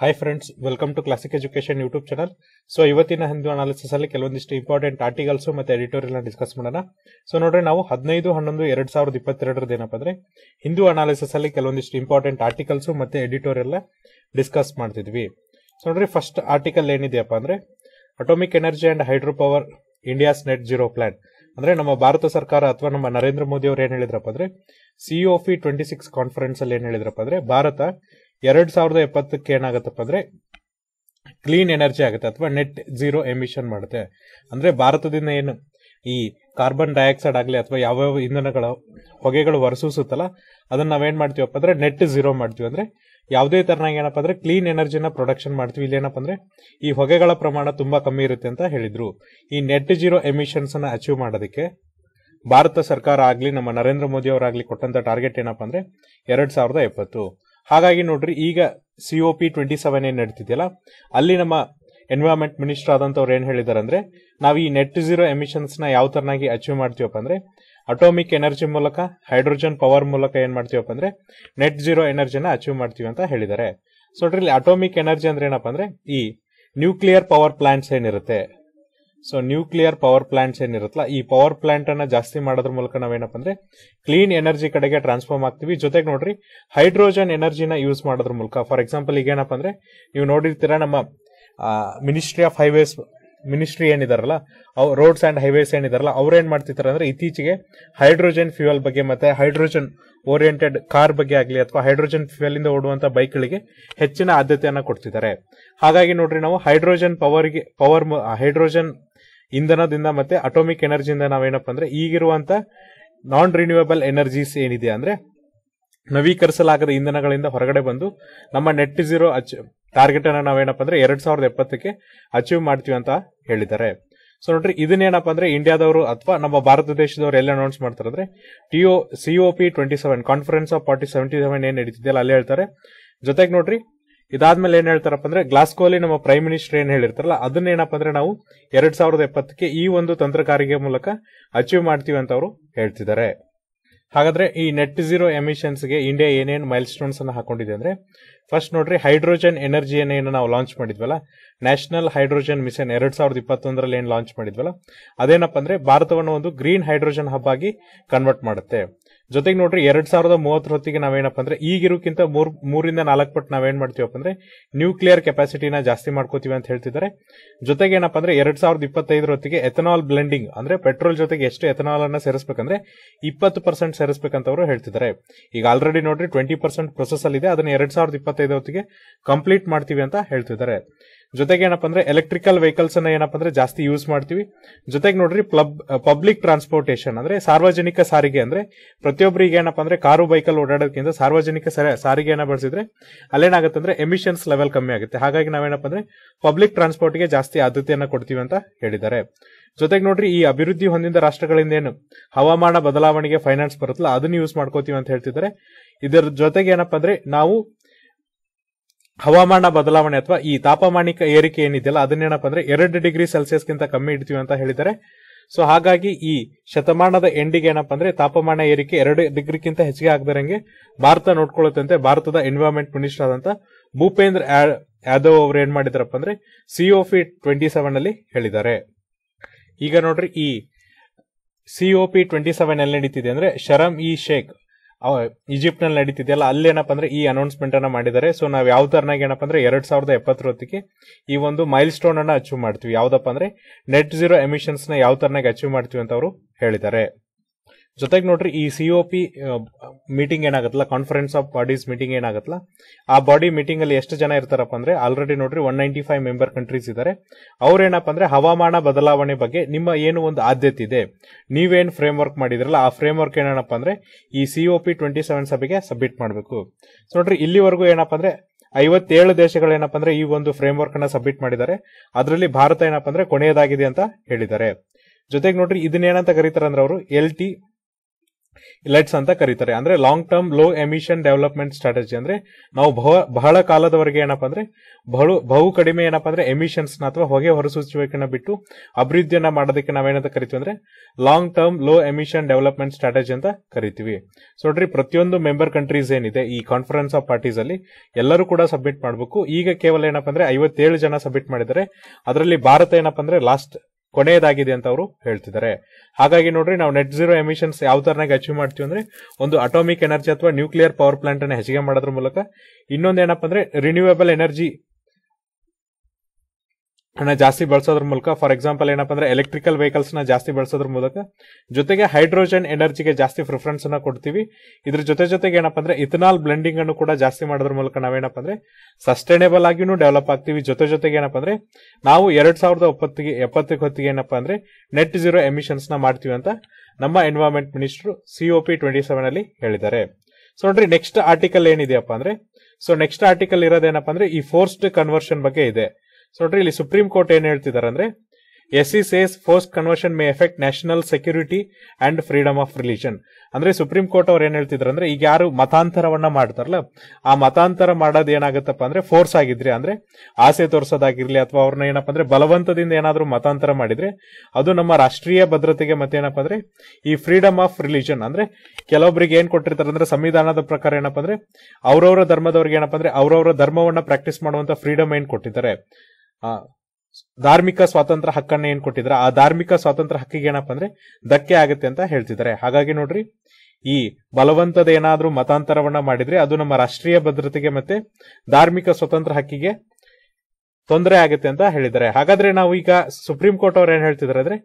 hi friends welcome to classic education YouTube channel so ಇವತ್ತಿನ Hindu analysis ಅಲ್ಲಿ ಕೆಲವೊಂದಿಷ್ಟು important articles ಮತ್ತೆ ಎಡಿಟೋರಿಯಲ್ ಡಿಸ್ಕಸ್ ಮಾಡೋಣ ಸೊ ನೋಡ್ರಿ ನಾವು ಹದಿನೈದು ಹನ್ನೊಂದು ಎರಡ್ ಸಾವಿರದ ಇಪ್ಪತ್ತೆರಡರದ್ದು ಏನಪ್ಪ ಅಂದ್ರೆ ಹಿಂದೂ ಅನಾಲಿಸಿಸ್ ಅಲ್ಲಿ ಕೆಲವೊಂದಿಷ್ಟು ಇಂಪಾರ್ಟೆಂಟ್ ಆರ್ಟಿಕಲ್ಸ್ ಮತ್ತೆ ಎಡಿಟೋರಿಯಲ್ ಡಿಸ್ಕಸ್ ಮಾಡ್ತಿದ್ವಿ ಸೊ ನೋಡ್ರಿ ಫಸ್ಟ್ ಆರ್ಟಿಕಲ್ ಏನಿದೆಯಪ್ಪ ಅಂದ್ರೆ atomic energy and hydro power India's net zero plan ಅಂದ್ರೆ ನಮ್ಮ ಭಾರತ ಸರ್ಕಾರ ಅಥವಾ ನಮ್ಮ ನರೇಂದ್ರ ಮೋದಿ ಅವರು ಏನ್ ಹೇಳಿದ್ರಪ್ಪ ಅಂದ್ರೆ ಸಿಇಒ ಟ್ವೆಂಟಿ ಸಿಕ್ಸ್ ಕಾನ್ಫರೆನ್ಸ್ ಅಲ್ಲಿ ಏನ್ ಹೇಳಿದ್ರಪ್ಪ ಅಂದ್ರೆ ಭಾರತ ಎರಡ್ ಸಾವಿರದ ಎಪ್ಪತ್ತಕ್ಕೆ ಏನಾಗತ್ತಪ್ಪ ಅಂದ್ರೆ ಕ್ಲೀನ್ ಎನರ್ಜಿ ಆಗುತ್ತೆ ಅಥವಾ ನೆಟ್ ಜೀರೋ ಎಮಿಷನ್ ಮಾಡುತ್ತೆ ಅಂದ್ರೆ ಭಾರತದಿಂದ ಏನು ಈ ಕಾರ್ಬನ್ ಡೈಆಕ್ಸೈಡ್ ಆಗಲಿ ಅಥವಾ ಯಾವ್ಯಾವ ಇಂಧನಗಳ ಹೊಗೆಗಳು ಹೊರಸೂಸುತ್ತಲ್ಲ ಅದನ್ನ ನಾವೇನ್ ಮಾಡ್ತೀವಪ್ಪ ಅಂದ್ರೆ ನೆಟ್ ಜೀರೋ ಮಾಡ್ತೀವಿ ಅಂದ್ರೆ ಯಾವುದೇ ತರನಾಗಿ ಏನಪ್ಪ ಅಂದ್ರೆ ಕ್ಲೀನ್ ಎನರ್ಜಿನ ಪ್ರೊಡಕ್ಷನ್ ಮಾಡ್ತೀವಿ ಇಲ್ಲೇನಪ್ಪ ಅಂದ್ರೆ ಈ ಹೊಗೆಗಳ ಪ್ರಮಾಣ ತುಂಬಾ ಕಮ್ಮಿ ಇರುತ್ತೆ ಅಂತ ಹೇಳಿದ್ರು ಈ ನೆಟ್ ಜೀರೋ ಎಮಿಷನ್ಸನ್ನು ಅಚೀವ್ ಮಾಡೋದಕ್ಕೆ ಭಾರತ ಸರ್ಕಾರ ಆಗಲಿ ನಮ್ಮ ನರೇಂದ್ರ ಮೋದಿ ಅವರಾಗ್ಲಿ ಕೊಟ್ಟಂತ ಟಾರ್ಗೆಟ್ ಏನಪ್ಪ ಅಂದ್ರೆ ಎರಡ್ ಸಾವಿರದ ಎಪ್ಪತ್ತು ಹಾಗಾಗಿ ನೋಡ್ರಿ ಈಗ C O P twenty seven ಏನ್ ನಡೀತಿದೆಯಲ್ಲ ಅಲ್ಲಿ ನಮ್ಮ ಎನ್ವಿರಾನ್ಮೆಂಟ್ ಮಿನಿಸ್ಟರ್ ಆದಂತವ್ರು ಏನು ಹೇಳಿದ್ದಾರೆ ಅಂದ್ರೆ ನಾವು ಈ ನೆಟ್ ಎಮಿಷನ್ಸ್ ನ ಯಾವ ತರನಾಗಿ ಅಚೀವ್ ಮಾಡ್ತೀವಪ್ಪ ಅಂದ್ರೆ ಅಟೋಮಿಕ್ ಎನರ್ಜಿ ಮೂಲಕ ಹೈಡ್ರೋಜನ್ ಪವರ್ ಮೂಲಕ ಏನು ಮಾಡ್ತೀವಪ್ಪ ಅಂದ್ರೆ ನೆಟ್ ಜೀರೋ ಎನರ್ಜಿನ ಅಚೀವ್ ಮಾಡ್ತೀವಿ ಅಂತ ಹೇಳಿದ್ದಾರೆ ಸೊ ನೋಡ್ರಿ ಅಟೋಮಿಕ್ ಎನರ್ಜಿ ಅಂದ್ರೆ ಏನಪ್ಪ ಅಂದ್ರೆ ಈ ನ್ಯೂಕ್ಲಿಯರ್ ಪವರ್ ಪ್ಲಾಂಟ್ಸ್ ಏನಿರುತ್ತೆ ಸೊ ನ್ಯೂಕ್ಲಿಯರ್ ಪವರ್ ಪ್ಲಾಂಟ್ಸ್ ಏನಿರುತ್ತಲ್ಲ ಈ ಪವರ್ ಪ್ಲಾಂಟ್ ಅನ್ನ ಜಾಸ್ತಿ ಮಾಡೋದ್ರ ಮೂಲಕ ನಾವೇನಪ್ಪ ಅಂದ್ರೆ ಕ್ಲೀನ್ ಎನರ್ಜಿ ಕಡೆಗೆ ಟ್ರಾನ್ಸ್ಫಾರ್ಮ್ ಆಗ್ತೀವಿ ಜೊತೆಗೆ ನೋಡ್ರಿ ಹೈಡ್ರೋಜನ್ ಎನರ್ಜಿನ ಯೂಸ್ ಮಾಡೋದ್ರ ಮೂಲಕ ಫಾರ್ ಎಕ್ಸಾಂಪಲ್ ಈಗ ಏನಪ್ಪ ಅಂದ್ರೆ ನೀವು ನೋಡಿರ್ತೀರಾ ನಮ್ಮ ಮಿನಿಸ್ಟ್ರಿ ಆಫ್ ಹೈವೇಸ್ ಮಿನಿಸ್ಟ್ರಿ ಏನಿದಾರಲ್ಲ ರೋಡ್ಸ್ ಅಂಡ್ ಹೈವೇಸ್ ಏನಿದಾರಲ್ಲ ಅವ್ರು ಏನ್ ಮಾಡ್ತಿರ್ತಾರೆ ಅಂದ್ರೆ ಇತ್ತೀಚೆಗೆ ಹೈಡ್ರೋಜನ್ ಫ್ಯೂಯಲ್ ಬಗ್ಗೆ ಮತ್ತೆ ಹೈಡ್ರೋಜನ್ ಓರಿಯೆಂಟೆಡ್ ಕಾರ್ ಬಗ್ಗೆ ಆಗಲಿ ಅಥವಾ ಹೈಡ್ರೋಜನ್ ಫ್ಯೂಯಲ್ ಇಂದ ಓಡುವಂತ ಬೈಕ್ಗಳಿಗೆ ಹೆಚ್ಚಿನ ಆದ್ಯತೆಯನ್ನು ಕೊಡ್ತಿದ್ದಾರೆ ಹಾಗಾಗಿ ನೋಡ್ರಿ ನಾವು ಹೈಡ್ರೋಜನ್ ಪವರ್ಗೆ ಪವರ್ ಹೈಡ್ರೋಜನ್ ಇಂಧನದಿಂದ ಮತ್ತೆ ಅಟೋಮಿಕ್ ಎನರ್ಜಿಯಿಂದ ನಾವೇನಪ್ಪ ಅಂದ್ರೆ ಈಗಿರುವಂತ ನಾನ್ ರಿನ್ಯೂಯಬಲ್ ಎನರ್ಜೀಸ್ ಏನಿದೆ ಅಂದ್ರೆ ನವೀಕರಿಸಲಾಗದ ಇಂಧನಗಳಿಂದ ಹೊರಗಡೆ ಬಂದು ನಮ್ಮ ನೆಟ್ ಜೀರೋ ಟಾರ್ಗೆಟ್ ಅನ್ನ ನಾವೇನಪ್ಪ ಅಂದ್ರೆ ಎರಡ್ ಸಾವಿರದ ಎಪ್ಪತ್ತಕ್ಕೆ ಅಚೀವ್ ಮಾಡ್ತೀವಿ ಅಂತ ಹೇಳಿದ್ದಾರೆ ಸೊ ನೋಡ್ರಿ ಇದನ್ನೇನಪ್ಪ ಅಂದ್ರೆ ಇಂಡಿಯಾದವರು ಅಥವಾ ನಮ್ಮ ಭಾರತ ದೇಶದವರು ಎಲ್ಲ ಅನೌನ್ಸ್ ಮಾಡ್ತಾರೆ ಅಂದ್ರೆ ಟಿಒ COP twenty seven conference of forty seventy seven ಏನ್ ನಡೀತಿದೆ ಅಲ್ಲಿ ಹೇಳ್ತಾರೆ ಜೊತೆಗೆ ನೋಡ್ರಿ ಇದಾದ್ಮೇಲೆ ಏನ್ ಹೇಳ್ತಾರಪ್ಪ ಅಂದ್ರೆ ಗ್ಲಾಸ್ಕೋಲಿ ನಮ್ಮ ಪ್ರೈಮ್ ಮಿನಿಸ್ಟರ್ ಏನ್ ಹೇಳಿರ್ತಾರಲ್ಲ ಅದನ್ನ ಏನಪ್ಪಾ ಅಂದ್ರೆ ನಾವು ಎರಡ್ ಸಾವಿರದ ಎಪ್ಪತ್ತಕ್ಕೆ ಈ ಒಂದು ತಂತ್ರಗಾರಿಕೆ ಮೂಲಕ ಅಚೀವ್ ಮಾಡ್ತೀವಿ ಅಂತ ಅವರು ಹೇಳ್ತಿದ್ದಾರೆ ಹಾಗಾದ್ರೆ ಈ ನೆಟ್ ಜೀರೋ ಎಮಿಷನ್ಸ್ಗೆ ಇಂಡಿಯಾ ಏನೇನು ಮೈಲ್ ಸ್ಟೋನ್ಸ್ ಅನ್ನು ಹಾಕೊಂಡಿದೆ ಅಂದ್ರೆ ಫಸ್ಟ್ ನೋಡ್ರಿ ಹೈಡ್ರೋಜನ್ ಎನರ್ಜಿಯನ್ನ ಏನು ನಾವು ಲಾಂಚ್ ಮಾಡಿದ್ವಲ್ಲ ನ್ಯಾಷನಲ್ ಹೈಡ್ರೋಜನ್ ಮಿಷನ್ ಎರಡ್ ಸಾವಿರದ ಇಪ್ಪತ್ತೊಂದರಲ್ಲಿ ಏನು ಲಾಂಚ್ ಮಾಡಿದ್ವಲ್ಲ ಅದೇನಪ್ಪ ಅಂದ್ರೆ ಭಾರತವನ್ನು ಒಂದು ಗ್ರೀನ್ ಹೈಡ್ರೋಜನ್ ಹಬ್ ಆಗಿ ಕನ್ವರ್ಟ್ ಮಾಡುತ್ತೆ ಜೊತೆಗೆ ನೋಡ್ರಿ ಎರಡ್ ಸಾವಿರದ ಮೂವತ್ತರ ಹೊತ್ತಿಗೆ ನಾವೇನಪ್ಪ ಅಂದ್ರೆ ಈಗಿರೋಕ್ಕಿಂತ ಮೂರ್ ಮೂರಿಂದ ನಾಲ್ಕು ಪಟ್ಟು ನಾವೇನ್ ಮಾಡ್ತೀವಪ್ಪ ಅಂದ್ರೆ ನ್ಯೂಕ್ಲಿಯರ್ ಕೆಪಾಸಿಟಿನ ಜಾಸ್ತಿ ಮಾಡ್ಕೋತೀವಿ ಅಂತ ಹೇಳ್ತಿದ್ದಾರೆ ಜೊತೆಗೆ ಏನಪ್ಪ ಅಂದ್ರೆ ಎರಡ್ ಸಾವಿರದ ಇಪ್ಪತ್ತೈದರ ಹೊತ್ತಿಗೆ ಎಥನಾಲ್ ಬ್ಲೆಂಡಿಂಗ್ ಅಂದ್ರೆ ಪೆಟ್ರೋಲ್ ಜೊತೆಗೆ ಎಷ್ಟು ಎಥನಾಲ್ ಅನ್ನ ಸೇರಿಸಬೇಕಂದ್ರೆ ಇಪ್ಪತ್ತು ಪರ್ಸೆಂಟ್ ಸೇರಿಸಬೇಕಂತ ಅವರು ಹೇಳ್ತಿದ್ದಾರೆ ಈಗ ಆಲ್ರೆಡಿ ನೋಡ್ರಿ ಟ್ವೆಂಟಿ ಪರ್ಸೆಂಟ್ ಪ್ರೊಸೆಸ್ ಅಲ್ಲಿ ಇದೆ ಅದನ್ನ ಎರಡ್ ಸಾವಿರದ ಇಪ್ಪತ್ತೈದು ಹೊತ್ತಿಗೆ ಕಂಪ್ಲೀಟ್ ಮಾಡ್ತೀವಿ ಅಂತ ಹೇಳ್ತಿದ್ದಾರೆ ಜೊತೆಗೆ ಏನಪ್ಪ ಅಂದ್ರೆ ಎಲೆಕ್ಟ್ರಿಕಲ್ ವೆಹಿಕಲ್ಸ್ ಅನ್ನ ಏನಪ್ಪ ಅಂದ್ರೆ ಜಾಸ್ತಿ ಯೂಸ್ ಮಾಡ್ತೀವಿ ಜೊತೆಗೆ ನೋಡ್ರಿ ಪ್ಲಬ್ ಪಬ್ಲಿಕ್ ಟ್ರಾನ್ಸ್ಪೋರ್ಟೇಷನ್ ಅಂದ್ರೆ ಸಾರ್ವಜನಿಕ ಸಾರಿಗೆ ಅಂದ್ರೆ ಪ್ರತಿಯೊಬ್ಬರಿಗೆ ಏನಪ್ಪ ಅಂದ್ರೆ ಕಾರು ಬೈಕಲ್ ಓಡಾಡೋದ್ರಿಂದ ಸಾರ್ವಜನಿಕ ಸಾರಿಗೆಯನ್ನ ಬಳಸಿದ್ರೆ ಅಲ್ಲೇನಾಗುತ್ತೆ ಅಂದ್ರೆ ಎಮಿಷನ್ಸ್ ಲೆವೆಲ್ ಕಮ್ಮಿ ಆಗುತ್ತೆ ಹಾಗಾಗಿ ನಾವೇನಪ್ಪ ಅಂದ್ರೆ ಪಬ್ಲಿಕ್ ಗೆ ಜಾಸ್ತಿ ಆದ್ಯತೆಯನ್ನು ಕೊಡ್ತೀವಿ ಅಂತ ಹೇಳಿದ್ದಾರೆ ಜೊತೆಗೆ ನೋಡ್ರಿ ಈ ಅಭಿವೃದ್ಧಿ ಹೊಂದಿದ ರಾಷ್ಟ್ರಗಳಿಂದ ಏನು ಹವಾಮಾನ ಬದಲಾವಣೆಗೆ ಫೈನಾನ್ಸ್ ಬರುತ್ತಲ್ಲ ಅದನ್ನ ಯೂಸ್ ಮಾಡ್ಕೋತೀವಿ ಅಂತ ಹೇಳ್ತಿದ್ದಾರೆ ಇದರ ಜೊತೆಗೆ ಏನಪ್ಪ ಅಂದ್ರೆ ನಾವು ಹವಾಮಾನ ಬದಲಾವಣೆ ಅಥವಾ ಈ ತಾಪಮಾನಿಕ ಏರಿಕೆ ಏನಿದೆಯಲ್ಲ ಅದನ್ನೇನಪ್ಪ ಅಂದ್ರೆ ಎರಡು ಡಿಗ್ರಿ ಸೆಲ್ಸಿಯಸ್ಗಿಂತ ಕಮ್ಮಿ ಇಡ್ತೀವಿ ಅಂತ ಹೇಳಿದ್ದಾರೆ ಸೊ ಹಾಗಾಗಿ ಈ ಶತಮಾನದ ಎಂಡಿಗೆ ಏನಪ್ಪ ಅಂದ್ರೆ ತಾಪಮಾನ ಏರಿಕೆ ಎರಡು ಡಿಗ್ರಿಗಿಂತ ಹೆಚ್ಚಿಗೆ ಆಗದಂಗೆ ಭಾರತ ನೋಡ್ಕೊಳ್ಳುತ್ತಂತೆ ಭಾರತದ ಎನ್ವಿರಾನ್ಮೆಂಟ್ ಮಿನಿಸ್ಟರ್ ಆದಂತ ಭೂಪೇಂದ್ರ ಯಾದವ್ ಅವರು ಏನ್ ಮಾಡಿದ್ರಪ್ಪ ಅಂದ್ರೆ ಸಿಒಪಿ ಟ್ವೆಂಟಿ ಸೆವೆನ್ ಅಲ್ಲಿ ಹೇಳಿದ್ದಾರೆ ಈಗ ನೋಡ್ರಿ ಈ ಸಿಒಪಿ ಟ್ವೆಂಟಿ ಸೆವೆನ್ ಎಲ್ಲಿ ನಡೀತಿದೆ ಅಂದ್ರೆ ಶರಮ್ ಇ ಶೇಖ್ ಈಜಿಪ್ಟ್ನಲ್ಲಿ ನಡೀತಿದೆಯಲ್ಲ ಅಲ್ಲಿ ಏನಪ್ಪ ಅಂದ್ರೆ ಈ ಅನೌನ್ಸ್ಮೆಂಟ್ ಅನ್ನ ಮಾಡಿದ್ದಾರೆ ಸೊ ನಾವು ಯಾವ ತರನಾಗ ಏನಪ್ಪ ಅಂದ್ರೆ ಎರಡ್ ಸಾವಿರದ ಎಪ್ಪತ್ತರೊತ್ತಿಗೆ ಈ ಒಂದು ಮೈಲ್ ಸ್ಟೋನ್ ಅನ್ನ ಅಚೀವ್ ಮಾಡ್ತೀವಿ ಯಾವ್ದಪ್ಪ ಅಂದ್ರೆ ನೆಟ್ ಜೀರೋ ಎಮಿಷನ್ಸ್ ನ ಯಾವ ತರನಾಗಿ ಅಚೀವ್ ಮಾಡ್ತೀವಿ ಅಂತ ಅವರು ಹೇಳಿದ್ದಾರೆ ಜೊತೆಗೆ ನೋಡ್ರಿ ಈ ಸಿ ಒ ಪಿ ಮೀಟಿಂಗ್ ಏನಾಗತ್ತಲ್ಲ ಕಾನ್ಫರೆನ್ಸ್ ಆಫ್ ಬಾಡೀಸ್ ಮೀಟಿಂಗ್ ಏನಾಗತ್ತಲ್ಲ ಆ ಬಾಡಿ ಮೀಟಿಂಗ್ ಅಲ್ಲಿ ಎಷ್ಟು ಜನ ಇರ್ತಾರಪ್ಪ ಅಂದ್ರೆ ಆಲ್ರೆಡಿ ನೋಡ್ರಿ one ninety five member countries ಇದ್ದಾರೆ ಅವ್ರೇನಪ್ಪ ಅಂದ್ರೆ ಹವಾಮಾನ ಬದಲಾವಣೆ ಬಗ್ಗೆ ನಿಮ್ಮ ಏನು ಒಂದು ಆದ್ಯತೆ ಇದೆ ನೀವೇನು ಫ್ರೇಮ್ ವರ್ಕ್ ಮಾಡಿದ್ರಲ್ಲ ಆ ಫ್ರೇಮ್ ವರ್ಕ್ ಏನಪ್ಪ ಅಂದ್ರೆ ಈ C O P twenty seven ಸಭೆಗೆ ಸಬ್ಮಿಟ್ ಮಾಡಬೇಕು ಸೊ ನೋಡ್ರಿ ಇಲ್ಲಿವರೆಗೂ ಏನಪ್ಪ ಅಂದ್ರೆ ಐವತ್ತೇಳು ದೇಶಗಳು ಏನಪ್ಪ ಅಂದ್ರೆ ಈ ಒಂದು ಫ್ರೇಮ್ ವರ್ಕ್ ಅನ್ನ ಸಬ್ಮಿಟ್ ಮಾಡಿದ್ದಾರೆ ಅದರಲ್ಲಿ ಭಾರತ ಏನಪ್ಪ ಅಂದ್ರೆ ಕೊನೆಯದಾಗಿದೆ ಅಂತ ಹೇಳಿದ್ದಾರೆ ಜೊತೆಗೆ ನೋಡ್ರಿ ಇದನ್ನೇನಂತ ಕರೀತಾರೆ ಅಂದ್ರೆ ಅವರು ಎಲ್ ಟಿ ಲೆಟ್ಸ್ ಅಂತ ಕರೀತಾರೆ ಅಂದ್ರೆ long term low emission development strategy ಅಂದ್ರೆ ನಾವು ಬಹಳ ಕಾಲದವರೆಗೆ ಏನಪ್ಪ ಅಂದ್ರೆ ಬಹಳ ಬಹು ಕಡಿಮೆ ಏನಪ್ಪಾ ಅಂದ್ರೆ ಎಮಿಷನ್ಸ್ ಅಥವಾ ಹೊಗೆ ಹೊರಸೂಸುವಿಕೆನ ಬಿಟ್ಟು ಅಭಿವೃದ್ಧಿಯನ್ನ ಮಾಡೋದಕ್ಕೆ ನಾವೇನಂತ ಕರಿತೀವಿ ಅಂದ್ರೆ long term low emission development strategy ಅಂತ ಕರಿತೀವಿ ಸೊ ನೋಡ್ರಿ ಪ್ರತಿಯೊಂದು ಮೆಂಬರ್ ಕಂಟ್ರೀಸ್ ಏನಿದೆ ಈ ಕಾನ್ಫರೆನ್ಸ್ ಆಫ್ ಪಾರ್ಟೀಸ್ ಅಲ್ಲಿ ಎಲ್ಲರೂ ಕೂಡ ಸಬ್ಮಿಟ್ ಮಾಡಬೇಕು ಈಗ ಕೇವಲ ಏನಪ್ಪ ಅಂದ್ರೆ ಐವತ್ತೇಳು ಜನ ಸಬ್ಮಿಟ್ ಮಾಡಿದ್ದಾರೆ ಅದರಲ್ಲಿ ಭಾರತ ಏನಪ್ಪ ಅಂದ್ರೆ ಲಾಸ್ಟ್ ಕೊನೆಯದಾಗಿದೆ ಅಂತ ಅವರು ಹೇಳ್ತಿದ್ದಾರೆ ಹಾಗಾಗಿ ನೋಡ್ರಿ ನಾವು ನೆಟ್ ಜೀರೋ ಎಮಿಷನ್ಸ್ ಯಾವ ತರನಾಗಿ ಅಚೀವ್ ಮಾಡ್ತೀವಿ ಅಂದ್ರೆ ಒಂದು ಅಟೋಮಿಕ್ ಎನರ್ಜಿ ಅಥವಾ ನ್ಯೂಕ್ಲಿಯರ್ ಪವರ್ ಪ್ಲಾಂಟ್ ಅನ್ನು ಹೆಚ್ಚಿಗೆ ಮಾಡೋದ್ರ ಮೂಲಕ ಇನ್ನೊಂದು ಅಂದ್ರೆ ರಿನ್ಯೂವೇಬಲ್ ಎನರ್ಜಿ ಅನ್ನ ಜಾಸ್ತಿ ಬಳಸೋದ್ರ ಮೂಲಕ ಫಾರ್ ಎಕ್ಸಾಂಪಲ್ ಏನಪ್ಪ ಅಂದ್ರೆ ಎಲೆಕ್ಟ್ರಿಕಲ್ ವೆಹಿಕಲ್ಸ್ ನ ಜಾಸ್ತಿ ಬಳಸೋದ್ರ ಮೂಲಕ ಜೊತೆಗೆ ಹೈಡ್ರೋಜನ್ ಎನರ್ಜಿಗೆ ಜಾಸ್ತಿ ಪ್ರಿಫರೆನ್ಸ್ ಅನ್ನ ಕೊಡ್ತೀವಿ ಇದ್ರ ಜೊತೆ ಜೊತೆಗೆ ಏನಪ್ಪಾ ಅಂದ್ರೆ ಇಥನಾಲ್ ಬ್ಲೆಂಡಿಂಗ್ ಅನ್ನು ಕೂಡ ಜಾಸ್ತಿ ಮಾಡೋದ್ರ ಮೂಲಕ ನಾವೇನಪ್ಪ ಅಂದ್ರೆ ಸಸ್ಟೈನೇಬಲ್ ಆಗಿನೂ ಡೆವಲಪ್ ಆಗ್ತೀವಿ ಜೊತೆ ಜೊತೆಗೆ ಏನಪ್ಪ ಅಂದ್ರೆ ನಾವು ಎರಡ್ ಸಾವಿರದ ಒಪ್ಪತ್ತಿಗೆ ಎಪ್ಪತ್ತಿಗೆ ಹೊತ್ತಿಗೆ ಏನಪ್ಪಾ ಅಂದ್ರೆ ನೆಟ್ ಜೀರೋ ಎಮಿಷನ್ಸ್ ನ ಮಾಡ್ತೀವಿ ಅಂತ ನಮ್ಮ environment minister COP twenty seven ಅಲ್ಲಿ ಹೇಳಿದ್ದಾರೆ ಸೊ ನೋಡ್ರಿ ನೆಕ್ಸ್ಟ್ ಆರ್ಟಿಕಲ್ ಏನಿದೆಯಪ್ಪ ಅಂದ್ರೆ ಸೊ ನೆಕ್ಸ್ಟ್ ಆರ್ಟಿಕಲ್ ಇರೋದೇನಪ್ಪ ಅಂದ್ರೆ ಈ ಫೋರ್ಸ್ಡ್ ಕನ್ವರ್ಷನ್ ಬಗ್ಗೆ ಇದೆ ಸೊ ಇಲ್ಲಿ ಸುಪ್ರೀಂ ಕೋರ್ಟ್ ಏನ್ ಹೇಳ್ತಿದ್ದಾರೆ ಅಂದ್ರೆ S says force conversion may effect national security and freedom of religion ಅಂದ್ರೆ ಸುಪ್ರೀಂ ಕೋರ್ಟ್ ಅವ್ರು ಏನ್ ಹೇಳ್ತಿದ್ರು ಅಂದ್ರೆ ಈಗ ಯಾರು ಮತಾಂತರವನ್ನ ಮಾಡ್ತಾರಲ್ಲ ಆ ಮತಾಂತರ ಮಾಡೋದು ಏನಾಗುತ್ತಪ್ಪ ಅಂದ್ರೆ ಫೋರ್ಸ್ ಆಗಿದ್ರೆ ಅಂದ್ರೆ ಆಸೆ ತೋರಿಸೋದಾಗಿರ್ಲಿ ಅಥವಾ ಅವ್ರನ್ನ ಏನಪ್ಪಾ ಅಂದ್ರೆ ಬಲವಂತದಿಂದ ಏನಾದರೂ ಮತಾಂತರ ಮಾಡಿದ್ರೆ ಅದು ನಮ್ಮ ರಾಷ್ಟ್ರೀಯ ಭದ್ರತೆಗೆ ಮತ್ತೇನಪ್ಪ ಅಂದ್ರೆ ಈ ಫ್ರೀಡಮ್ ಆಫ್ ರಿಲಿಜನ್ ಅಂದ್ರೆ ಕೆಲವೊಬ್ಬರಿಗೆ ಏನ್ ಕೊಟ್ಟಿರ್ತಾರೆ ಅಂದ್ರೆ ಸಂವಿಧಾನದ ಪ್ರಕಾರ ಏನಪ್ಪಾ ಅಂದ್ರೆ ಅವರವರ ಧರ್ಮದವ್ರಿಗೆ ಏನಪ್ಪಾ ಅಂದ್ರೆ ಅವರವರ ಧರ್ಮವನ್ನ ಪ್ರಾಕ್ಟೀಸ್ ಮಾಡುವಂತ ಫ್ರೀಡಮ್ ಏನ್ ಕೊಟ್ಟಿದ್ದಾರೆ ಧಾರ್ಮಿಕ ಸ್ವಾತಂತ್ರ್ಯ ಹಕ್ಕನ್ನ ಏನ್ ಕೊಟ್ಟಿದ್ರ ಆ ಧಾರ್ಮಿಕ ಸ್ವಾತಂತ್ರ್ಯ ಹಕ್ಕಿಗೆ ಏನಪ್ಪ ಅಂದ್ರೆ ಧಕ್ಕೆ ಆಗುತ್ತೆ ಅಂತ ಹೇಳ್ತಿದ್ದಾರೆ ಹಾಗಾಗಿ ನೋಡ್ರಿ ಈ ಬಲವಂತದ ಏನಾದ್ರೂ ಮತಾಂತರವನ್ನ ಮಾಡಿದ್ರೆ ಅದು ನಮ್ಮ ರಾಷ್ಟ್ರೀಯ ಭದ್ರತೆಗೆ ಮತ್ತೆ ಧಾರ್ಮಿಕ ಸ್ವಾತಂತ್ರ್ಯ ಹಕ್ಕಿಗೆ ತೊಂದರೆ ಆಗುತ್ತೆ ಅಂತ ಹೇಳಿದ್ದಾರೆ ಹಾಗಾದ್ರೆ ನಾವು ಈಗ ಸುಪ್ರೀಂ ಕೋರ್ಟ್ ಅವ್ರು ಏನ್ ಹೇಳ್ತಿದ್ರೆ ಅಂದ್ರೆ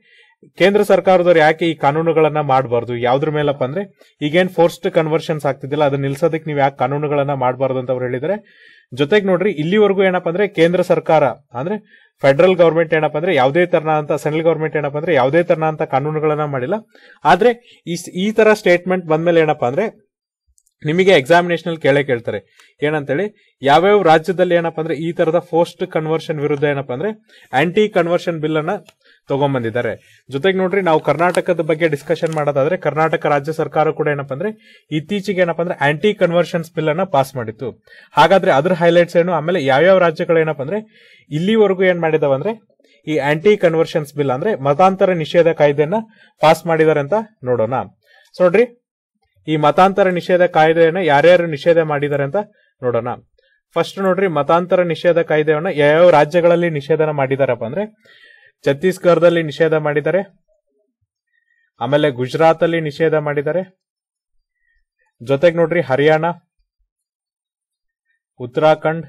ಕೇಂದ್ರ ಸರ್ಕಾರದವ್ರು ಯಾಕೆ ಈ ಕಾನೂನುಗಳನ್ನ ಮಾಡಬಾರ್ದು ಯಾವ್ದ್ರ ಮೇಲಪ್ಪ ಅಂದ್ರೆ ಈಗೇನ್ ಫೋರ್ಸ್ಡ್ ಕನ್ವರ್ಷನ್ಸ್ ಆಗ್ತಿದ್ದಿಲ್ಲ ಅದನ್ನ ನಿಲ್ಸೋದಕ್ಕೆ ನೀವು ಯಾಕೆ ಕಾನೂನುಗಳನ್ನ ಮಾಡಬಾರ್ದು ಅಂತ ಅವ್ರು ಹೇಳಿದ್ರೆ ಜೊತೆಗೆ ನೋಡ್ರಿ ಇಲ್ಲಿವರೆಗೂ ಏನಪ್ಪ ಅಂದ್ರೆ ಕೇಂದ್ರ ಸರ್ಕಾರ ಅಂದ್ರೆ ಫೆಡರಲ್ ಗವರ್ಮೆಂಟ್ ಏನಪ್ಪ ಅಂದ್ರೆ ಯಾವುದೇ ಅಂತ ಸೆಂಟ್ರಲ್ ಗವರ್ಮೆಂಟ್ ಏನಪ್ಪ ಅಂದ್ರೆ ಯಾವುದೇ ತರನಾದಂತ ಕಾನೂನುಗಳನ್ನ ಮಾಡಿಲ್ಲ ಆದ್ರೆ ಈ ತರ ಸ್ಟೇಟ್ಮೆಂಟ್ ಬಂದ್ಮೇಲೆ ಏನಪ್ಪ ಅಂದ್ರೆ ನಿಮಗೆ ಎಕ್ಸಾಮಿನೇಷನ್ ಕೇಳೇ ಕೇಳ್ತಾರೆ ಏನಂತೇಳಿ ಯಾವ್ಯಾವ ರಾಜ್ಯದಲ್ಲಿ ಏನಪ್ಪ ಅಂದ್ರೆ ಈ ತರದ ಫೋಸ್ಟ್ ಕನ್ವರ್ಷನ್ ವಿರುದ್ಧ ಏನಪ್ಪ ಅಂದ್ರೆ ಆಂಟಿ ಕನ್ವರ್ಷನ್ ಬಿಲ್ ಅನ್ನ ತಗೊಂಡ್ಬಂದಿದ್ದಾರೆ ಜೊತೆಗೆ ನೋಡ್ರಿ ನಾವು ಕರ್ನಾಟಕದ ಬಗ್ಗೆ ಡಿಸ್ಕಷನ್ ಮಾಡೋದಾದ್ರೆ ಕರ್ನಾಟಕ ರಾಜ್ಯ ಸರ್ಕಾರ ಕೂಡ ಏನಪ್ಪ ಅಂದ್ರೆ ಇತ್ತೀಚೆಗೆ ಏನಪ್ಪಾ ಅಂದ್ರೆ ಆಂಟಿ ಕನ್ವರ್ಷನ್ಸ್ ಬಿಲ್ ಅನ್ನ ಪಾಸ್ ಮಾಡಿತ್ತು ಹಾಗಾದ್ರೆ ಅದ್ರ ಹೈಲೈಟ್ಸ್ ಏನು ಆಮೇಲೆ ಯಾವ್ಯಾವ ರಾಜ್ಯಗಳು ಏನಪ್ಪ ಅಂದ್ರೆ ಇಲ್ಲಿವರೆಗೂ ಏನ್ ಮಾಡಿದಾವ ಅಂದ್ರೆ ಈ ಆಂಟಿ ಕನ್ವರ್ಷನ್ಸ್ ಬಿಲ್ ಅಂದ್ರೆ ಮತಾಂತರ ನಿಷೇಧ ಕಾಯ್ದೆಯನ್ನ ಪಾಸ್ ಮಾಡಿದ್ದಾರೆ ಅಂತ ನೋಡೋಣ ಸೊ ನೋಡ್ರಿ ಈ ಮತಾಂತರ ನಿಷೇಧ ಕಾಯ್ದೆಯನ್ನ ಯಾರ್ಯಾರು ನಿಷೇಧ ಮಾಡಿದ್ದಾರೆ ಅಂತ ನೋಡೋಣ ಫಸ್ಟ್ ನೋಡ್ರಿ ಮತಾಂತರ ನಿಷೇಧ ಕಾಯ್ದೆಯನ್ನ ಯಾವ ರಾಜ್ಯಗಳಲ್ಲಿ ನಿಷೇಧನ ಮಾಡಿದಾರಪ್ಪ ಅಂದ್ರೆ ಛತ್ತೀಸ್ಗಢದಲ್ಲಿ ನಿಷೇಧ ಮಾಡಿದ್ದಾರೆ ಆಮೇಲೆ ಗುಜರಾತ್ ಅಲ್ಲಿ ನಿಷೇಧ ಮಾಡಿದ್ದಾರೆ ಜೊತೆಗೆ ನೋಡ್ರಿ ಹರಿಯಾಣ ಉತ್ತರಾಖಂಡ್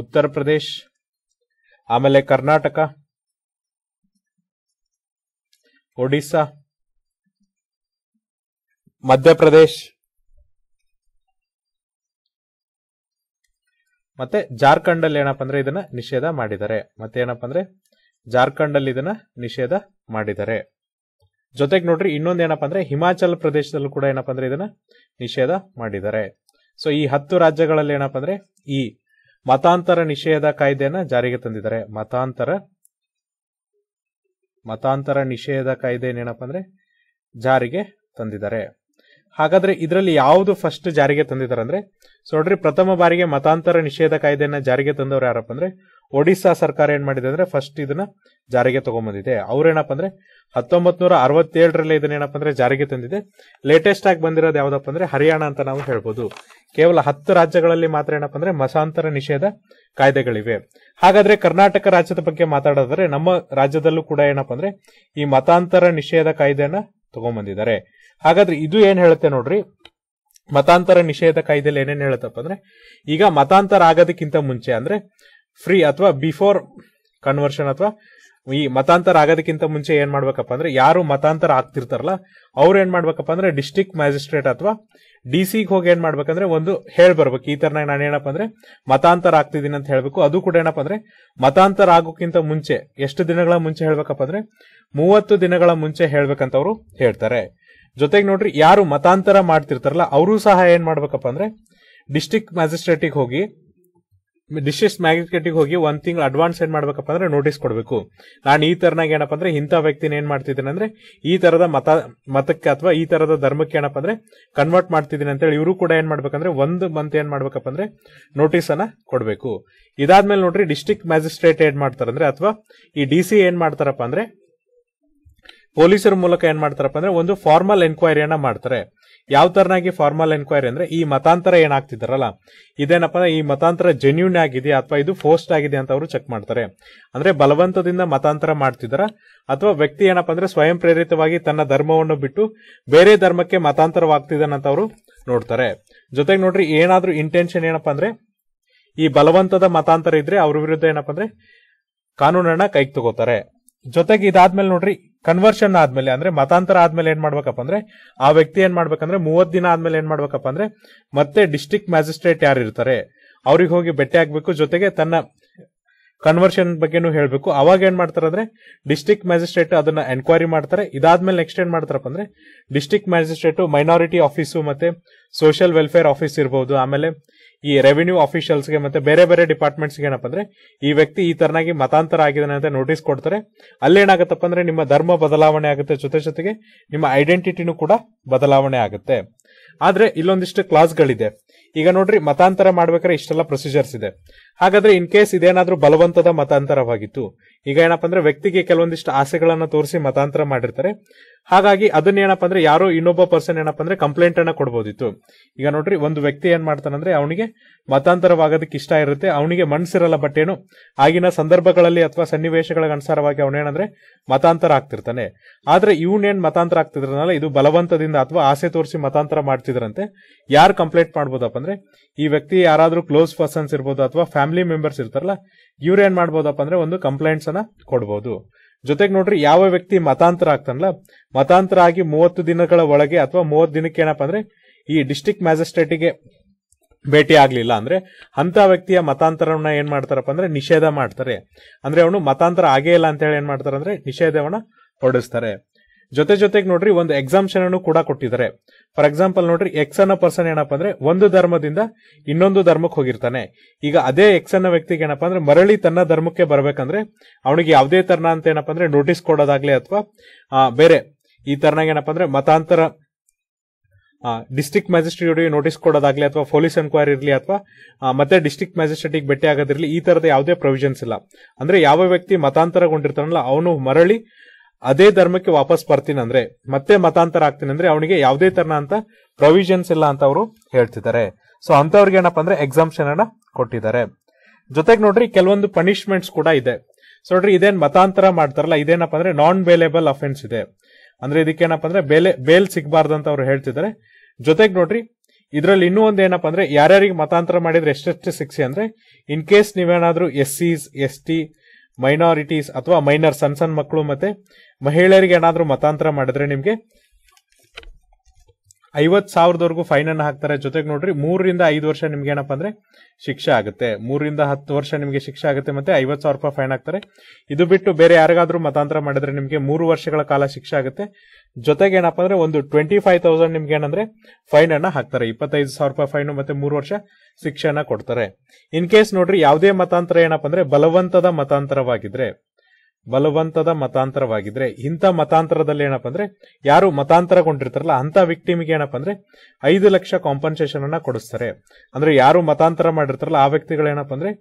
ಉತ್ತರ ಪ್ರದೇಶ್ ಆಮೇಲೆ ಕರ್ನಾಟಕ ಒಡಿಸ್ಸಾ ಮಧ್ಯಪ್ರದೇಶ್ ಮತ್ತೆ ಜಾರ್ಖಂಡ್ ಅಲ್ಲಿ ಏನಪ್ಪಾ ಅಂದ್ರೆ ಇದನ್ನ ನಿಷೇಧ ಮಾಡಿದ್ದಾರೆ ಮತ್ತೆ ಏನಪ್ಪಾ ಅಂದ್ರೆ ಜಾರ್ಖಂಡ್ ಅಲ್ಲಿ ಇದನ್ನ ನಿಷೇಧ ಮಾಡಿದ್ದಾರೆ ಜೊತೆಗೆ ನೋಡ್ರಿ ಇನ್ನೊಂದು ಏನಪ್ಪಾ ಅಂದ್ರೆ ಹಿಮಾಚಲ ಪ್ರದೇಶದಲ್ಲೂ ಕೂಡ ಏನಪ್ಪಾ ಅಂದ್ರೆ ಇದನ್ನ ನಿಷೇಧ ಮಾಡಿದ್ದಾರೆ ಸೊ ಈ ಹತ್ತು ರಾಜ್ಯಗಳಲ್ಲಿ ಏನಪ್ಪಾ ಅಂದ್ರೆ ಈ ಮತಾಂತರ ನಿಷೇಧ ಕಾಯ್ದೆಯನ್ನ ಜಾರಿಗೆ ತಂದಿದ್ದಾರೆ ಮತಾಂತರ ಮತಾಂತರ ನಿಷೇಧ ಕಾಯ್ದೆ ಏನೇನಪ್ಪ ಅಂದ್ರೆ ಜಾರಿಗೆ ತಂದಿದ್ದಾರೆ ಹಾಗಾದ್ರೆ ಇದರಲ್ಲಿ ಯಾವುದು ಫಸ್ಟ್ ಜಾರಿಗೆ ತಂದಿದ್ದಾರೆ ಅಂದ್ರೆ ಸೊ ನೋಡ್ರಿ ಪ್ರಥಮ ಬಾರಿಗೆ ಮತಾಂತರ ನಿಷೇಧ ಕಾಯ್ದೆಯನ್ನ ಜಾರಿಗೆ ತಂದವರು ಯಾರಪ್ಪ ಅಂದ್ರೆ ಒಡಿಶಾ ಸರ್ಕಾರ ಏನ್ ಮಾಡಿದೆ ಅಂದ್ರೆ ಫಸ್ಟ್ ಇದನ್ನ ಜಾರಿಗೆ ತಗೊಂಬಂದಿದೆ ಅವ್ರೇನಪ್ಪ ಅಂದ್ರೆ ಹತ್ತೊಂಬತ್ ನೂರ ಅರವತ್ತೇಳರಲ್ಲಿ ಇದನ್ನ ಏನಪ್ಪ ಅಂದ್ರೆ ಜಾರಿಗೆ ತಂದಿದೆ ಲೇಟೆಸ್ಟ್ ಆಗಿ ಬಂದಿರೋದು ಯಾವ್ದಪ್ಪ ಅಂದ್ರೆ ಹರಿಯಾಣ ಅಂತ ನಾವು ಹೇಳ್ಬೋದು ಕೇವಲ ಹತ್ತು ರಾಜ್ಯಗಳಲ್ಲಿ ಮಾತ್ರ ಏನಪ್ಪ ಅಂದ್ರೆ ಮತಾಂತರ ನಿಷೇಧ ಕಾಯ್ದೆಗಳಿವೆ ಹಾಗಾದ್ರೆ ಕರ್ನಾಟಕ ರಾಜ್ಯದ ಬಗ್ಗೆ ಮಾತಾಡೋದಾದ್ರೆ ನಮ್ಮ ರಾಜ್ಯದಲ್ಲೂ ಕೂಡ ಏನಪ್ಪ ಅಂದ್ರೆ ಈ ಮತಾಂತರ ನಿಷೇಧ ಕಾಯ್ದೆಯನ್ನ ತಗೊಂಡ್ಬಂದಿದ್ದಾರೆ ಹಾಗಾದ್ರೆ ಇದು ಏನ್ ಹೇಳುತ್ತೆ ನೋಡ್ರಿ ಮತಾಂತರ ನಿಷೇಧ ಕಾಯ್ದೆಲಿ ಏನೇನ್ ಹೇಳುತ್ತಪ್ಪ ಅಂದ್ರೆ ಈಗ ಮತಾಂತರ ಆಗೋದಕ್ಕಿಂತ ಮುಂಚೆ ಅಂದ್ರೆ ಫ್ರೀ ಅಥವಾ ಬಿಫೋರ್ ಕನ್ವರ್ಷನ್ ಅಥವಾ ಈ ಮತಾಂತರ ಆಗೋದಕ್ಕಿಂತ ಮುಂಚೆ ಏನ್ ಮಾಡ್ಬೇಕಪ್ಪ ಅಂದ್ರೆ ಯಾರು ಮತಾಂತರ ಆಗ್ತಿರ್ತಾರಲ್ಲ ಅವ್ರು ಏನ್ ಮಾಡ್ಬೇಕಪ್ಪ ಅಂದ್ರೆ ಡಿಸ್ಟಿಕ್ ಮ್ಯಾಜಿಸ್ಟ್ರೇಟ್ ಅಥವಾ ಡಿ ಸಿಗೆ ಹೋಗಿ ಏನ್ ಮಾಡ್ಬೇಕಂದ್ರೆ ಒಂದು ಹೇಳ್ಬರ್ಬೇಕು ಈ ತರನಾಗ ನಾನು ಏನಪ್ಪ ಅಂದ್ರೆ ಮತಾಂತರ ಆಗ್ತಿದ್ದೀನಿ ಅಂತ ಹೇಳ್ಬೇಕು ಅದು ಕೂಡ ಏನಪ್ಪ ಅಂದ್ರೆ ಮತಾಂತರ ಆಗೋಕ್ಕಿಂತ ಮುಂಚೆ ಎಷ್ಟು ದಿನಗಳ ಮುಂಚೆ ಹೇಳ್ಬೇಕಪ್ಪ ಅಂದ್ರೆ ಮೂವತ್ತು ದಿನಗಳ ಮುಂಚೆ ಹೇಳ್ಬೇಕಂತ ಅವರು ಹೇಳ್ತಾರೆ ಜೊತೆಗೆ ನೋಡ್ರಿ ಯಾರು ಮತಾಂತರ ಮಾಡ್ತಿರ್ತಾರಲ್ಲ ಅವರು ಸಹ ಏನ್ ಮಾಡ್ಬೇಕಪ್ಪ ಅಂದ್ರೆ ಡಿಸ್ಟಿಕ್ ಮ್ಯಾಜಿಸ್ಟ್ರೇಟಿಗೆ ಹೋಗಿ ಡಿಸ್ಟಿಕ್ ಮ್ಯಾಜಿಸ್ಟ್ರೇಟ್ ಹೋಗಿ ಒಂದ್ ತಿಂಗಳು ಅಡ್ವಾನ್ಸ್ ಏನ್ ಮಾಡ್ಬೇಕಪ್ಪ ಅಂದ್ರೆ ನೋಟಿಸ್ ಕೊಡಬೇಕು ನಾನು ಈ ತರನಾಗ ಏನಪ್ಪ ಅಂದ್ರೆ ಇಂಥ ವ್ಯಕ್ತಿನ ಏನ್ ಮಾಡ್ತಿದ್ದೀನಿ ಅಂದ್ರೆ ಈ ತರದ ಮತ ಮತಕ್ಕೆ ಅಥವಾ ಈ ತರದ ಧರ್ಮಕ್ಕೆ ಏನಪ್ಪ ಅಂದ್ರೆ ಕನ್ವರ್ಟ್ ಮಾಡ್ತಿದ್ದೀನಿ ಅಂತೇಳಿ ಇವರು ಕೂಡ ಏನ್ ಮಾಡ್ಬೇಕಂದ್ರೆ ಒಂದು ಮಂತ್ ಏನ್ ಮಾಡ್ಬೇಕಪ್ಪ ಅಂದ್ರೆ ನೋಟಿಸ್ ಅನ್ನ ಕೊಡಬೇಕು ಇದಾದ್ಮೇಲೆ ನೋಡ್ರಿ ಡಿಸ್ಟಿಕ್ ಮ್ಯಾಜಿಸ್ಟ್ರೇಟ್ ಏನ್ ಮಾಡ್ತಾರಂದ್ರೆ ಅಥವಾ ಈ ಡಿ ಸಿ ಏನ್ ಮಾಡ್ತಾರಪ್ಪ ಅಂದ್ರೆ ಪೊಲೀಸರ ಮೂಲಕ ಏನ್ ಮಾಡ್ತಾರಪ್ಪ ಅಂದ್ರೆ ಒಂದು ಫಾರ್ಮಲ್ ಎನ್ಕ್ವೈರಿಯನ್ನ ಮಾಡ್ತಾರೆ ಯಾವ ತರನಾಗಿ ಫಾರ್ಮಲ್ ಎನ್ಕ್ವೈರಿ ಅಂದ್ರೆ ಈ ಮತಾಂತರ ಏನಾಗ್ತಿದಾರಲ್ಲ ಇದೇನಪ್ಪ ಅಂದ್ರೆ ಈ ಮತಾಂತರ ಜೆನ್ಯೂನ್ ಆಗಿದೆಯಾ ಅಥವಾ ಇದು ಫೋಸ್ಟ್ ಆಗಿದೆ ಅಂತ ಅವರು ಚೆಕ್ ಮಾಡ್ತಾರೆ ಅಂದ್ರೆ ಬಲವಂತದಿಂದ ಮತಾಂತರ ಮಾಡ್ತಿದಾರ ಅಥವಾ ವ್ಯಕ್ತಿ ಏನಪ್ಪ ಅಂದ್ರೆ ಸ್ವಯಂ ಪ್ರೇರಿತವಾಗಿ ತನ್ನ ಧರ್ಮವನ್ನು ಬಿಟ್ಟು ಬೇರೆ ಧರ್ಮಕ್ಕೆ ಮತಾಂತರವಾಗ್ತಿದ್ದಾನಂತ ಅವರು ನೋಡ್ತಾರೆ ಜೊತೆಗೆ ನೋಡ್ರಿ ಏನಾದ್ರೂ ಇಂಟೆನ್ಷನ್ ಏನಪ್ಪಾ ಅಂದ್ರೆ ಈ ಬಲವಂತದ ಮತಾಂತರ ಇದ್ರೆ ಅವ್ರ ವಿರುದ್ಧ ಏನಪ್ಪಾ ಅಂದ್ರೆ ಕಾನೂನನ್ನ ಕೈಗೆ ತಗೋತಾರೆ ಜೊತೆಗೆ ಇದಾದ್ಮೇಲೆ ನೋಡ್ರಿ ಕನ್ವರ್ಷನ್ ಆದ್ಮೇಲೆ ಅಂದ್ರೆ ಮತಾಂತರ ಆದ್ಮೇಲೆ ಏನ್ ಮಾಡ್ಬೇಕಪ್ಪ ಅಂದ್ರೆ ಆ ವ್ಯಕ್ತಿ ಏನ್ ಮಾಡ್ಬೇಕಂದ್ರೆ ಮೂವತ್ ದಿನ ಆದ್ಮೇಲೆ ಏನ್ ಮಾಡ್ಬೇಕಪ್ಪ ಅಂದ್ರೆ ಮತ್ತೆ ಡಿಸ್ಟಿಕ್ ಮ್ಯಾಜಿಸ್ಟ್ರೇಟ್ ಯಾರು ಇರ್ತಾರೆ ಅವ್ರಿಗೆ ಹೋಗಿ ಭೇಟಿ ಆಗ್ಬೇಕು ಜೊತೆಗೆ ತನ್ನ ಕನ್ವರ್ಷನ್ ಬಗ್ಗೆನೂ ಹೇಳಬೇಕು ಅವಾಗ ಏನ್ ಮಾಡ್ತಾರೆ ಅಂದ್ರೆ ಡಿಸ್ಟಿಕ್ ಮ್ಯಾಜಿಸ್ಟ್ರೇಟ್ ಅದನ್ನ ಎನ್ಕ್ವೈರಿ ಮಾಡ್ತಾರೆ ಇದಾದ್ಮೇಲೆ ನೆಕ್ಸ್ಟ್ ಏನ್ ಮಾಡ್ತಾರಪ್ಪ ಅಂದ್ರೆ ಡಿಸ್ಟಿಕ್ ಮ್ಯಾಜಿಸ್ಟ್ರೇಟ್ ಮೈನಾರಿಟಿ ಆಫೀಸು ಮತ್ತೆ ಸೋಷಿಯಲ್ ವೆಲ್ಫೇರ್ ಆಫೀಸ್ ಇರಬಹುದು ಆಮೇಲೆ ಈ ರೆವಿನ್ಯೂ ಆಫೀಷಿಯಲ್ಸ್ಗೆ ಮತ್ತೆ ಬೇರೆ ಬೇರೆ ಡಿಪಾರ್ಟ್ಮೆಂಟ್ಸ್ಗೆ ಏನಪ್ಪ ಅಂದ್ರೆ ಈ ವ್ಯಕ್ತಿ ಈ ತರನಾಗಿ ಮತಾಂತರ ಆಗಿದೆ ಅಂತ ನೋಟಿಸ್ ಕೊಡ್ತಾರೆ ಅಲ್ಲೇನಾಗತ್ತಪ್ಪ ಅಂದ್ರೆ ನಿಮ್ಮ ಧರ್ಮ ಬದಲಾವಣೆ ಆಗುತ್ತೆ ಜೊತೆ ಜೊತೆಗೆ ನಿಮ್ಮ ಐಡೆಂಟಿಟಿನೂ ಕೂಡ ಬದಲಾವಣೆ ಆಗುತ್ತೆ ಆದ್ರೆ ಇಲ್ಲೊಂದಿಷ್ಟು ಕ್ಲಾಸ್ಗಳಿದೆ ಈಗ ನೋಡ್ರಿ ಮತಾಂತರ ಮಾಡ್ಬೇಕಾದ್ರೆ ಇಷ್ಟೆಲ್ಲ ಪ್ರೊಸೀಜರ್ಸ್ ಇದೆ ಹಾಗಾದ್ರೆ ಇನ್ ಕೇಸ್ ಇದೇನಾದ್ರೂ ಬಲವಂತದ ಮತಾಂತರವಾಗಿತ್ತು ಈಗ ಏನಪ್ಪ ಅಂದ್ರೆ ವ್ಯಕ್ತಿಗೆ ಕೆಲವೊಂದಿಷ್ಟು ಆಸೆಗಳನ್ನ ತೋರಿಸಿ ಮತಾಂತರ ಮಾಡಿರ್ತಾರೆ ಹಾಗಾಗಿ ಅದನ್ನ ಏನಪ್ಪಾ ಅಂದ್ರೆ ಯಾರೋ ಇನ್ನೊಬ್ಬ ಪರ್ಸನ್ ಏನಪ್ಪ ಅಂದ್ರೆ ಕಂಪ್ಲೇಂಟ್ ಅನ್ನ ಕೊಡಬಹುದಿತ್ತು ಈಗ ನೋಡ್ರಿ ಒಂದು ವ್ಯಕ್ತಿ ಏನ್ ಮಾಡ್ತಾನಂದ್ರೆ ಅವನಿಗೆ ಮತಾಂತರವಾಗೋದಕ್ಕೆ ಇಷ್ಟ ಇರುತ್ತೆ ಅವನಿಗೆ ಮನ್ಸಿರಲ್ಲ ಬಟ್ ಏನು ಆಗಿನ ಸಂದರ್ಭಗಳಲ್ಲಿ ಅಥವಾ ಸನ್ನಿವೇಶಗಳ ಅನುಸಾರವಾಗಿ ಅವನೇನಂದ್ರೆ ಮತಾಂತರ ಆಗ್ತಿರ್ತಾನೆ ಆದ್ರೆ ಇವನೇನ್ ಮತಾಂತರ ಆಗ್ತಿದ್ರನಲ್ಲ ಇದು ಬಲವಂತದಿಂದ ಅಥವಾ ಆಸೆ ತೋರಿಸಿ ಮತಾಂತರ ಮಾಡ್ತಿದ್ರಂತೆ ಯಾರು ಕಂಪ್ಲೇಂಟ್ ಮಾಡ್ಬೋದಪ್ಪ ಅಂದ್ರೆ ಈ ವ್ಯಕ್ತಿ ಯಾರಾದ್ರೂ ಕ್ಲೋಸ್ ಪರ್ಸನ್ಸ್ ಇರ್ಬೋದು ಅಥವಾ ಫ್ಯಾಮಿಲಿ ಮೆಂಬರ್ಸ್ ಇರ್ತಾರಲ್ಲ ಇವ್ರು ಏನ್ ಮಾಡ್ಬೋದಪ್ಪ ಅಂದ್ರೆ ಒಂದು ಕಂಪ್ಲೇಂಟ್ಸ್ ಅನ್ನ ಕೊಡ್ಬೋದು ಜೊತೆಗೆ ನೋಡ್ರಿ ಯಾವ ವ್ಯಕ್ತಿ ಮತಾಂತರ ಆಗ್ತಾನಲ್ಲ ಮತಾಂತರ ಆಗಿ ಮೂವತ್ತು ದಿನಗಳ ಒಳಗೆ ಅಥವಾ ಮೂವತ್ತು ದಿನಕ್ಕೆ ಏನಪ್ಪ ಅಂದ್ರೆ ಈ ಡಿಸ್ಟಿಕ್ ಮ್ಯಾಜಿಸ್ಟ್ರೇಟಿಗೆ ಭೇಟಿ ಆಗ್ಲಿಲ್ಲ ಅಂದ್ರೆ ಅಂತ ವ್ಯಕ್ತಿಯ ಮತಾಂತರವನ್ನ ಏನ್ ಮಾಡ್ತಾರಪ್ಪ ಅಂದ್ರೆ ನಿಷೇಧ ಮಾಡ್ತಾರೆ ಅಂದ್ರೆ ಅವನು ಮತಾಂತರ ಆಗೇ ಇಲ್ಲ ಅಂತ ಹೇಳಿ ಏನ್ ಮಾಡ್ತಾರೆ ಅಂದ್ರೆ ನಿಷೇಧವನ್ನ ಹೊರಡಿಸ್ತಾರೆ ಜೊತೆ ಜೊತೆಗೆ ನೋಡ್ರಿ ಒಂದು ಎಕ್ಸಾಮ್ಷನ್ ಅನ್ನು ಕೂಡ ಕೊಟ್ಟಿದ್ದಾರೆ ಫಾರ್ ಎಕ್ಸಾಂಪಲ್ ನೋಡ್ರಿ ಎಕ್ಸ್ ಅನ್ನೋ ಪರ್ಸನ್ ಏನಪ್ಪ ಅಂದ್ರೆ ಒಂದು ಧರ್ಮದಿಂದ ಇನ್ನೊಂದು ಧರ್ಮಕ್ಕೆ ಹೋಗಿರ್ತಾನೆ ಈಗ ಅದೇ ಎಕ್ಸ್ ಅನ್ನೋ ವ್ಯಕ್ತಿಗೆ ಏನಪ್ಪಾ ಅಂದ್ರೆ ಮರಳಿ ತನ್ನ ಧರ್ಮಕ್ಕೆ ಬರಬೇಕಂದ್ರೆ ಅವನಿಗೆ ಯಾವುದೇ ತರನ ಅಂತ ಏನಪ್ಪ ಅಂದ್ರೆ ನೋಟಿಸ್ ಕೊಡೋದಾಗ್ಲಿ ಅಥವಾ ಬೇರೆ ಈ ತರನಾಗ ಏನಪ್ಪಾ ಅಂದ್ರೆ ಮತಾಂತರ ಡಿಸ್ಟಿಕ್ ಮ್ಯಾಜಿಸ್ಟ್ರೇಟ್ ನೋಟಿಸ್ ಕೊಡೋದಾಗ್ಲಿ ಅಥವಾ ಪೊಲೀಸ್ ಎನ್ಕ್ವೈರಿ ಇರಲಿ ಅಥವಾ ಮತ್ತೆ ಡಿಸ್ಟಿಕ್ ಮ್ಯಾಜಿಸ್ಟ್ರೇಟ್ ಭೇಟಿ ಆಗೋದಿರಲಿ ಈ ತರದ ಯಾವುದೇ ಪ್ರೊವಿಷನ್ಸ್ ಇಲ್ಲ ಅಂದ್ರೆ ಯಾವ ವ್ಯಕ್ತಿ ಮತಾಂತರಗೊಂಡಿರ್ತಾನಲ್ಲ ಅವನು ಮರಳಿ ಅದೇ ಧರ್ಮಕ್ಕೆ ವಾಪಸ್ ಬರ್ತೀನಿ ಅಂದ್ರೆ ಮತ್ತೆ ಮತಾಂತರ ಆಗ್ತೀನಿ ಅಂದ್ರೆ ಅವನಿಗೆ ಯಾವುದೇ ತರನ ಅಂತ ಪ್ರೊವಿಷನ್ಸ್ ಇಲ್ಲ ಅಂತ ಅವರು ಹೇಳ್ತಿದ್ದಾರೆ ಸೊ ಅಂತವ್ರಿಗೆ ಏನಪ್ಪಾ ಅಂದ್ರೆ ಎಕ್ಸಾಮ್ಷನ್ ಅನ್ನ ಕೊಟ್ಟಿದ್ದಾರೆ ಜೊತೆಗೆ ನೋಡ್ರಿ ಕೆಲವೊಂದು ಪನಿಷ್ಮೆಂಟ್ಸ್ ಕೂಡ ಇದೆ ಸೊ ನೋಡ್ರಿ ಇದೇನ್ ಮತಾಂತರ ಮಾಡ್ತಾರಲ್ಲ ಇದೇನಪ್ಪ ಅಂದ್ರೆ ನಾನ್ ಬೇಲೇಬಲ್ ಅಫೆನ್ಸ್ ಇದೆ ಅಂದ್ರೆ ಇದಕ್ಕೇನಪ್ಪ ಅಂದ್ರೆ ಬೇಲೆ ಬೇಲ್ ಅಂತ ಅವ್ರು ಹೇಳ್ತಿದ್ದಾರೆ ಜೊತೆಗೆ ನೋಡ್ರಿ ಇದರಲ್ಲಿ ಇನ್ನೂ ಒಂದ್ ಏನಪ್ಪಾ ಅಂದ್ರೆ ಯಾರ್ಯಾರಿಗೆ ಮತಾಂತರ ಮಾಡಿದ್ರೆ ಎಷ್ಟೆಷ್ಟು ಸಿಕ್ಸಿ ಅಂದ್ರೆ ಇನ್ ಕೇಸ್ ನೀವೇನಾದ್ರೂ S Cs S T minorities ಅಥವಾ ಮೈನರ್ ಸಣ್ಣ ಸಣ್ಣ ಮಕ್ಕಳು ಮತ್ತೆ ಮಹಿಳೆಯರಿಗೆ ಏನಾದರೂ ಮತಾಂತರ ಮಾಡಿದ್ರೆ ನಿಮಗೆ ಐವತ್ ಸಾವಿರದವರೆಗೂ ಫೈನ್ ಅನ್ನು ಹಾಕ್ತಾರೆ ಜೊತೆಗೆ ನೋಡ್ರಿ ಮೂರರಿಂದ ಐದು ವರ್ಷ ನಿಮ್ಗೆ ಏನಪ್ಪಾ ಅಂದ್ರೆ ಶಿಕ್ಷೆ ಆಗುತ್ತೆ ಮೂರರಿಂದ ಹತ್ತು ವರ್ಷ ನಿಮಗೆ ಶಿಕ್ಷೆ ಆಗುತ್ತೆ ಮತ್ತೆ ಐವತ್ತು ಸಾವಿರ ರೂಪಾಯಿ ಫೈನ್ ಹಾಕ್ತಾರೆ ಇದು ಬಿಟ್ಟು ಬೇರೆ ಯಾರಿಗಾದ್ರೂ ಮತಾಂತರ ಮಾಡಿದ್ರೆ ನಿಮಗೆ ಮೂರು ವರ್ಷಗಳ ಕಾಲ ಶಿಕ್ಷೆ ಆಗುತ್ತೆ ಜೊತೆಗೆ ಏನಪ್ಪಾ ಅಂದ್ರೆ ಒಂದು ಟ್ವೆಂಟಿ ಫೈವ್ ತೌಸಂಡ್ ನಿಮ್ಗೆ ಏನಂದ್ರೆ ಫೈನ್ ಅನ್ನ ಹಾಕ್ತಾರೆ ಇಪ್ಪತ್ತೈದು ಸಾವಿರ ರೂಪಾಯಿ ಫೈನ್ ಮತ್ತೆ ಮೂರು ವರ್ಷ ಶಿಕ್ಷೆ ಕೊಡ್ತಾರೆ ಇನ್ ಕೇಸ್ ನೋಡ್ರಿ ಯಾವುದೇ ಮತಾಂತರ ಏನಪ್ಪ ಅಂದ್ರೆ ಬಲವಂತದ ಮತಾಂತರವಾಗಿದ್ರೆ ಬಲವಂತದ ಮತಾಂತರವಾಗಿದ್ರೆ ಇಂಥ ಮತಾಂತರದಲ್ಲಿ ಏನಪ್ಪ ಅಂದ್ರೆ ಯಾರು ಮತಾಂತರಗೊಂಡಿರ್ತಾರಲ್ಲ ಅಂತ ವ್ಯಕ್ತಿಮಿಗೆ ಏನಪ್ಪ ಅಂದ್ರೆ ಐದು ಲಕ್ಷ ಕಾಂಪನ್ಸೇಷನ್ ಅನ್ನ ಕೊಡಿಸ್ತಾರೆ ಅಂದ್ರೆ ಯಾರು ಮತಾಂತರ ಮಾಡಿರ್ತಾರಲ್ಲ ಆ ವ್ಯಕ್ತಿಗಳೇನಪ್ಪ ಅಂದ್ರೆ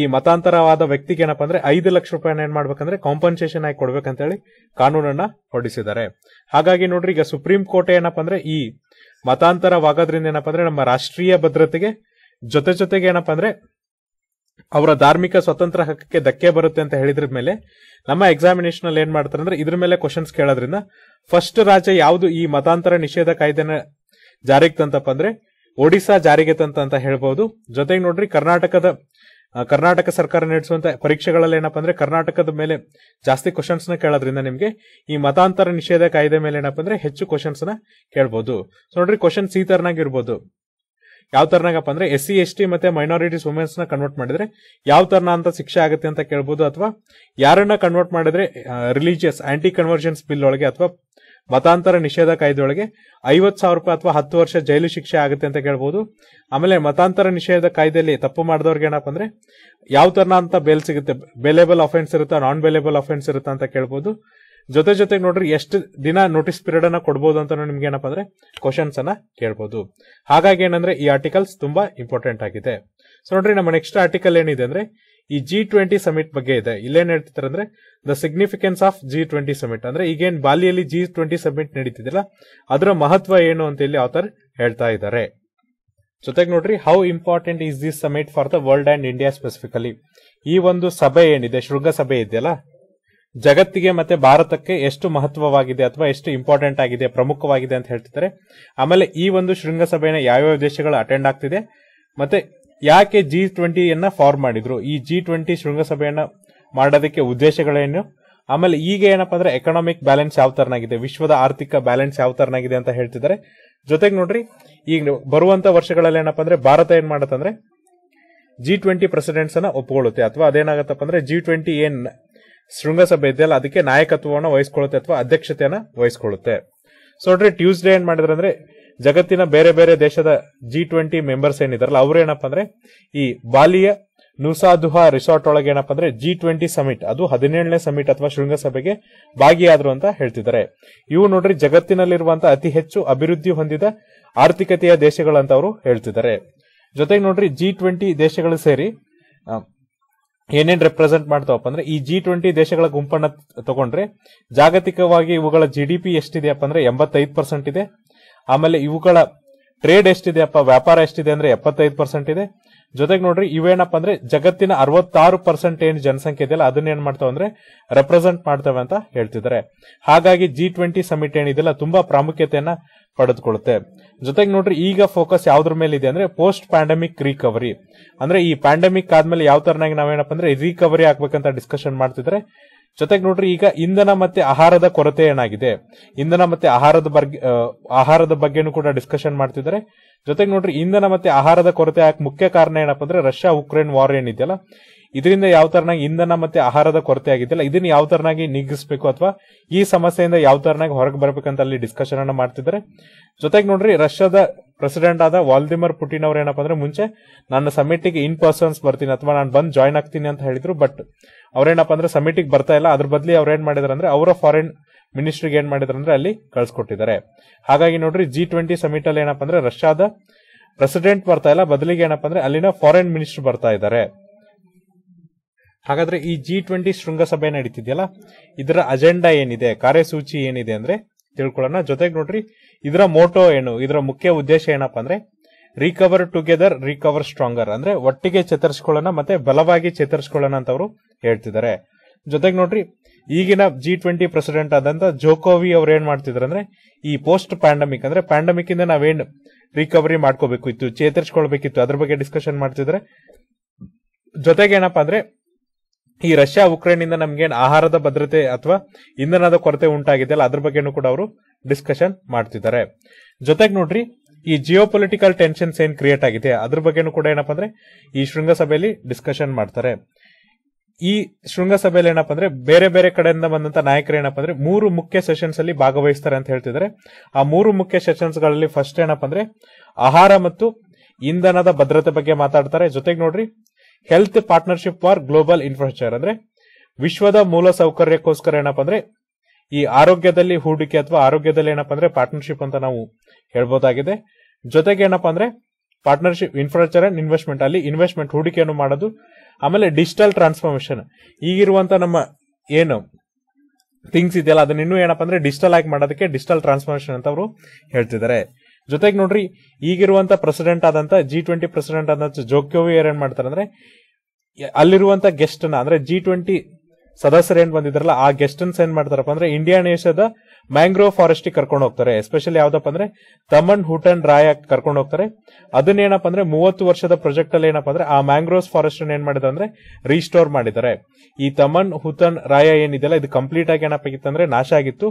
ಈ ಮತಾಂತರವಾದ ವ್ಯಕ್ತಿಗೆ ಏನಪ್ಪ ಅಂದ್ರೆ ಐದು ಲಕ್ಷ ರೂಪಾಯಿನ ಏನ್ ಮಾಡ್ಬೇಕಂದ್ರೆ ಕಾಂಪನ್ಸೇಷನ್ ಆಗಿ ಕೊಡ್ಬೇಕಂತ ಹೇಳಿ ಕಾನೂನನ್ನ ಹೊರಡಿಸಿದ್ದಾರೆ ಹಾಗಾಗಿ ನೋಡ್ರಿ ಈಗ ಸುಪ್ರೀಂ ಕೋರ್ಟ್ ಏನಪ್ಪ ಅಂದ್ರೆ ಈ ಮತಾಂತರವಾಗೋದ್ರಿಂದ ಏನಪ್ಪ ಅಂದ್ರೆ ನಮ್ಮ ರಾಷ್ಟ್ರೀಯ ಭದ್ರತೆಗೆ ಜೊತೆ ಜೊತೆಗೆ ಏನಪ್ಪ ಅಂದ್ರೆ ಅವರ ಧಾರ್ಮಿಕ ಸ್ವತಂತ್ರ ಹಕ್ಕಕ್ಕೆ ಧಕ್ಕೆ ಬರುತ್ತೆ ಅಂತ ಹೇಳಿದ್ರ ಮೇಲೆ ನಮ್ಮ ಎಕ್ಸಾಮಿನೇಷನ್ ಅಲ್ಲಿ ಏನ್ ಮಾಡ್ತಾರೆ ಅಂದ್ರೆ ಇದ್ರ ಮೇಲೆ ಕ್ವಶನ್ಸ್ ಕೇಳೋದ್ರಿಂದ ಫಸ್ಟ್ ರಾಜ್ಯ ಯಾವುದು ಈ ಮತಾಂತರ ನಿಷೇಧ ಕಾಯ್ದೆನ ಜಾರಿಗೆ ತಂತಪ್ಪ ಅಂದ್ರೆ ಒಡಿಶಾ ಜಾರಿಗೆ ತಂತ ಅಂತ ಹೇಳ್ಬಹುದು ಜೊತೆಗೆ ನೋಡ್ರಿ ಕರ್ನಾಟಕದ ಕರ್ನಾಟಕ ಸರ್ಕಾರ ನಡೆಸುವಂತ ಪರೀಕ್ಷೆಗಳಲ್ಲಿ ಏನಪ್ಪಾ ಅಂದ್ರೆ ಕರ್ನಾಟಕದ ಮೇಲೆ ಜಾಸ್ತಿ ಕ್ವಶನ್ಸ್ ನ ಕೇಳೋದ್ರಿಂದ ನಿಮಗೆ ಈ ಮತಾಂತರ ನಿಷೇಧ ಕಾಯ್ದೆ ಮೇಲೆ ಏನಪ್ಪ ಅಂದ್ರೆ ಹೆಚ್ಚು ಕ್ವಶನ್ಸ್ ನ ಕೇಳಬಹುದು ನೋಡ್ರಿ ಕ್ವಶನ್ಸ್ ಈ ತರನಾಗಿರ್ಬೋದು ಯಾವ ತರನಾಗಪ್ಪ ಅಂದ್ರೆ ಎಸ್ ಸಿ ಎಸ್ ಟಿ ಮತ್ತೆ ಮೈನಾರಿಟೀಸ್ ವುಮೆನ್ಸ್ ನ ಕನ್ವರ್ಟ್ ಮಾಡಿದ್ರೆ ಯಾವ ತರನ ಅಂತ ಶಿಕ್ಷೆ ಆಗುತ್ತೆ ಅಂತ ಕೇಳ್ಬೋದು ಅಥವಾ ಯಾರನ್ನ ಕನ್ವರ್ಟ್ ಮಾಡಿದ್ರೆ ರಿಲಿಜಿಯಸ್ ಆಂಟಿ ಕನ್ವರ್ಷನ್ಸ್ ಬಿಲ್ ಒಳಗೆ ಅಥವಾ ಮತಾಂತರ ನಿಷೇಧ ಕಾಯ್ದೆಯೊಳಗೆ ಐವತ್ತು ಸಾವಿರ ರೂಪಾಯಿ ಅಥವಾ ಹತ್ತು ವರ್ಷ ಜೈಲು ಶಿಕ್ಷೆ ಆಗುತ್ತೆ ಅಂತ ಕೇಳಬಹುದು ಆಮೇಲೆ ಮತಾಂತರ ನಿಷೇಧ ಕಾಯ್ದೆಯಲ್ಲಿ ತಪ್ಪು ಮಾಡಿದವ್ರಿಗೆ ಏನಪ್ಪ ಅಂದ್ರೆ ಯಾವ ತರನ ಅಂತ ಬೇಲ್ ಸಿಗುತ್ತೆ ಬೇಲೇಬಲ್ ಅಫೆನ್ಸ್ ಇರುತ್ತಾ ನಾನ್ ಬೇಲೇಬಲ್ ಅಫೆನ್ಸ್ ಇರುತ್ತಾ ಅಂತ ಕೇಳಬಹುದು ಜೊತೆ ಜೊತೆಗೆ ನೋಡ್ರಿ ಎಷ್ಟು ದಿನ ನೋಟಿಸ್ ಪಿರಿಯಡ್ ಅನ್ನ ಕೊಡ್ಬೋದು ಅಂತ ನಿಮ್ಗೆ ಏನಪ್ಪಾ ಅಂದ್ರೆ ಕ್ವಶನ್ಸ್ ಅನ್ನ ಕೇಳ್ಬೋದು ಹಾಗಾಗಿ ಏನಂದ್ರೆ ಈ ಆರ್ಟಿಕಲ್ಸ್ ತುಂಬಾ ಇಂಪಾರ್ಟೆಂಟ್ ಆಗಿದೆ ಸೊ ನೋಡ್ರಿ ನಮ್ಮ ನೆಕ್ಸ್ಟ್ ಆರ್ಟಿಕಲ್ ಏನಿದೆ ಅಂದ್ರೆ ಈ ಜಿ ಟ್ವೆಂಟಿ ಸಮಿಟ್ ಬಗ್ಗೆ ಇದೆ ಇಲ್ಲೇನ್ ಹೇಳ್ತಿದ್ದಾರೆ ಅಂದ್ರೆ the significance of G twenty summit ಅಂದ್ರೆ ಈಗೇನ್ ಬಾಲಿಯಲ್ಲಿ ಜಿ ಟ್ವೆಂಟಿ ಸಮಿಟ್ ನಡೀತಿದಿಲ್ಲ ಅದರ ಮಹತ್ವ ಏನು ಅಂತ ಇಲ್ಲಿ ಆತರ್ ಹೇಳ್ತಾ ಇದ್ದಾರೆ ಜೊತೆಗೆ ನೋಡ್ರಿ how important is this summit for the world and India specifically ಈ ಒಂದು ಸಭೆ ಏನಿದೆ ಶೃಂಗ ಸಭೆ ಇದೆಯಲ್ಲ ಜಗತ್ತಿಗೆ ಮತ್ತೆ ಭಾರತಕ್ಕೆ ಎಷ್ಟು ಮಹತ್ವವಾಗಿದೆ ಅಥವಾ ಎಷ್ಟು ಇಂಪಾರ್ಟೆಂಟ್ ಆಗಿದೆ ಪ್ರಮುಖವಾಗಿದೆ ಅಂತ ಹೇಳ್ತಿದ್ದಾರೆ ಆಮೇಲೆ ಈ ಒಂದು ಶೃಂಗಸಭೆಯನ್ನು ಯಾವ್ಯಾವ ದೇಶಗಳು ಅಟೆಂಡ್ ಆಗ್ತಿದೆ ಮತ್ತೆ ಯಾಕೆ ಜಿ ಟ್ವೆಂಟಿಯನ್ನ ಫಾರ್ಮ್ ಮಾಡಿದ್ರು ಈ ಜಿ ಟ್ವೆಂಟಿ ಶೃಂಗಸಭೆಯನ್ನ ಮಾಡೋದಕ್ಕೆ ಉದ್ದೇಶಗಳೇನು ಆಮೇಲೆ ಈಗ ಏನಪ್ಪಾ ಅಂದ್ರೆ ಎಕನಾಮಿಕ್ ಬ್ಯಾಲೆನ್ಸ್ ಯಾವ ತರನಾಗಿದೆ ವಿಶ್ವದ ಆರ್ಥಿಕ ಬ್ಯಾಲೆನ್ಸ್ ಯಾವ ತರನಾಗಿದೆ ಅಂತ ಹೇಳ್ತಿದ್ದಾರೆ ಜೊತೆಗೆ ನೋಡ್ರಿ ಈಗ ಬರುವಂತ ವರ್ಷಗಳಲ್ಲಿ ಏನಪ್ಪಾ ಅಂದ್ರೆ ಭಾರತ ಏನ್ ಮಾಡತ್ತಂದ್ರೆ ಜಿ ಟ್ವೆಂಟಿ ಪ್ರೆಸಿಡೆಂಟ್ಸ್ ಅನ್ನ ಒಪ್ಪಿಕೊಳ್ಳುತ್ತೆ ಅಥವಾ ಅದೇನಾಗತ್ತಪ್ಪ ಅಂದ್ರೆ ಜಿ ಟ್ವೆಂಟಿ ಏನ್ ಶೃಂಗಸಭೆ ಇದೆಯಲ್ಲ ಅದಕ್ಕೆ ನಾಯಕತ್ವವನ್ನು ವಹಿಸ್ಕೊಳ್ಳುತ್ತೆ ಅಥವಾ ಅಧ್ಯಕ್ಷತೆಯನ್ನು ವಹಿಸ್ಕೊಳ್ಳುತ್ತೆ ಸೊ ನೋಡ್ರಿ ಟ್ಯೂಸ್ಡೇ ಏನ್ ಮಾಡಿದ್ರಂದ್ರೆ ಜಗತ್ತಿನ ಬೇರೆ ಬೇರೆ ದೇಶದ ಜಿ ಟ್ವೆಂಟಿ ಮೆಂಬರ್ಸ್ ಏನಿದಾರಲ್ಲ ಅವ್ರು ಅಂದ್ರೆ ಈ ಬಾಲಿಯ ನುಸಾದುಹಾ ರಿಸಾರ್ಟ್ ಒಳಗೆ ಏನಪ್ಪಾ ಅಂದ್ರೆ ಜಿ ಟ್ವೆಂಟಿ ಸಮಿಟ್ ಅದು ಹದಿನೇಳನೇ ಸಮಿಟ್ ಅಥವಾ ಶೃಂಗಸಭೆಗೆ ಭಾಗಿಯಾದ್ರು ಅಂತ ಹೇಳ್ತಿದ್ದಾರೆ ಇವು ನೋಡ್ರಿ ಜಗತ್ತಿನಲ್ಲಿರುವಂತಹ ಅತಿ ಹೆಚ್ಚು ಅಭಿವೃದ್ಧಿ ಹೊಂದಿದ ಆರ್ಥಿಕತೆಯ ದೇಶಗಳಂತ ಅವರು ಹೇಳ್ತಿದ್ದಾರೆ ಜೊತೆಗೆ ನೋಡ್ರಿ ಜಿ ಟ್ವೆಂಟಿ ದೇಶಗಳು ಸೇರಿ ಏನೇನ್ ರೆಪ್ರೆಸೆಂಟ್ ಮಾಡ್ತಾವಪ್ಪ ಅಂದ್ರೆ ಈ ಜಿ ಟ್ವೆಂಟಿ ದೇಶಗಳ ಗುಂಪನ್ನ ತಗೊಂಡ್ರೆ ಜಾಗತಿಕವಾಗಿ ಇವುಗಳ ಜಿ ಡಿ ಪಿ ಎಷ್ಟಿದೆಯಪ್ಪ ಅಂದ್ರೆ ಎಂಬತ್ತೈದು ಪರ್ಸೆಂಟ್ ಇದೆ ಆಮೇಲೆ ಇವುಗಳ ಟ್ರೇಡ್ ಎಷ್ಟಿದೆಯಪ್ಪ ವ್ಯಾಪಾರ ಎಷ್ಟಿದೆ ಅಂದ್ರೆ ಎಪ್ಪತ್ತೈದು ಪರ್ಸೆಂಟ್ ಇದೆ ಜೊತೆಗೆ ನೋಡ್ರಿ ಇವೇನಪ್ಪ ಅಂದ್ರೆ ಜಗತ್ತಿನ ಅರವತ್ತಾರು ಪರ್ಸೆಂಟ್ ಏನು ಜನಸಂಖ್ಯೆ ಇದೆಯಲ್ಲ ಅದನ್ನ ಏನ್ ಮಾಡ್ತಾವ ಅಂದ್ರೆ ರೆಪ್ರೆಸೆಂಟ್ ಮಾಡ್ತವೆ ಅಂತ ಹೇಳ್ತಿದ್ದಾರೆ ಹಾಗಾಗಿ ಜಿ ಟ್ವೆಂಟಿ ಸಮಿಟ್ ಏನಿದೆಯಲ್ಲ ತುಂಬಾ ಪ್ರಾಮುಖ್ಯತೆಯನ್ನ ಪಡೆದುಕೊಳ್ಳುತ್ತೆ ಜೊತೆಗೆ ನೋಡ್ರಿ ಈಗ ಫೋಕಸ್ ಯಾವ್ದ್ರ ಮೇಲೆ ಇದೆ ಅಂದ್ರೆ ಪೋಸ್ಟ್ ಪ್ಯಾಂಡಮಿಕ್ ರಿಕವರಿ ಅಂದ್ರೆ ಈ ಪ್ಯಾಂಡಮಿಕ್ ಆದ್ಮೇಲೆ ಯಾವ ತರನಾಗಿ ನಾವೇನಪ್ಪ ಅಂದ್ರೆ ರಿಕವರಿ ಆಗ್ಬೇಕಂತ ಡಿಸ್ಕಷನ್ ಮಾಡ್ತಿದ್ರೆ ಜೊತೆಗೆ ನೋಡ್ರಿ ಈಗ ಇಂಧನ ಮತ್ತೆ ಆಹಾರದ ಕೊರತೆ ಏನಾಗಿದೆ ಇಂಧನ ಮತ್ತೆ ಆಹಾರದ ಬಗ್ಗೆ ಆಹಾರದ ಬಗ್ಗೆನೂ ಕೂಡ ಡಿಸ್ಕಷನ್ ಮಾಡ್ತಿದ್ದಾರೆ ಜೊತೆಗೆ ನೋಡ್ರಿ ಇಂಧನ ಮತ್ತೆ ಆಹಾರದ ಕೊರತೆ ಮುಖ್ಯ ಕಾರಣ ಏನಪ್ಪ ಅಂದ್ರೆ ರಷ್ಯಾ ಉಕ್ರೇನ್ ವಾರ್ ಏನಿದೆಯಲ್ಲ ಇದರಿಂದ ಯಾವ ತರನಾಗಿ ಇಂಧನ ಮತ್ತೆ ಆಹಾರದ ಕೊರತೆ ಆಗಿದ್ದಲ್ಲ ಇದನ್ನ ಯಾವ ತರನಾಗಿ ನೀಗಿಸಬೇಕು ಅಥವಾ ಈ ಸಮಸ್ಯೆಯಿಂದ ಯಾವ ತರನಾಗಿ ಹೊರಗೆ ಬರಬೇಕಂತ ಅಲ್ಲಿ ಡಿಸ್ಕಶನ್ ಅನ್ನ ಮಾಡ್ತಿದ್ದಾರೆ ಜೊತೆಗೆ ನೋಡ್ರಿ ರಷ್ಯಾದ ಪ್ರೆಸಿಡೆಂಟ್ ಆದ ವಾಲ್ದಿಮರ್ ಪುಟಿನ್ ಅವ್ರ ಏನಪ್ಪಾ ಅಂದ್ರೆ ಮುಂಚೆ ನನ್ನ ಸಮಿಟಿಗೆ ಇನ್ ಪರ್ಸನ್ಸ್ ಬರ್ತೀನಿ ಅಥವಾ ನಾನು ಬಂದು ಜಾಯ್ನ್ ಆಗ್ತೀನಿ ಅಂತ ಹೇಳಿದ್ರು ಬಟ್ ಅವ್ರೇನಪ್ಪ ಅಂದ್ರೆ ಸಮಿಟಿಗೆ ಬರ್ತಾ ಇಲ್ಲ ಅದ್ರ ಬದಲಿ ಅವ್ರ ಏನ್ ಮಾಡಿದಾರೆ ಅಂದ್ರೆ ಅವರ ಫಾರಿನ್ ಮಿನಿಸ್ಟ್ರಿಗೆ ಏನ್ ಮಾಡಿದ್ರು ಅಂದ್ರೆ ಅಲ್ಲಿ ಕಳ್ಸಿಕೊಟ್ಟಿದ್ದಾರೆ ಹಾಗಾಗಿ ನೋಡ್ರಿ ಜಿ ಟ್ವೆಂಟಿ ಸಮಿಟ್ ಅಲ್ಲಿ ಏನಪ್ಪಾ ಅಂದ್ರೆ ರಷ್ಯಾದ ಪ್ರೆಸಿಡೆಂಟ್ ಬರ್ತಾ ಇಲ್ಲ ಬದಲಿಗೆ ಏನಪ್ಪಾ ಅಂದ್ರೆ ಅಲ್ಲಿನ ಫಾರಿನ್ ಮಿನಿಸ್ಟರ್ ಬರ್ತಾ ಇದ್ದಾರೆ ಹಾಗಾದ್ರೆ ಈ ಜಿ ಟ್ವೆಂಟಿ ಶೃಂಗಸಭೆ ನಡೀತಿದೆಯಲ್ಲ ಇದರ ಅಜೆಂಡಾ ಏನಿದೆ ಕಾರ್ಯಸೂಚಿ ಏನಿದೆ ಅಂದ್ರೆ ತಿಳ್ಕೊಳ್ಳೋಣ ಜೊತೆಗೆ ನೋಡ್ರಿ ಇದರ ಮೋಟೋ ಏನು ಇದರ ಮುಖ್ಯ ಉದ್ದೇಶ ಏನಪ್ಪಾ ಅಂದ್ರೆ ರಿಕವರ್ ಟುಗೆದರ್ ರಿಕವರ್ ಸ್ಟ್ರಾಂಗರ್ ಅಂದ್ರೆ ಒಟ್ಟಿಗೆ ಚೇತರಿಸ್ಕೊಳ್ಳೋಣ ಮತ್ತೆ ಬಲವಾಗಿ ಚೇತರಿಸಿಕೊಳ್ಳೋಣ ಅಂತ ಅವರು ಹೇಳ್ತಿದ್ದಾರೆ ಜೊತೆಗೆ ನೋಡ್ರಿ ಈಗಿನ ಜಿ ಟ್ವೆಂಟಿ ಪ್ರೆಸಿಡೆಂಟ್ ಆದಂತ ಜೋಕೋವಿ ಅವ್ರು ಏನ್ ಮಾಡ್ತಿದ್ರು ಅಂದ್ರೆ ಈ ಪೋಸ್ಟ್ ಪ್ಯಾಂಡಮಿಕ್ ಅಂದ್ರೆ ಪ್ಯಾಂಡಮಿಕ್ ಇಂದ ನಾವೇನ್ ರಿಕವರಿ ಮಾಡ್ಕೋಬೇಕು ಇತ್ತು ಚೇತರಿಸ್ಕೊಳ್ಬೇಕಿತ್ತು ಅದ್ರ ಬಗ್ಗೆ ಡಿಸ್ಕಷನ್ ಮಾಡ್ತಿದ್ರೆ ಜೊತೆಗೆ ಏನಪ್ಪಾ ಅಂದ್ರೆ ಈ ರಷ್ಯಾ ಉಕ್ರೇನ್ ಇಂದ ನಮ್ಗೆ ಆಹಾರದ ಭದ್ರತೆ ಅಥವಾ ಇಂಧನದ ಕೊರತೆ ಉಂಟಾಗಿದೆ ಅಲ್ಲ ಅದ್ರ ಬಗ್ಗೆನೂ ಕೂಡ ಅವರು ಡಿಸ್ಕಷನ್ ಮಾಡ್ತಿದ್ದಾರೆ ಜೊತೆಗೆ ನೋಡ್ರಿ ಈ ಜಿಯೋ ಪೊಲಿಟಿಕಲ್ ಟೆನ್ಷನ್ಸ್ ಏನ್ ಕ್ರಿಯೇಟ್ ಆಗಿದೆ ಅದ್ರ ಬಗ್ಗೆನೂ ಕೂಡ ಏನಪ್ಪಾ ಅಂದ್ರೆ ಈ ಶೃಂಗಸಭೆಯಲ್ಲಿ ಡಿಸ್ಕಷನ್ ಮಾಡ್ತಾರೆ ಈ ಶೃಂಗಸಭೆಯಲ್ಲಿ ಏನಪ್ಪಾ ಅಂದ್ರೆ ಬೇರೆ ಬೇರೆ ಕಡೆಯಿಂದ ಬಂದಂತ ನಾಯಕರು ಏನಪ್ಪ ಅಂದ್ರೆ ಮೂರು ಮುಖ್ಯ ಸೆಷನ್ಸ್ ಅಲ್ಲಿ ಭಾಗವಹಿಸ್ತಾರೆ ಅಂತ ಹೇಳ್ತಿದ್ದಾರೆ ಆ ಮೂರು ಮುಖ್ಯ ಸೆಷನ್ಸ್ ಗಳಲ್ಲಿ ಫಸ್ಟ್ ಏನಪ್ಪ ಅಂದ್ರೆ ಆಹಾರ ಮತ್ತು ಇಂಧನದ ಭದ್ರತೆ ಬಗ್ಗೆ ಮಾತಾಡ್ತಾರೆ ಜೊತೆಗೆ ನೋಡ್ರಿ health partnership for global infrastructure ಅಂದ್ರೆ ವಿಶ್ವದ ಮೂಲ ಸೌಕರ್ಯಕ್ಕೋಸ್ಕರ ಏನಪ್ಪಾ ಅಂದ್ರೆ ಈ ಆರೋಗ್ಯದಲ್ಲಿ ಹೂಡಿಕೆ ಅಥವಾ ಆರೋಗ್ಯದಲ್ಲಿ ಏನಪ್ಪಾ ಅಂದ್ರೆ ಪಾರ್ಟ್ನರ್ಶಿಪ್ ಅಂತ ನಾವು ಹೇಳ್ಬೋದಾಗಿದೆ ಜೊತೆಗೆ ಏನಪ್ಪಾ ಅಂದ್ರೆ ಪಾರ್ಟ್ನರ್ಶಿಪ್ ಇನ್ಫ್ರಾಸ್ಟ್ರಕ್ಚರ್ ಅಂಡ್ ಇನ್ವೆಸ್ಟ್ಮೆಂಟ್ ಅಲ್ಲಿ ಇನ್ವೆಸ್ಟ್ಮೆಂಟ್ ಹೂಡಿಕೆಯನ್ನು ಮಾಡೋದು ಆಮೇಲೆ ಡಿಜಿಟಲ್ ಟ್ರಾನ್ಸ್ಫಾರ್ಮೇಶನ್ ಈಗಿರುವಂತ ನಮ್ಮ ಏನು ಥಿಂಗ್ಸ್ ಇದೆಯಲ್ಲ ಅದನ್ನ ಇನ್ನೂ ಏನಪ್ಪಾ ಅಂದ್ರೆ ಡಿಜಿಟಲ್ ಆಗಿ ಮಾಡೋದಕ್ಕೆ ಡಿಜಿಟಲ್ ಟ್ರಾನ್ಸ್ಫಾರ್ಮೇಶನ್ ಅಂತ ಅವರು ಹೇಳ್ತಿದ್ದಾರೆ ಜೊತೆಗೆ ನೋಡ್ರಿ ಈಗಿರುವಂತ ಪ್ರೆಸಿಡೆಂಟ್ ಆದಂತ ಜಿ ಟ್ವೆಂಟಿ ಪ್ರೆಸಿಡೆಂಟ್ ಆದಂತ ಜೋಕ್ಯೋವಿ ಏನ್ ಮಾಡ್ತಾರೆ ಅಂದ್ರೆ ಅಲ್ಲಿರುವಂತ ಗೆಸ್ಟ್ ಅನ್ನ ಅಂದ್ರೆ ಜಿ ಟ್ವೆಂಟಿ ಸದಸ್ಯರು ಏನ್ ಬಂದಿದ್ರಲ್ಲ ಆ ಗೆಸ್ಟ್ ಏನ್ ಮಾಡ್ತಾರಪ್ಪ ಅಂದ್ರೆ ಇಂಡಿಯಾ ಏಷ್ಯಾದ ಮ್ಯಾಂಗ್ರೋವ್ ಫಾರೆಸ್ಟ್ ಕರ್ಕೊಂಡು ಹೋಗ್ತಾರೆ ಎಸ್ಪೆಷಲಿ ಯಾವ್ದಪ್ಪ ಅಂದ್ರೆ ತಮನ್ ಹುಟನ್ ರಾಯ ಕರ್ಕೊಂಡು ಹೋಗ್ತಾರೆ ಅದನ್ನೇನಪ್ಪ ಅಂದ್ರೆ ಮೂವತ್ತು ವರ್ಷದ ಪ್ರೊಜೆಕ್ಟ್ ಅಲ್ಲಿ ಏನಪ್ಪ ಅಂದ್ರೆ ಆ ಮ್ಯಾಂಗ್ರೋವ್ ಫಾರೆಸ್ಟ್ ಏನ್ ಮಾಡಿದ ಅಂದ್ರೆ ರೀಸ್ಟೋರ್ ಮಾಡಿದ್ದಾರೆ ಈ ತಮನ್ ಹುತನ್ ರಾಯ ಏನಿದೆಯಲ್ಲ ಇದು ಕಂಪ್ಲೀಟ್ ಆಗಿ ಏನಪ್ಪ ಅಂದ್ರೆ ನಾಶ ಆಗಿತ್ತು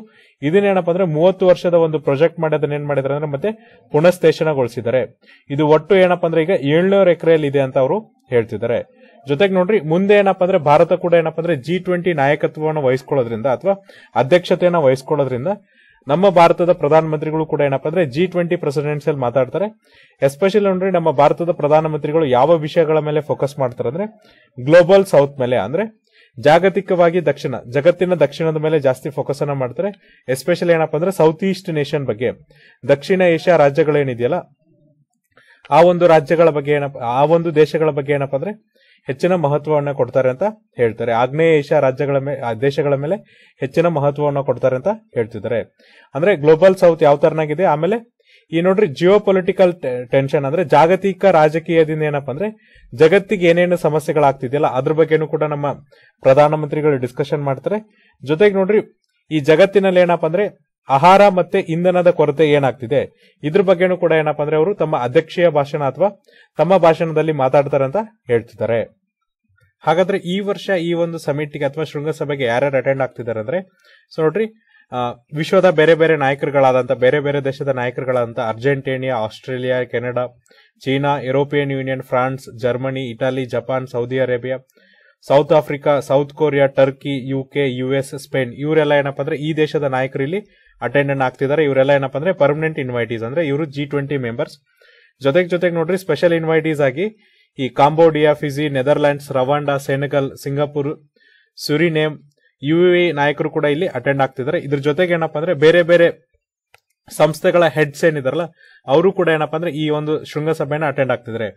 ಇದನ್ನೇನಪ್ಪ ಅಂದ್ರೆ ಮೂವತ್ತು ವರ್ಷದ ಒಂದು ಪ್ರೊಜೆಕ್ಟ್ ಮಾಡಿ ಅದನ್ನ ಏನ್ ಅಂದ್ರೆ ಮತ್ತೆ ಪುನಃಸ್ಥೇಷನಗೊಳಿಸಿದ್ದಾರೆ ಇದು ಒಟ್ಟು ಏನಪ್ಪ ಅಂದ್ರೆ ಈಗ ಏಳ್ನೂರ ಎಕರೆಯಲ್ಲಿ ಇದೆ ಅಂತ ಅವರು ಹೇಳ್ತಿದ್ದಾರೆ ಜೊತೆಗೆ ನೋಡ್ರಿ ಮುಂದೆ ಏನಪ್ಪಾ ಅಂದ್ರೆ ಭಾರತ ಕೂಡ ಏನಪ್ಪ ಅಂದ್ರೆ ಜಿ ಟ್ವೆಂಟಿ ನಾಯಕತ್ವವನ್ನು ವಹಿಸ್ಕೊಳ್ಳೋದ್ರಿಂದ ಅಥವಾ ಅಧ್ಯಕ್ಷತೆಯನ್ನು ವಹಿಸ್ಕೊಳ್ಳೋದ್ರಿಂದ ನಮ್ಮ ಭಾರತದ ಪ್ರಧಾನಮಂತ್ರಿಗಳು ಕೂಡ ಏನಪ್ಪಾ ಅಂದ್ರೆ ಜಿ ಟ್ವೆಂಟಿ ಪ್ರೆಸಿಡೆನ್ಸಿಯಲ್ಲಿ ಅಲ್ಲಿ ಮಾತಾಡ್ತಾರೆ ಎಸ್ಪೆಷಲಿ ನೋಡ್ರಿ ನಮ್ಮ ಭಾರತದ ಪ್ರಧಾನಮಂತ್ರಿಗಳು ಯಾವ ವಿಷಯಗಳ ಮೇಲೆ ಫೋಕಸ್ ಮಾಡ್ತಾರೆ ಅಂದ್ರೆ ಗ್ಲೋಬಲ್ ಸೌತ್ ಮೇಲೆ ಅಂದ್ರೆ ಜಾಗತಿಕವಾಗಿ ದಕ್ಷಿಣ ಜಗತ್ತಿನ ದಕ್ಷಿಣದ ಮೇಲೆ ಜಾಸ್ತಿ ಫೋಕಸ್ ಅನ್ನ ಮಾಡ್ತಾರೆ ಎಸ್ಪೆಷಲಿ ಏನಪ್ಪಾ ಅಂದ್ರೆ ಸೌತ್ ಈಸ್ಟ್ ನೇಷನ್ ಬಗ್ಗೆ ದಕ್ಷಿಣ ಏಷ್ಯಾ ರಾಜ್ಯಗಳೇನಿದೆಯಲ್ಲ ಆ ಒಂದು ರಾಜ್ಯಗಳ ಬಗ್ಗೆ ಏನಪ್ಪ ಆ ಒಂದು ದೇಶಗಳ ಬಗ್ಗೆ ಏನಪ್ಪ ಅಂದ್ರೆ ಹೆಚ್ಚಿನ ಮಹತ್ವವನ್ನು ಕೊಡ್ತಾರೆ ಅಂತ ಹೇಳ್ತಾರೆ ಆಗ್ನೇಯ ಏಷ್ಯಾ ರಾಜ್ಯಗಳ ಮೇಲೆ ದೇಶಗಳ ಮೇಲೆ ಹೆಚ್ಚಿನ ಮಹತ್ವವನ್ನು ಕೊಡ್ತಾರೆ ಅಂತ ಹೇಳ್ತಿದ್ದಾರೆ ಅಂದ್ರೆ ಗ್ಲೋಬಲ್ ಸೌತ್ ಯಾವ ತರನಾಗಿದೆ ಆಮೇಲೆ ಈ ನೋಡ್ರಿ ಜಿಯೋ ಪೊಲಿಟಿಕಲ್ ಟೆನ್ಷನ್ ಅಂದ್ರೆ ಜಾಗತಿಕ ರಾಜಕೀಯದಿಂದ ಏನಪ್ಪಾ ಅಂದ್ರೆ ಜಗತ್ತಿಗೆ ಏನೇನು ಸಮಸ್ಯೆಗಳಾಗ್ತಿದೆಯಲ್ಲ ಅದ್ರ ಬಗ್ಗೆನೂ ಕೂಡ ನಮ್ಮ ಪ್ರಧಾನಮಂತ್ರಿಗಳು ಡಿಸ್ಕಷನ್ ಮಾಡ್ತಾರೆ ಜೊತೆಗೆ ನೋಡ್ರಿ ಈ ಜಗತ್ತಿನಲ್ಲಿ ಏನಪ್ಪಾ ಅಂದ್ರೆ ಆಹಾರ ಮತ್ತೆ ಇಂಧನದ ಕೊರತೆ ಏನಾಗ್ತಿದೆ ಇದ್ರ ಬಗ್ಗೆನೂ ಕೂಡ ಏನಪ್ಪಾ ಅಂದ್ರೆ ಅವರು ತಮ್ಮ ಅಧ್ಯಕ್ಷೀಯ ಭಾಷಣ ಅಥವಾ ತಮ್ಮ ಭಾಷಣದಲ್ಲಿ ಮಾತಾಡ್ತಾರೆ ಅಂತ ಹೇಳ್ತಿದ್ದಾರೆ ಹಾಗಾದ್ರೆ ಈ ವರ್ಷ ಈ ಒಂದು ಸಮಿಟ್ಗೆ ಅಥವಾ ಶೃಂಗಸಭೆಗೆ ಯಾರ್ಯಾರು ಅಟೆಂಡ್ ಆಗ್ತಿದ್ದಾರೆ ಅಂದ್ರೆ ಸೊ ನೋಡ್ರಿ ವಿಶ್ವದ ಬೇರೆ ಬೇರೆ ನಾಯಕರುಗಳಾದಂತ ಬೇರೆ ಬೇರೆ ದೇಶದ ನಾಯಕರುಗಳಾದಂತ Argentina Australia Canada China European Union France Germany Italy Japan Saudi Arabia South Africa South Korea Turkey UK US Spain ಇವರೆಲ್ಲ ಏನಪ್ಪಾ ಅಂದ್ರೆ ಈ ದೇಶದ ನಾಯಕರು ಇಲ್ಲಿ ಅಟೆಂಡೆಂಟ್ ಆಗ್ತಿದ್ದಾರೆ ಇವರೆಲ್ಲ ಏನಪ್ಪ ಅಂದ್ರೆ ಪರ್ಮನೆಂಟ್ ಇನ್ವೈಟೀಸ್ ಅಂದ್ರೆ ಇವರು ಜಿ ಟ್ವೆಂಟಿ ಮೆಂಬರ್ಸ್ ಜೊತೆಗೆ ಜೊತೆಗೆ ನೋಡ್ರಿ ಸ್ಪೆಷಲ್ ಇನ್ವೈಟೀಸ್ ಆಗಿ ಈ Cambodia Fiji Netherlands Rwanda Senegal Singapore Suriname ಯು ನಾಯಕರು ಕೂಡ ಇಲ್ಲಿ ಅಟೆಂಡ್ ಆಗ್ತಿದ್ದಾರೆ ಇದ್ರ ಜೊತೆಗೆ ಏನಪ್ಪ ಅಂದ್ರೆ ಬೇರೆ ಬೇರೆ ಸಂಸ್ಥೆಗಳ ಹೆಡ್ಸ್ ಏನಿದಾರಲ್ಲ ಅವರು ಕೂಡ ಏನಪ್ಪ ಅಂದ್ರೆ ಈ ಒಂದು ಶೃಂಗಸಭೆನ ಅಟೆಂಡ್ ಆಗ್ತಿದ್ದಾರೆ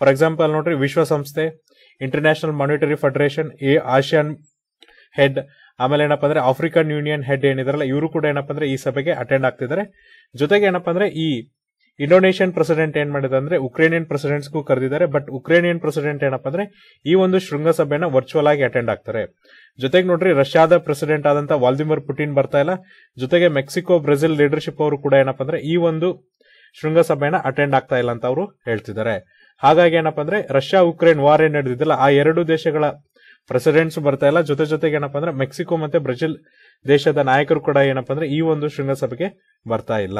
ಫಾರ್ ಎಕ್ಸಾಂಪಲ್ ನೋಡ್ರಿ ವಿಶ್ವಸಂಸ್ಥೆ international monetary federation a ASEAN head ಆಮೇಲೆ ಏನಪ್ಪಾ ಅಂದ್ರೆ ಆಫ್ರಿಕನ್ ಯೂನಿಯನ್ ಹೆಡ್ ಏನಿದಾರಲ್ಲ ಇವರು ಕೂಡ ಏನಪ್ಪ ಅಂದ್ರೆ ಈ ಸಭೆಗೆ ಅಟೆಂಡ್ ಆಗ್ತಿದ್ದಾರೆ ಜೊತೆಗೆ ಏನಪ್ಪಾ ಅಂದ್ರೆ ಈ ಇಂಡೋನೇಷಿಯನ್ ಪ್ರೆಸಿಡೆಂಟ್ ಏನ್ ಮಾಡಿದೆ ಅಂದ್ರೆ ಉಕ್ರೇನಿಯನ್ ಪ್ರೆಸಿಡೆಂಟ್ಸ್ಗೂ ಕರೆದಿದ್ದಾರೆ ಬಟ್ ಉಕ್ರೇನಿಯನ್ ಪ್ರೆಸಿಡೆಂಟ್ ಏನಪ್ಪ ಅಂದ್ರೆ ಈ ಒಂದು ಶೃಂಗಸಭೆನ ವರ್ಚುವಲ್ ಆಗಿ ಅಟೆಂಡ್ ಆಗ್ತಾರೆ ಜೊತೆಗೆ ನೋಡ್ರಿ ರಷ್ಯಾದ ಪ್ರೆಸಿಡೆಂಟ್ ಆದಂತ ವಾಲ್ದಿಮಿರ್ ಪುಟಿನ್ ಬರ್ತಾ ಇಲ್ಲ ಜೊತೆಗೆ ಮೆಕ್ಸಿಕೋ ಬ್ರೆಜಿಲ್ ಲೀಡರ್ಶಿಪ್ ಅವರು ಕೂಡ ಏನಪ್ಪ ಅಂದ್ರೆ ಈ ಒಂದು ಶೃಂಗಸಭೆನ ಅಟೆಂಡ್ ಆಗ್ತಾ ಇಲ್ಲ ಅಂತ ಅವರು ಹೇಳ್ತಿದ್ದಾರೆ ಹಾಗಾಗಿ ಏನಪ್ಪಾ ಅಂದ್ರೆ ರಷ್ಯಾ ಉಕ್ರೇನ್ ವಾರ್ ಏನ್ ನಡೆದಿದ್ದಲ್ಲ ಆ ಎರಡು ದೇಶಗಳ ಪ್ರೆಸಿಡೆಂಟ್ಸ್ ಬರ್ತಾ ಇಲ್ಲ ಜೊತೆ ಜೊತೆಗೆ ಏನಪ್ಪಾ ಅಂದ್ರೆ ಮೆಕ್ಸಿಕೋ ಮತ್ತೆ ಬ್ರೆಜಿಲ್ ದೇಶದ ನಾಯಕರು ಕೂಡ ಏನಪ್ಪಾ ಅಂದ್ರೆ ಈ ಒಂದು ಶೃಂಗಸಭೆಗೆ ಬರ್ತಾ ಇಲ್ಲ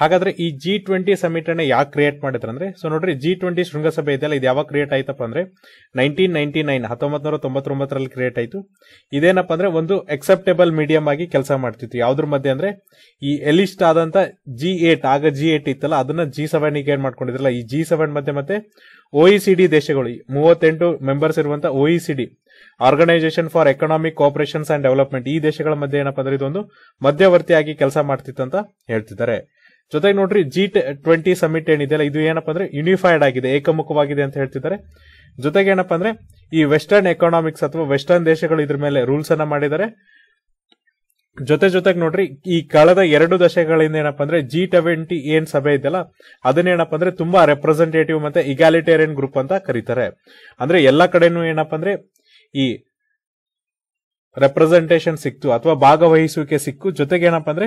ಹಾಗಾದ್ರೆ ಈ ಜಿ ಟ್ವೆಂಟಿ ಸಮಿಟ್ ಯಾಕೆ ಕ್ರಿಯೇಟ್ ಮಾಡಿದ್ರು ಅಂದ್ರೆ ಸೊ ನೋಡ್ರಿ ಜಿ ಟ್ವೆಂಟಿ ಶೃಂಗಸಭೆ ಇದೆಯಲ್ಲ ಇದು ಯಾವಾಗ ಕ್ರಿಯೇಟ್ ಆಯ್ತಪ್ಪ ಅಂದ್ರೆ ನೈನ್ಟೀನ್ ನೈನ್ಟಿ ನೈನ್ ಹತ್ತೊಂಬತ್ ನೂರ ತೊಂಬತ್ತೊಂಬತ್ತರಲ್ಲಿ ಕ್ರಿಯೇಟ್ ಆಯ್ತು ಇದೇನಪ್ಪ ಅಂದ್ರೆ ಒಂದು ಅಕ್ಸೆಪ್ಟೇಬಲ್ ಮೀಡಿಯಂ ಆಗಿ ಕೆಲಸ ಮಾಡ್ತಿತ್ತು ಯಾವ್ದ್ರ ಮಧ್ಯೆ ಅಂದ್ರೆ ಈ ಎಲಿಸ್ಟ್ e ಆದಂತ ಜಿ ಏಟ್ ಆಗ ಜಿ ಏಟ್ ಇತ್ತಲ್ಲ ಅದನ್ನ ಜಿ ಗೆ ಏನ್ ಮಾಡ್ಕೊಂಡಿದ್ರಲ್ಲ ಈ ಜಿ ಸೆವೆನ್ ಮಧ್ಯೆ ಮತ್ತೆ ಒ ಇ ಸಿ ಡಿ ದೇಶಗಳು ಮೂವತ್ತೆಂಟು ಮೆಂಬರ್ಸ್ ಇರುವಂತ O E C D organisation for economic cooperations and development ಈ ದೇಶಗಳ ಮಧ್ಯೆ ಏನಪ್ಪ ಅಂದ್ರೆ ಇದೊಂದು ಮಧ್ಯವರ್ತಿಯಾಗಿ ಕೆಲಸ ಮಾಡ್ತಿತ್ತು ಅಂತ ಹೇಳ್ತಿದ್ದಾರೆ ಜೊತೆಗೆ ನೋಡ್ರಿ ಜಿ ಟ್ವೆಂಟಿ ಸಮಿಟ್ ಏನಿದೆಯಲ್ಲ ಇದು ಏನಪ್ಪಾ ಅಂದ್ರೆ ಯುನಿಫೈಡ್ ಆಗಿದೆ ಏಕಮುಖವಾಗಿದೆ ಅಂತ ಹೇಳ್ತಿದ್ದಾರೆ ಜೊತೆಗೆ ಏನಪ್ಪಾ ಅಂದ್ರೆ ಈ ವೆಸ್ಟರ್ನ್ ಎಕನಾಮಿಕ್ಸ್ ಅಥವಾ ವೆಸ್ಟರ್ನ್ ದೇಶಗಳು ಇದ್ರ ಮೇಲೆ ರೂಲ್ಸ್ ಅನ್ನ ಮಾಡಿದ್ದಾರೆ ಜೊತೆ ಜೊತೆಗೆ ನೋಡ್ರಿ ಈ ಕಳೆದ ಎರಡು ದಶಕಗಳಿಂದ ಏನಪ್ಪಾ ಅಂದ್ರೆ ಜಿ ಟ್ವೆಂಟಿ ಏನ್ ಸಭೆ ಇದೆಯಲ್ಲ ಅದನ್ನೇನಪ್ಪ ಅಂದ್ರೆ ತುಂಬಾ ರೆಪ್ರೆಸೆಂಟೇಟಿವ್ ಮತ್ತೆ ಇಗಾಲಿಟೇರಿಯನ್ ಗ್ರೂಪ್ ಅಂತ ಕರೀತಾರೆ ಅಂದ್ರೆ ಎಲ್ಲಾ ಕಡೆನೂ ಏನಪ್ಪಾ ಅಂದ್ರೆ ಈ ರೆಪ್ರೆಸೆಂಟೇಷನ್ ಸಿಕ್ತು ಅಥವಾ ಭಾಗವಹಿಸುವಿಕೆ ಸಿಕ್ಕು ಜೊತೆಗೆ ಏನಪ್ಪಾ ಅಂದ್ರೆ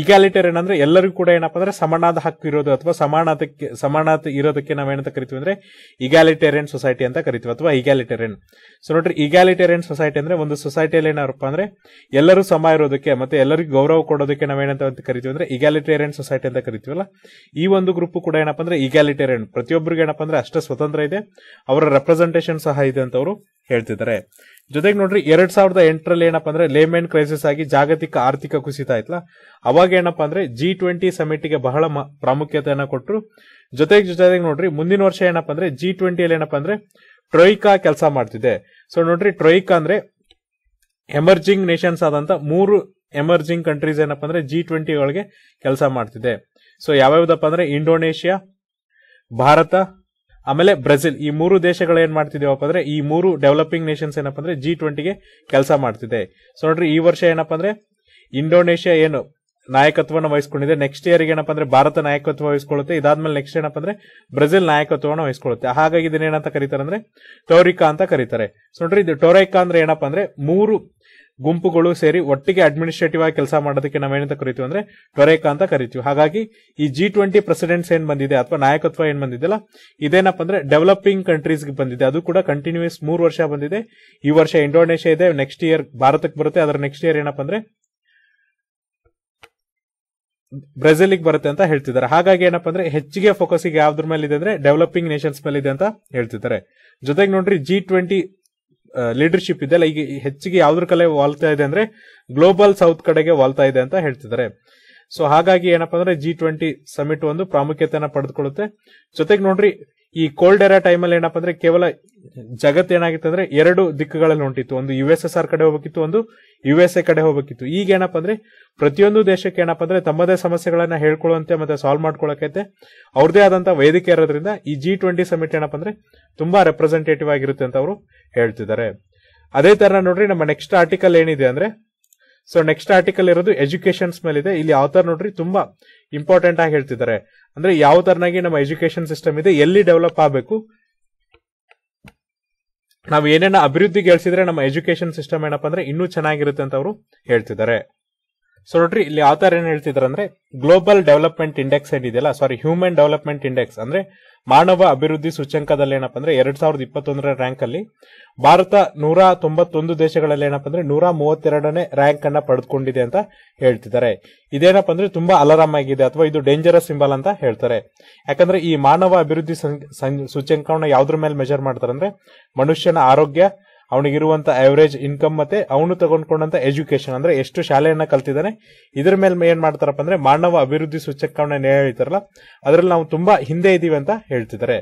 ಈಗಾಲಿಟರ್ ಅಂದ್ರೆ ಎಲ್ಲರಿಗೂ ಕೂಡ ಏನಪ್ಪಾ ಅಂದ್ರೆ ಸಮಾನದ ಹಕ್ಕು ಇರೋದು ಅಥವಾ ಸಮಾನತೆ ಸಮಾನತೆ ಇರೋದಕ್ಕೆ ಏನಂತ ಕರಿತೀವಿ ಅಂದ್ರೆ ಈಗಾಲಿಟೇರಿಯನ್ ಸೊಸೈಟಿ ಅಂತ ಕರಿತೀವಿ ಅಥವಾ ಈಗಾಲಿಟೇರಿಯನ್ ಸೊ ನೋಡ್ರಿ ಈಗಾಲಿಟೇರಿಯನ್ ಸೊಸೈಟಿ ಅಂದ್ರೆ ಒಂದು ಸೊಸೈಟಿಯಲ್ಲಿ ಏನಾರಪ್ಪ ಅಂದ್ರೆ ಎಲ್ಲರೂ ಸಮ ಇರೋದಕ್ಕೆ ಮತ್ತೆ ಎಲ್ಲರಿಗೂ ಗೌರವ ಕೊಡೋದಕ್ಕೆ ನಾವೇನಂತ ಕರಿತೀವಿ ಅಂದ್ರೆ ಈಗಾಲಿಟೇರಿಯನ್ ಸೊಸೈಟಿ ಅಂತ ಕರಿತೀವಲ್ಲ ಈ ಒಂದು ಗ್ರೂಪ್ ಕೂಡ ಏನಪ್ಪ ಅಂದ್ರೆ ಈಗಾಲಿಟೇರಿಯನ್ ಪ್ರತಿಯೊಬ್ಬರಿಗೆ ಏನಪ್ಪ ಅಂದ್ರೆ ಅಷ್ಟೇ ಸ್ವತಂತ್ರ ಇದೆ ಅವರ ರೆಪ್ರೆಸೆಂಟೇಷನ್ ಸಹ ಇದೆ ಅಂತ ಅವರು ಹೇಳ್ತಿದ್ದಾರೆ ಜೊತೆಗೆ ನೋಡ್ರಿ ಎರಡ್ ಸಾವಿರದ ಎಂಟರಲ್ಲಿ ಏನಪ್ಪಾ ಅಂದ್ರೆ ಲೇಮೆನ್ ಕ್ರೈಸಿಸ್ ಆಗಿ ಜಾಗತಿಕ ಆರ್ಥಿಕ ಕುಸಿತ ಆಯ್ತಲ್ಲ ಅವಾಗ ಏನಪ್ಪಾ ಅಂದ್ರೆ ಜಿ ಟ್ವೆಂಟಿ ಸಮಿಟಿಗೆ ಬಹಳ ಪ್ರಾಮುಖ್ಯತೆಯನ್ನ ಕೊಟ್ಟರು ಜೊತೆಗೆ ಜೊತೆಗೆ ನೋಡ್ರಿ ಮುಂದಿನ ವರ್ಷ ಏನಪ್ಪಾ ಅಂದ್ರೆ ಜಿ ಟ್ವೆಂಟಿಯಲ್ಲಿ ಏನಪ್ಪಾ ಅಂದ್ರೆ ಟ್ರೊಯ್ಕಾ ಕೆಲಸ ಮಾಡ್ತಿದೆ ಸೊ ನೋಡ್ರಿ ಟ್ರೊಯ್ಕಾ ಅಂದ್ರೆ ಎಮರ್ಜಿಂಗ್ ನೇಷನ್ಸ್ ಆದಂತ ಮೂರು ಎಮರ್ಜಿಂಗ್ ಕಂಟ್ರೀಸ್ ಏನಪ್ಪಾ ಅಂದ್ರೆ ಜಿ ಟ್ವೆಂಟಿ ಒಳಗೆ ಕೆಲಸ ಮಾಡ್ತಿದೆ ಸೊ ಯಾವ್ಯಾವ್ದಪ್ಪ ಅಂದ್ರೆ ಇಂಡೋನೇಷ್ಯಾ ಭಾರತ ಆಮೇಲೆ ಬ್ರೆಜಿಲ್ ಈ ಮೂರು ದೇಶಗಳು ಏನ್ ಮಾಡ್ತಿದ್ದೇವಪ್ಪ ಅಂದ್ರೆ ಈ ಮೂರು ಡೆವಲಪಿಂಗ್ ನೇಷನ್ಸ್ ಏನಪ್ಪ ಅಂದ್ರೆ ಜಿ ಟ್ವೆಂಟಿಗೆ ಕೆಲಸ ಮಾಡ್ತಿದೆ ಸೊ ನೋಡ್ರಿ ಈ ವರ್ಷ ಏನಪ್ಪ ಅಂದ್ರೆ ಇಂಡೋನೇಷ್ಯಾ ಏನು ನಾಯಕತ್ವವನ್ನು ವಹಿಸ್ಕೊಂಡಿದೆ ನೆಕ್ಸ್ಟ್ ಇಯರ್ಗೆ ಏನಪ್ಪ ಅಂದ್ರೆ ಭಾರತ ನಾಯಕತ್ವ ವಹಿಸಿಕೊಳ್ಳುತ್ತೆ ಇದಾದ್ಮೇಲೆ ನೆಕ್ಸ್ಟ್ ಏನಪ್ಪ ಅಂದ್ರೆ ಬ್ರೆಜಿಲ್ ನಾಯಕತ್ವವನ್ನು ವಹಿಸಿಕೊಳ್ಳುತ್ತೆ ಹಾಗಾಗಿ ಇದನ್ನೇನಂತ ಕರೀತಾರೆ ಅಂದ್ರೆ ಟೋರಿಕಾ ಅಂತ ಕರೀತಾರೆ ಸೊ ನೋಡ್ರಿ ಇದು ಟೋರೈಕಾ ಅಂದ್ರೆ ಏನಪ್ಪ ಅಂದ್ರೆ ಮೂರು ಗುಂಪುಗಳು ಸೇರಿ ಒಟ್ಟಿಗೆ ಅಡ್ಮಿನಿಸ್ಟ್ರೇಟಿವ್ ಆಗಿ ಕೆಲಸ ಮಾಡೋದಕ್ಕೆ ನಾವೇನಂತ ಕರಿತೀವಿ ಅಂದ್ರೆ ಟೊರೇಕಾ ಅಂತ ಕರಿತೀವಿ ಹಾಗಾಗಿ ಈ ಜಿ ಟ್ವೆಂಟಿ ಪ್ರೆಸಿಡೆಂಟ್ಸ್ ಏನ್ ಬಂದಿದೆ ಅಥವಾ ನಾಯಕತ್ವ ಏನ್ ಬಂದಿದೆಲ್ಲ ಇದೇನಪ್ಪ ಅಂದ್ರೆ ಡೆವಲಪಿಂಗ್ ಕಂಟ್ರೀಸ್ ಬಂದಿದೆ ಅದು ಕೂಡ ಕಂಟಿನ್ಯೂಸ್ ಮೂರು ವರ್ಷ ಬಂದಿದೆ ಈ ವರ್ಷ ಇಂಡೋನೇಷ್ಯಾ ಇದೆ ನೆಕ್ಸ್ಟ್ ಇಯರ್ ಭಾರತಕ್ಕೆ ಬರುತ್ತೆ ಅದರ ನೆಕ್ಸ್ಟ್ ಇಯರ್ ಏನಪ್ಪ ಅಂದ್ರೆ ಬ್ರೆಜಿಲ್ಗೆ ಬರುತ್ತೆ ಅಂತ ಹೇಳ್ತಿದ್ದಾರೆ ಹಾಗಾಗಿ ಏನಪ್ಪಾ ಅಂದ್ರೆ ಹೆಚ್ಚಿಗೆ ಫೋಕಸ್ ಈಗ ಯಾವ್ದ್ರ ಮೇಲೆ ಇದೆ ಅಂದ್ರೆ ಡೆವಲಪಿಂಗ್ ನೇಷನ್ಸ್ ಮೇಲೆ ಇದೆ ಅಂತ ಹೇಳ್ತಿದ್ದಾರೆ ಜೊತೆಗೆ ನೋಡ್ರಿ ಜಿ ಟ್ವೆಂಟಿ ಲೀಡರ್ಶಿಪ್ ಇದೆ ಲೈಕ್ ಹೆಚ್ಚಿಗೆ ಯಾವ್ದ್ರ ಕಲೆ ವಾಲ್ತಾ ಇದೆ ಅಂದ್ರೆ ಗ್ಲೋಬಲ್ ಸೌತ್ ಕಡೆಗೆ ವಾಲ್ತಾ ಇದೆ ಅಂತ ಹೇಳ್ತಿದ್ದಾರೆ ಸೊ ಹಾಗಾಗಿ ಏನಪ್ಪಾ ಅಂದ್ರೆ ಜಿ ಟ್ವೆಂಟಿ ಸಮಿಟ್ ಒಂದು ಪ್ರಾಮುಖ್ಯತೆಯನ್ನ ಪಡೆದುಕೊಳ್ಳುತ್ತೆ ಜೊತೆಗೆ ನೋಡ್ರಿ ಈ ಕೋಲ್ಡ್ ಟೈಮ್ ಅಲ್ಲಿ ಏನಪ್ಪಾ ಅಂದ್ರೆ ಕೇವಲ ಜಗತ್ ಏನಾಗಿತ್ತು ಅಂದ್ರೆ ಎರಡು ದಿಕ್ಕುಗಳಲ್ಲಿ ಹೊಂಟಿತ್ತು ಒಂದು ಯು ಎಸ್ ಎಸ್ ಆರ್ ಕಡೆ ಹೋಗಬೇಕಿತ್ತು ಒಂದು ಯು ಎಸ್ ಎ ಕಡೆ ಹೋಗಬೇಕಿತ್ತು ಈಗ ಏನಪ್ಪಾ ಅಂದ್ರೆ ಪ್ರತಿಯೊಂದು ದೇಶಕ್ಕೆ ಏನಪ್ಪ ಅಂದ್ರೆ ತಮ್ಮದೇ ಸಮಸ್ಯೆಗಳನ್ನ ಹೇಳ್ಕೊಳ್ಳುವಂತೆ ಮತ್ತೆ ಸಾಲ್ವ್ ಮಾಡ್ಕೊಳಕೈತೆ ಅವ್ರದೇ ಆದಂತಹ ವೇದಿಕೆ ಇರೋದ್ರಿಂದ ಈ ಜಿ ಟ್ವೆಂಟಿ ಸಮಿಟ್ ಏನಪ್ಪ ಅಂದ್ರೆ ತುಂಬಾ ರೆಪ್ರೆಸೆಂಟೇಟಿವ್ ಆಗಿರುತ್ತೆ ಅಂತ ಅವರು ಹೇಳ್ತಿದ್ದಾರೆ ಅದೇ ತರ ನೋಡ್ರಿ ನಮ್ಮ ನೆಕ್ಸ್ಟ್ ಆರ್ಟಿಕಲ್ ಏನಿದೆ ಅಂದ್ರೆ ಸೊ ನೆಕ್ಸ್ಟ್ ಆರ್ಟಿಕಲ್ ಇರೋದು ಎಜುಕೇಶನ್ಸ್ ಮೇಲೆ ಇದೆ ಇಲ್ಲಿ ಆಥರ್ ನೋಡ್ರಿ ತುಂಬಾ ಇಂಪಾರ್ಟೆಂಟ್ ಆಗಿ ಹೇಳ್ತಿದ್ದಾರೆ ಅಂದ್ರೆ ಯಾವ ತರನಾಗಿ ನಮ್ಮ ಎಜುಕೇಶನ್ ಸಿಸ್ಟಮ್ ಇದೆ ಎಲ್ಲಿ ಡೆವಲಪ್ ಆಗಬೇಕು ನಾವು ಏನೇನ ಗೆಲ್ಸಿದ್ರೆ ನಮ್ಮ ಎಜುಕೇಶನ್ ಸಿಸ್ಟಮ್ ಏನಪ್ಪಾ ಅಂದ್ರೆ ಇನ್ನೂ ಚೆನ್ನಾಗಿರುತ್ತೆ ಅಂತ ಅವರು ಹೇಳ್ತಿದ್ದಾರೆ ಸೊ ನೋಡ್ರಿ ಇಲ್ಲಿ ಯಾವ ತರ ಏನ್ ಹೇಳ್ತಿದ್ದಾರೆ ಅಂದ್ರೆ ಗ್ಲೋಬಲ್ ಡೆವಲಪ್ಮೆಂಟ್ ಇಂಡೆಕ್ಸ್ ಏನಿದೆಯಲ್ಲ ಸಾರಿ ಹ್ಯೂಮನ್ ಡೆವಲಪ್ಮೆಂಟ್ ಇಂಡೆಕ್ಸ್ ಅಂದ್ರೆ ಮಾನವ ಅಭಿವೃದ್ಧಿ ಸೂಚ್ಯಂಕದಲ್ಲಿ ಏನಪ್ಪ ಅಂದ್ರೆ ಎರಡ್ ಸಾವಿರದ ಇಪ್ಪತ್ತೊಂದರ ರ್ಯಾಂಕ್ ಅಲ್ಲಿ ಭಾರತ ನೂರ ತೊಂಬತ್ತೊಂದು ದೇಶಗಳಲ್ಲಿ ಏನಪ್ಪ ಅಂದ್ರೆ ನೂರ ಮೂವತ್ತೆರಡನೇ ರ್ಯಾಂಕ್ ಅನ್ನ ಪಡೆದುಕೊಂಡಿದೆ ಅಂತ ಹೇಳ್ತಿದ್ದಾರೆ ಇದೇನಪ್ಪ ಅಂದ್ರೆ ತುಂಬಾ ಅಲಾರಾಮ್ ಆಗಿದೆ ಅಥವಾ ಇದು ಡೇಂಜರಸ್ ಸಿಂಬಲ್ ಅಂತ ಹೇಳ್ತಾರೆ ಯಾಕಂದ್ರೆ ಈ ಮಾನವ ಅಭಿವೃದ್ಧಿ ಸೂಚ್ಯಂಕವನ್ನ ಯಾವ್ದ್ರ ಮೇಲೆ ಮೆಜರ್ ಮಾಡ್ತಾರೆ ಅಂದ್ರೆ ಮನುಷ್ಯನ ಆರೋಗ್ಯ ಅವನಿಗಿರುವಂತ ಅವರೇಜ್ ಇನ್ಕಮ್ ಮತ್ತೆ ಅವನು ತಗೊಂಡ್ಕೊಂಡಂತ ಎಜುಕೇಶನ್ ಅಂದ್ರೆ ಎಷ್ಟು ಶಾಲೆಯನ್ನ ಕಲ್ತಿದ್ದಾನೆ ಇದ್ರ ಮೇಲೆ ಏನ್ ಮಾಡ್ತಾರಪ್ಪ ಅಂದ್ರೆ ಮಾನವ ಅಭಿವೃದ್ಧಿ ಸೂಚಕವನ್ನ ಹೇಳ್ತಾರಲ್ಲ ಅದರಲ್ಲಿ ನಾವು ತುಂಬಾ ಹಿಂದೆ ಇದೀವಿ ಅಂತ ಹೇಳ್ತಿದ್ದಾರೆ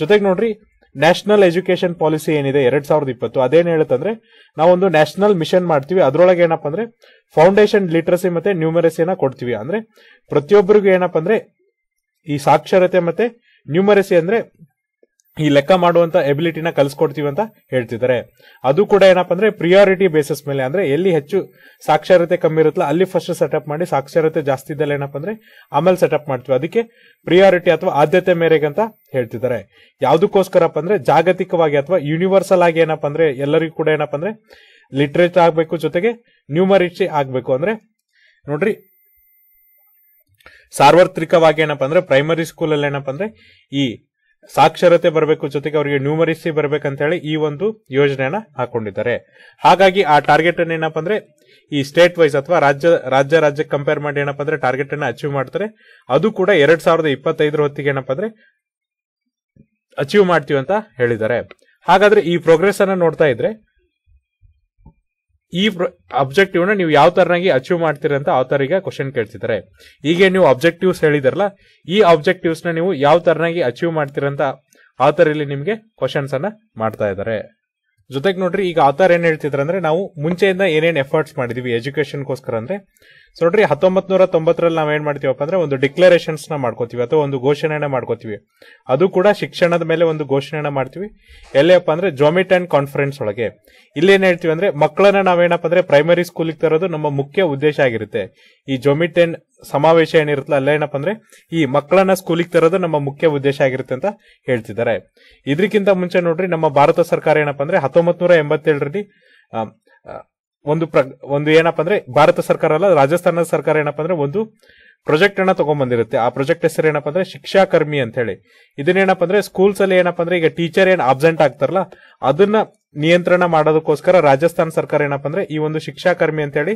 ಜೊತೆಗೆ ನೋಡ್ರಿ ನ್ಯಾಷನಲ್ ಎಜುಕೇಶನ್ ಪಾಲಿಸಿ ಏನಿದೆ ಎರಡ್ ಸಾವಿರದ ಇಪ್ಪತ್ತು ಅದೇನ್ ಹೇಳುತ್ತಂದ್ರೆ ನಾವೊಂದು ನ್ಯಾಷನಲ್ ಮಿಷನ್ ಮಾಡ್ತೀವಿ ಅದರೊಳಗೆ ಏನಪ್ಪ ಅಂದ್ರೆ ಫೌಂಡೇಶನ್ ಲಿಟ್ರಸಿ ಮತ್ತೆ ನ್ಯೂಮರಸಿನ ಕೊಡ್ತೀವಿ ಅಂದ್ರೆ ಪ್ರತಿಯೊಬ್ಬರಿಗೂ ಏನಪ್ಪ ಅಂದ್ರೆ ಈ ಸಾಕ್ಷರತೆ ಮತ್ತೆ ನ್ಯೂಮರಸಿ ಅಂದ್ರೆ ಈ ಲೆಕ್ಕ ಮಾಡುವಂತ ಎಬಿಲಿಟಿನ ಕಲಿಸ್ಕೊಡ್ತೀವಿ ಅಂತ ಹೇಳ್ತಿದ್ದಾರೆ ಅದು ಕೂಡ ಏನಪ್ಪ ಅಂದ್ರೆ ಪ್ರಿಯಾರಿಟಿ ಬೇಸಿಸ್ ಮೇಲೆ ಅಂದ್ರೆ ಎಲ್ಲಿ ಹೆಚ್ಚು ಸಾಕ್ಷರತೆ ಕಮ್ಮಿ ಇರುತ್ತಲ್ಲ ಅಲ್ಲಿ ಫಸ್ಟ್ ಸೆಟಪ್ ಮಾಡಿ ಸಾಕ್ಷರತೆ ಜಾಸ್ತಿ ಇದ್ದಲ್ಲಿ ಏನಪ್ಪ ಅಂದ್ರೆ ಆಮೇಲೆ ಸೆಟಪ್ ಮಾಡ್ತೀವಿ ಅದಕ್ಕೆ ಪ್ರಿಯಾರಿಟಿ ಅಥವಾ ಆದ್ಯತೆ ಮೇರೆಗೆ ಅಂತ ಹೇಳ್ತಿದ್ದಾರೆ ಯಾವುದಕ್ಕೋಸ್ಕರಪ್ಪ ಅಂದ್ರೆ ಜಾಗತಿಕವಾಗಿ ಅಥವಾ ಯೂನಿವರ್ಸಲ್ ಆಗಿ ಏನಪ್ಪಾ ಅಂದ್ರೆ ಎಲ್ಲರಿಗೂ ಕೂಡ ಏನಪ್ಪ ಅಂದ್ರೆ ಲಿಟ್ರೇಚರ್ ಆಗಬೇಕು ಜೊತೆಗೆ ನ್ಯೂಮರಿಟಿ ಆಗಬೇಕು ಅಂದ್ರೆ ನೋಡ್ರಿ ಸಾರ್ವತ್ರಿಕವಾಗಿ ಏನಪ್ಪಾ ಅಂದ್ರೆ ಪ್ರೈಮರಿ ಅಲ್ಲಿ ಏನಪ್ಪಾ ಅಂದ್ರೆ ಈ ಸಾಕ್ಷರತೆ ಬರಬೇಕು ಜೊತೆಗೆ ಅವರಿಗೆ ನ್ಯೂಮರಿಸಿ ಬರಬೇಕಂತೇಳಿ ಹೇಳಿ ಈ ಒಂದು ಯೋಜನೆಯನ್ನ ಹಾಕೊಂಡಿದ್ದಾರೆ ಹಾಗಾಗಿ ಆ ಟಾರ್ಗೆಟ್ ಅನ್ನ ಏನಪ್ಪ ಅಂದ್ರೆ ಈ ಸ್ಟೇಟ್ ವೈಸ್ ಅಥವಾ ರಾಜ್ಯ ರಾಜ್ಯ ರಾಜ್ಯಕ್ಕೆ ಕಂಪೇರ್ ಮಾಡಿ ಏನಪ್ಪ ಅಂದ್ರೆ ಟಾರ್ಗೆಟ್ ಅನ್ನ ಅಚೀವ್ ಮಾಡ್ತಾರೆ ಅದು ಕೂಡ ಎರಡ್ ಸಾವಿರದ ಇಪ್ಪತ್ತೈದರ ಹೊತ್ತಿಗೆ ಏನಪ್ಪ ಅಂದ್ರೆ ಅಚೀವ್ ಮಾಡ್ತೀವಿ ಅಂತ ಹೇಳಿದ್ದಾರೆ ಹಾಗಾದ್ರೆ ಈ ಪ್ರೋಗ್ರೆಸ್ ಅನ್ನ ನೋಡ್ತಾ ಇದ್ರೆ ಈ ಅಬ್ಜೆಕ್ಟಿವ್ ನ ನೀವು ಯಾವ ತರನಾಗಿ ಅಚೀವ್ ಮಾಡ್ತೀರಿ ಅಂತ ಆತರಿಗೆ ಈಗ ಕ್ವಶನ್ ಕೇಳ್ತಿದ್ದಾರೆ ಈಗ ನೀವು ಅಬ್ಜೆಕ್ಟಿವ್ಸ್ ಹೇಳಿದಾರಲ್ಲ ಈ ಅಬ್ಜೆಕ್ಟಿವ್ಸ್ ನ ನೀವು ಯಾವ ತರನಾಗಿ ಅಚೀವ್ ಮಾಡ್ತೀರಂತ ಆಥರ್ ಇಲ್ಲಿ ನಿಮಗೆ ಕ್ವಶನ್ಸ್ ಅನ್ನ ಮಾಡ್ತಾ ಇದ್ದಾರೆ ಜೊತೆಗೆ ನೋಡ್ರಿ ಈಗ ಆತರ್ ಏನ್ ಅಂದ್ರೆ ನಾವು ಮುಂಚೆಯಿಂದ ಏನೇನ್ ಎಫರ್ಟ್ಸ್ ಮಾಡಿದೀವಿ ಎಜುಕೇಶನ್ಗೋಸ್ಕರ ಅಂದ್ರೆ ಸೊ ನೋಡ್ರಿ ಹತ್ತೊಂಬತ್ ನೂರ ತೊಂಬತ್ತರಲ್ಲಿ ನಾವ್ ಏನ್ ಮಾಡ್ತೀವಪ್ಪ ಅಂದ್ರೆ ಒಂದು ಡಿಕ್ಲರೇಷನ್ಸ್ ನ ಮಾಡ್ಕೋತೀವಿ ಅಥವಾ ಒಂದು ಘೋಷಣೆನ ಮಾಡ್ಕೋತೀವಿ ಅದು ಕೂಡ ಶಿಕ್ಷಣದ ಮೇಲೆ ಒಂದು ಘೋಷಣೆನ ಮಾಡ್ತೀವಿ ಎಲ್ಲಪ್ಪ ಅಂದ್ರೆ ಜೊಮಿಟ್ ಅಂಡ್ ಕಾನ್ಫರೆನ್ಸ್ ಒಳಗೆ ಏನ್ ಹೇಳ್ತೀವಿ ಅಂದ್ರೆ ಮಕ್ಕಳನ್ನ ನಾವೇನಪ್ಪ ಅಂದ್ರೆ ಪ್ರೈಮರಿ ಸ್ಕೂಲಿಗೆ ತರೋದು ನಮ್ಮ ಮುಖ್ಯ ಉದ್ದೇಶ ಆಗಿರುತ್ತೆ ಈ ಜೊಮಿಟ್ ಸಮಾವೇಶ ಏನಿರುತ್ತಲ್ಲ ಏನಪ್ಪ ಅಂದ್ರೆ ಈ ಮಕ್ಕಳನ್ನ ಸ್ಕೂಲಿಗೆ ತರೋದು ನಮ್ಮ ಮುಖ್ಯ ಉದ್ದೇಶ ಆಗಿರುತ್ತೆ ಅಂತ ಹೇಳ್ತಿದ್ದಾರೆ ಇದಕ್ಕಿಂತ ಮುಂಚೆ ನೋಡ್ರಿ ನಮ್ಮ ಭಾರತ ಸರ್ಕಾರ ಏನಪ್ಪ ಅಂದ್ರೆ ಹತ್ತೊಂಬತ್ ನೂರ ಎಂಬತ್ತೇಳರಲ್ಲಿ ಒಂದು ಪ್ರ ಒಂದು ಏನಪ್ಪ ಅಂದ್ರೆ ಭಾರತ ಸರ್ಕಾರ ಅಲ್ಲ ರಾಜಸ್ಥಾನದ ಸರ್ಕಾರ ಏನಪ್ಪ ಅಂದ್ರೆ ಒಂದು ಪ್ರೊಜೆಕ್ಟ್ ಅನ್ನ ತಗೊಂಡ್ಬಂದಿರುತ್ತೆ ಆ ಪ್ರೊಜೆಕ್ಟ್ ಹೆಸರು ಏನಪ್ಪ ಅಂದ್ರೆ ಶಿಕ್ಷಾ ಕರ್ಮಿ ಅಂತ ಹೇಳಿ ಇದನ್ನೇನಪ್ಪ ಅಂದ್ರೆ ಸ್ಕೂಲ್ಸ್ ಅಲ್ಲಿ ಏನಪ್ಪ ಅಂದ್ರೆ ಈಗ ಟೀಚರ್ ಏನ್ ಆಬ್ಸೆಂಟ್ ಆಗ್ತಾರಲ್ಲ ಅದನ್ನ ನಿಯಂತ್ರಣ ಮಾಡೋದಕ್ಕೋಸ್ಕರ ರಾಜಸ್ಥಾನ ಸರ್ಕಾರ ಏನಪ್ಪ ಅಂದ್ರೆ ಈ ಒಂದು ಶಿಕ್ಷಾಕರ್ಮಿ ಅಂತ ಹೇಳಿ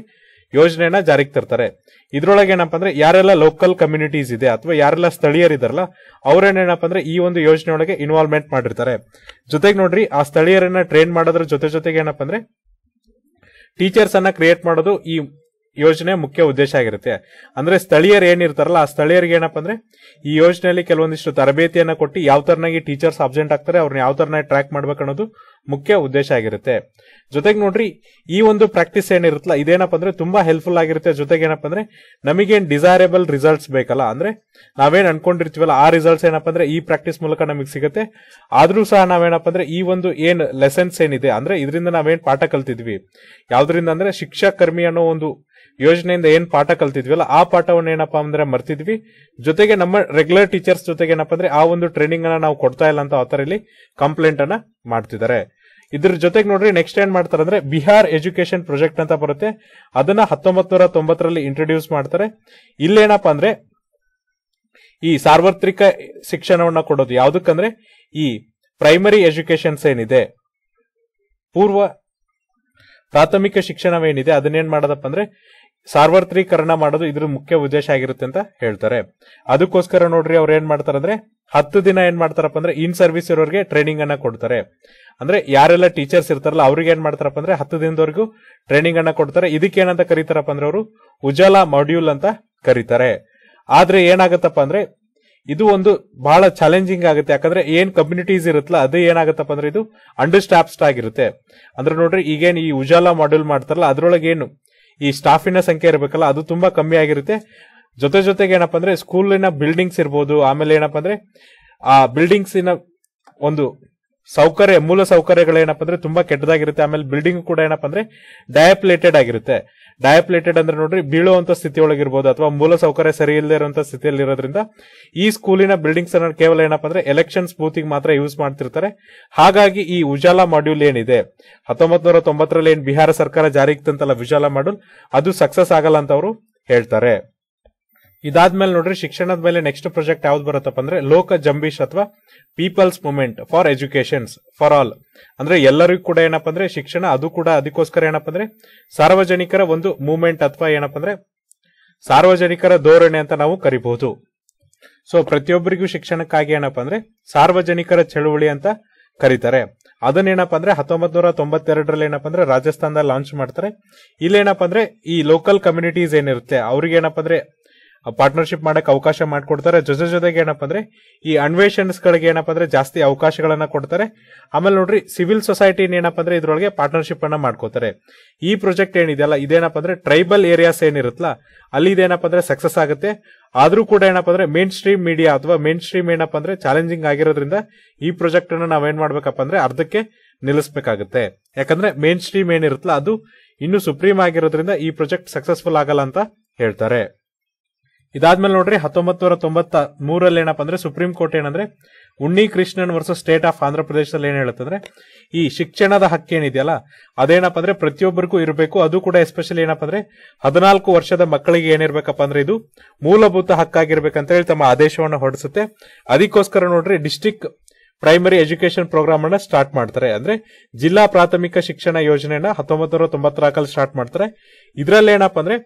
ಯೋಜನೆಯನ್ನ ಜಾರಿಗೆ ತರ್ತಾರೆ ಇದ್ರೊಳಗೆ ಏನಪ್ಪಾ ಅಂದ್ರೆ ಯಾರೆಲ್ಲ ಲೋಕಲ್ ಕಮ್ಯುನಿಟೀಸ್ ಇದೆ ಅಥವಾ ಯಾರೆಲ್ಲ ಸ್ಥಳೀಯರಿದಾರಲ್ಲ ಅವ್ರೇನೇನಪ್ಪ ಅಂದ್ರೆ ಈ ಒಂದು ಯೋಜನೆಯೊಳಗೆ ಇನ್ವಾಲ್ವ್ಮೆಂಟ್ ಮಾಡಿರ್ತಾರೆ ಜೊತೆಗೆ ನೋಡ್ರಿ ಆ ಸ್ಥಳೀಯರನ್ನ ಟ್ರೈನ್ ಮಾಡೋದ್ರ ಜೊತೆ ಜೊತೆಗೆ ಏನಪ್ಪಾ ಅಂದ್ರೆ ಟೀಚರ್ಸ್ ಅನ್ನ ಕ್ರಿಯೇಟ್ ಮಾಡೋದು ಈ ಯೋಜನೆ ಮುಖ್ಯ ಉದ್ದೇಶ ಆಗಿರುತ್ತೆ ಅಂದ್ರೆ ಸ್ಥಳೀಯರು ಏನಿರ್ತಾರಲ್ಲ ಆ ಸ್ಥಳೀಯರಿಗೆ ಏನಪ್ಪ ಅಂದ್ರೆ ಈ ಯೋಜನೆಯಲ್ಲಿ ಕೆಲವೊಂದಿಷ್ಟು ತರಬೇತಿಯನ್ನ ಕೊಟ್ಟು ಯಾವ ತರನಾಗಿ ಟೀಚರ್ಸ್ ಅಬ್ಸೆಂಟ್ ಆಗ್ತಾರೆ ಅವ್ರನ್ನ ಯಾವ ತರನಾಗಿ ಟ್ರ್ಯಾಕ್ ಮಾಡ್ಬೇಕು ಅನ್ನೋದು ಮುಖ್ಯ ಉದ್ದೇಶ ಆಗಿರುತ್ತೆ ಜೊತೆಗೆ ನೋಡ್ರಿ ಈ ಒಂದು ಪ್ರಾಕ್ಟೀಸ್ ಏನಿರುತ್ತಲ್ಲ ಇದೇನಪ್ಪ ಅಂದ್ರೆ ತುಂಬಾ ಹೆಲ್ಪ್ಫುಲ್ ಆಗಿರುತ್ತೆ ಜೊತೆಗೆ ಏನಪ್ಪ ಅಂದ್ರೆ ನಮಗೇನ್ ಡಿಸೈರೇಬಲ್ ರಿಸಲ್ಟ್ಸ್ ಬೇಕಲ್ಲ ಅಂದ್ರೆ ನಾವೇನ್ ಅನ್ಕೊಂಡಿರ್ತೀವಲ್ಲ ಆ ರಿಸಲ್ಟ್ಸ್ ಏನಪ್ಪ ಅಂದ್ರೆ ಈ ಪ್ರಾಕ್ಟೀಸ್ ಮೂಲಕ ನಮಗೆ ಸಿಗುತ್ತೆ ಆದ್ರೂ ಸಹ ನಾವೇನಪ್ಪ ಅಂದ್ರೆ ಈ ಒಂದು ಏನ್ ಲೆಸನ್ಸ್ ಏನಿದೆ ಅಂದ್ರೆ ಇದರಿಂದ ನಾವೇನ್ ಪಾಠ ಕಲ್ತಿದ್ವಿ ಯಾವ್ದ್ರಿಂದ ಅಂದ್ರೆ ಶಿಕ್ಷಾ ಅನ್ನೋ ಒಂದು ಯೋಜನೆಯಿಂದ ಏನ್ ಪಾಠ ಅಲ್ಲ ಆ ಪಾಠವನ್ನ ಏನಪ್ಪಾ ಅಂದ್ರೆ ಮರ್ತಿದ್ವಿ ಜೊತೆಗೆ ನಮ್ಮ ರೆಗ್ಯುಲರ್ ಟೀಚರ್ಸ್ ಜೊತೆಗೆ ಏನಪ್ಪಾ ಅಂದ್ರೆ ಆ ಒಂದು ಟ್ರೈನಿಂಗ್ ಅನ್ನ ನಾವು ಕೊಡ್ತಾ ಇಲ್ಲ ಅಂತ ಆತರ ಇಲ್ಲಿ ಕಂಪ್ಲೇಂಟ್ ಅನ್ನ ಮಾಡ್ತಿದ್ದಾರೆ ಇದ್ರ ಜೊತೆಗೆ ನೋಡ್ರಿ ನೆಕ್ಸ್ಟ್ ಏನ್ ಮಾಡ್ತಾರೆ ಅಂದ್ರೆ ಬಿಹಾರ್ ಎಜುಕೇಶನ್ ಪ್ರೊಜೆಕ್ಟ್ ಅಂತ ಬರುತ್ತೆ ಅದನ್ನ ಹತ್ತೊಂಬತ್ ನೂರ ತೊಂಬತ್ತರಲ್ಲಿ ಇಂಟ್ರೊಡ್ಯೂಸ್ ಮಾಡ್ತಾರೆ ಇಲ್ಲೇನಪ್ಪಾ ಅಂದ್ರೆ ಈ ಸಾರ್ವತ್ರಿಕ ಶಿಕ್ಷಣವನ್ನ ಕೊಡೋದು ಯಾವ್ದಕ್ಕಂದ್ರೆ ಈ ಪ್ರೈಮರಿ ಎಜುಕೇಶನ್ಸ್ ಏನಿದೆ ಪೂರ್ವ ಪ್ರಾಥಮಿಕ ಶಿಕ್ಷಣವೇನಿದೆ ಅದನ್ನೇನ್ ಮಾಡೋದಪ್ಪ ಅಂದ್ರೆ ಸಾರ್ವತ್ರೀಕರಣ ಮಾಡೋದು ಇದ್ರ ಮುಖ್ಯ ಉದ್ದೇಶ ಆಗಿರುತ್ತೆ ಅಂತ ಹೇಳ್ತಾರೆ ಅದಕ್ಕೋಸ್ಕರ ನೋಡ್ರಿ ಅವ್ರು ಏನ್ ಮಾಡ್ತಾರೆ ಅಂದ್ರೆ ಹತ್ತು ದಿನ ಏನ್ ಮಾಡ್ತಾರಪ್ಪ ಅಂದ್ರೆ ಇನ್ ಸರ್ವಿಸ್ ಇರೋರಿಗೆ ಟ್ರೈನಿಂಗ್ ಅನ್ನ ಕೊಡ್ತಾರೆ ಅಂದ್ರೆ ಯಾರೆಲ್ಲ ಟೀಚರ್ಸ್ ಇರ್ತಾರಲ್ಲ ಅವ್ರಿಗೆ ಏನ್ ಮಾಡ್ತಾರಪ್ಪ ಅಂದ್ರೆ ಹತ್ತು ದಿನದವರೆಗೂ ಟ್ರೈನಿಂಗ್ ಅನ್ನ ಕೊಡ್ತಾರೆ ಇದಕ್ಕೆ ಏನಂತ ಕರೀತಾರಪ್ಪ ಅಂದ್ರೆ ಅವರು ಉಜಾಲಾ ಮಾಡ್ಯೂಲ್ ಅಂತ ಕರೀತಾರೆ ಆದ್ರೆ ಏನಾಗತ್ತಪ್ಪ ಅಂದ್ರೆ ಇದು ಒಂದು ಬಹಳ ಚಾಲೆಂಜಿಂಗ್ ಆಗುತ್ತೆ ಯಾಕಂದ್ರೆ ಏನ್ ಕಮ್ಯುನಿಟೀಸ್ ಇರುತ್ತಲ್ಲ ಅದೇ ಏನಾಗತ್ತಪ್ಪ ಅಂದ್ರೆ ಇದು ಅಂಡರ್ ಸ್ಟಾಪ್ಸ್ಟ್ ಆಗಿರುತ್ತೆ ಅಂದ್ರೆ ನೋಡ್ರಿ ಈಗೇನು ಈ ಉಜಾಲಾ ಮಾಡ್ಯೂಲ್ ಮಾಡ್ತಾರಲ್ಲ ಅದ್ರೊಳಗೆ ಏನು ಈ ಸ್ಟಾಫಿನ ಸಂಖ್ಯೆ ಇರಬೇಕಲ್ಲ ಅದು ತುಂಬಾ ಕಮ್ಮಿ ಆಗಿರುತ್ತೆ ಜೊತೆ ಜೊತೆಗೆ ಏನಪ್ಪಾ ಅಂದ್ರೆ ಸ್ಕೂಲಿನ ಬಿಲ್ಡಿಂಗ್ಸ್ ಇರ್ಬೋದು ಆಮೇಲೆ ಏನಪ್ಪಾ ಅಂದ್ರೆ ಆ ಬಿಲ್ಡಿಂಗ್ಸಿನ ಒಂದು ಸೌಕರ್ಯ ಮೂಲ ಸೌಕರ್ಯಗಳೇನಪ್ಪ ಅಂದ್ರೆ ತುಂಬಾ ಕೆಟ್ಟದಾಗಿರುತ್ತೆ ಆಮೇಲೆ ಬಿಲ್ಡಿಂಗ್ ಕೂಡ ಏನಪ್ಪ ಅಂದ್ರೆ ಡಯಾಪ್ಲೇಟೆಡ್ ಆಗಿರುತ್ತೆ ಡಯಾಪ್ಲೇಟೆಡ್ ಅಂದ್ರೆ ನೋಡ್ರಿ ಬೀಳುವಂತ ಸ್ಥಿತಿಯೊಳಗಿರ್ಬೋದು ಅಥವಾ ಮೂಲ ಸೌಕರ್ಯ ಸರಿ ಇಲ್ಲದೆ ಇರುವಂತಹ ಸ್ಥಿತಿಯಲ್ಲಿ ಇರೋದ್ರಿಂದ ಈ ಸ್ಕೂಲಿನ ಬಿಲ್ಡಿಂಗ್ಸ್ ಅನ್ನ ಕೇವಲ ಏನಪ್ಪ ಅಂದ್ರೆ ಎಲೆಕ್ಷನ್ ಸ್ಪೂತಿಗೆ ಮಾತ್ರ ಯೂಸ್ ಮಾಡ್ತಿರ್ತಾರೆ ಹಾಗಾಗಿ ಈ ಉಜಾಲಾ ಮಾಡ್ಯೂಲ್ ಏನಿದೆ ಹತ್ತೊಂಬತ್ ನೂರ ತೊಂಬತ್ತರಲ್ಲಿ ಏನ್ ಬಿಹಾರ ಸರ್ಕಾರ ಜಾರಿಗೆ ತಂತಲ್ಲ ಉಜಾಲಾ ಮಾಡ್ಯೂಲ್ ಅದು ಸಕ್ಸಸ್ ಆಗಲ್ಲ ಅಂತ ಅವರು ಹೇಳ್ತಾರೆ ಇದಾದ್ಮೇಲೆ ನೋಡ್ರಿ ಶಿಕ್ಷಣದ ಮೇಲೆ ನೆಕ್ಸ್ಟ್ ಪ್ರಾಜೆಕ್ಟ್ ಯಾವ್ದು ಬರುತ್ತಪ್ಪ ಅಂದ್ರೆ ಲೋಕ ಜಂಬೀಶ್ ಅಥವಾ peoples movement for educations for all ಅಂದ್ರೆ ಎಲ್ಲರಿಗೂ ಕೂಡ ಏನಪ್ಪ ಅಂದ್ರೆ ಶಿಕ್ಷಣ ಅದು ಕೂಡ ಅದಕ್ಕೋಸ್ಕರ ಏನಪ್ಪ ಅಂದ್ರೆ ಸಾರ್ವಜನಿಕರ ಒಂದು ಮೂವ್ಮೆಂಟ್ ಅಥವಾ ಏನಪ್ಪ ಅಂದ್ರೆ ಸಾರ್ವಜನಿಕರ ಧೋರಣೆ ಅಂತ ನಾವು ಕರಿಬಹುದು ಸೊ ಪ್ರತಿಯೊಬ್ಬರಿಗೂ ಶಿಕ್ಷಣಕ್ಕಾಗಿ ಏನಪ್ಪ ಅಂದ್ರೆ ಸಾರ್ವಜನಿಕರ ಚಳುವಳಿ ಅಂತ ಕರೀತಾರೆ ಅದನ್ನೇನಪ್ಪ ಅಂದ್ರೆ ಹತ್ತೊಂಬತ್ ನೂರ ತೊಂಬತ್ತೆರಡರಲ್ಲಿ ಏನಪ್ಪ ಅಂದ್ರೆ ರಾಜಸ್ಥಾನದಲ್ಲಿ ಲಾಂಚ್ ಮಾಡ್ತಾರೆ ಇಲ್ಲೇನಪ್ಪ ಅಂದ್ರೆ ಈ ಲೋಕಲ್ ಕಮ್ಯುನಿಟೀಸ್ ಏನಿರುತ್ತೆ ಅವ್ರಿಗೆ ಏನಪ್ಪ ಅಂದ್ರೆ ಪಾರ್ಟ್ನರ್ಶಿಪ್ ಮಾಡಕ್ ಅವಕಾಶ ಮಾಡಿಕೊಡ್ತಾರೆ ಜೊತೆ ಜೊತೆಗೆ ಏನಪ್ಪ ಅಂದ್ರೆ ಈ ಅನ್ವೇಷನ್ಸ್ ಗಳಿಗೆ ಏನಪ್ಪ ಅಂದ್ರೆ ಜಾಸ್ತಿ ಅವಕಾಶಗಳನ್ನ ಕೊಡ್ತಾರೆ ಆಮೇಲೆ ನೋಡ್ರಿ ಸಿವಿಲ್ ಸೊಸೈಟಿ ಏನಪ್ಪ ಅಂದ್ರೆ ಇದ್ರೊಳಗೆ ಪಾರ್ಟ್ನರ್ಶಿಪ್ ಅನ್ನ ಮಾಡ್ಕೋತಾರೆ ಈ ಪ್ರಾಜೆಕ್ಟ್ ಏನಿದೆಯಲ್ಲ ಇದೇನಪ್ಪ ಅಂದ್ರೆ ಟ್ರೈಬಲ್ ಏರಿಯಾಸ್ ಏನಿರುತ್ತಲ್ಲ ಅಲ್ಲಿ ಇದೇನಪ್ಪ ಅಂದ್ರೆ ಸಕ್ಸಸ್ ಆಗುತ್ತೆ ಆದ್ರೂ ಕೂಡ ಏನಪ್ಪ ಅಂದ್ರೆ ಮೇನ್ ಸ್ಟ್ರೀಮ್ ಮೀಡಿಯಾ ಅಥವಾ ಮೇನ್ ಸ್ಟ್ರೀಮ್ ಏನಪ್ಪ ಅಂದ್ರೆ ಚಾಲೆಂಜಿಂಗ್ ಆಗಿರೋದ್ರಿಂದ ಈ ಪ್ರಾಜೆಕ್ಟ್ ಅನ್ನ ನಾವೇನ್ ಮಾಡ್ಬೇಕಪ್ಪ ಅಂದ್ರೆ ಅರ್ಧಕ್ಕೆ ನಿಲ್ಲಿಸಬೇಕಾಗುತ್ತೆ ಯಾಕಂದ್ರೆ ಮೇನ್ ಸ್ಟ್ರೀಮ್ ಏನಿರುತ್ತಲ್ಲ ಅದು ಇನ್ನು ಸುಪ್ರೀಂ ಆಗಿರೋದ್ರಿಂದ ಈ ಪ್ರಾಜೆಕ್ಟ್ ಸಕ್ಸಸ್ಫುಲ್ ಆಗಲ್ಲ ಅಂತ ಹೇಳ್ತಾರೆ ಇದಾದ್ಮೇಲೆ ನೋಡ್ರಿ ಹತ್ತೊಂಬತ್ ನೂರ ತೊಂಬತ್ತ ಮೂರಲ್ಲಿ ಏನಪ್ಪ ಅಂದ್ರೆ ಸುಪ್ರೀಂ ಕೋರ್ಟ್ ಏನಂದ್ರೆ Unni Krishnan versus state of Andhra ಪ್ರದೇಶದಲ್ಲಿ ಏನ್ ಹೇಳುತ್ತಂದ್ರೆ ಈ ಶಿಕ್ಷಣದ ಹಕ್ಕು ಏನಿದೆಯಲ್ಲ ಅದೇನಪ್ಪ ಅಂದ್ರೆ ಪ್ರತಿಯೊಬ್ಬರಿಗೂ ಇರಬೇಕು ಅದು ಕೂಡ ಎಸ್ಪೆಷಲಿ ಏನಪ್ಪ ಅಂದ್ರೆ ಹದಿನಾಲ್ಕು ವರ್ಷದ ಮಕ್ಕಳಿಗೆ ಏನಿರ್ಬೇಕಪ್ಪ ಅಂದ್ರೆ ಇದು ಮೂಲಭೂತ ಹಕ್ಕಾಗಿರ್ಬೇಕಂತ ಹೇಳಿ ತಮ್ಮ ಆದೇಶವನ್ನು ಹೊರಡಿಸುತ್ತೆ ಅದಕ್ಕೋಸ್ಕರ ನೋಡ್ರಿ ಡಿಸ್ಟಿಕ್ ಪ್ರೈಮರಿ ಎಜುಕೇಶನ್ ಪ್ರೋಗ್ರಾಮ್ ಅನ್ನ ಸ್ಟಾರ್ಟ್ ಮಾಡ್ತಾರೆ ಅಂದ್ರೆ ಜಿಲ್ಲಾ ಪ್ರಾಥಮಿಕ ಶಿಕ್ಷಣ ಯೋಜನೆಯನ್ನ ಹತ್ತೊಂಬತ್ತು ನೂರ ಸ್ಟಾರ್ಟ್ ಮಾಡ್ತಾರೆ ಇದರಲ್ಲಿ ಏನಪ್ಪ ಅಂದ್ರೆ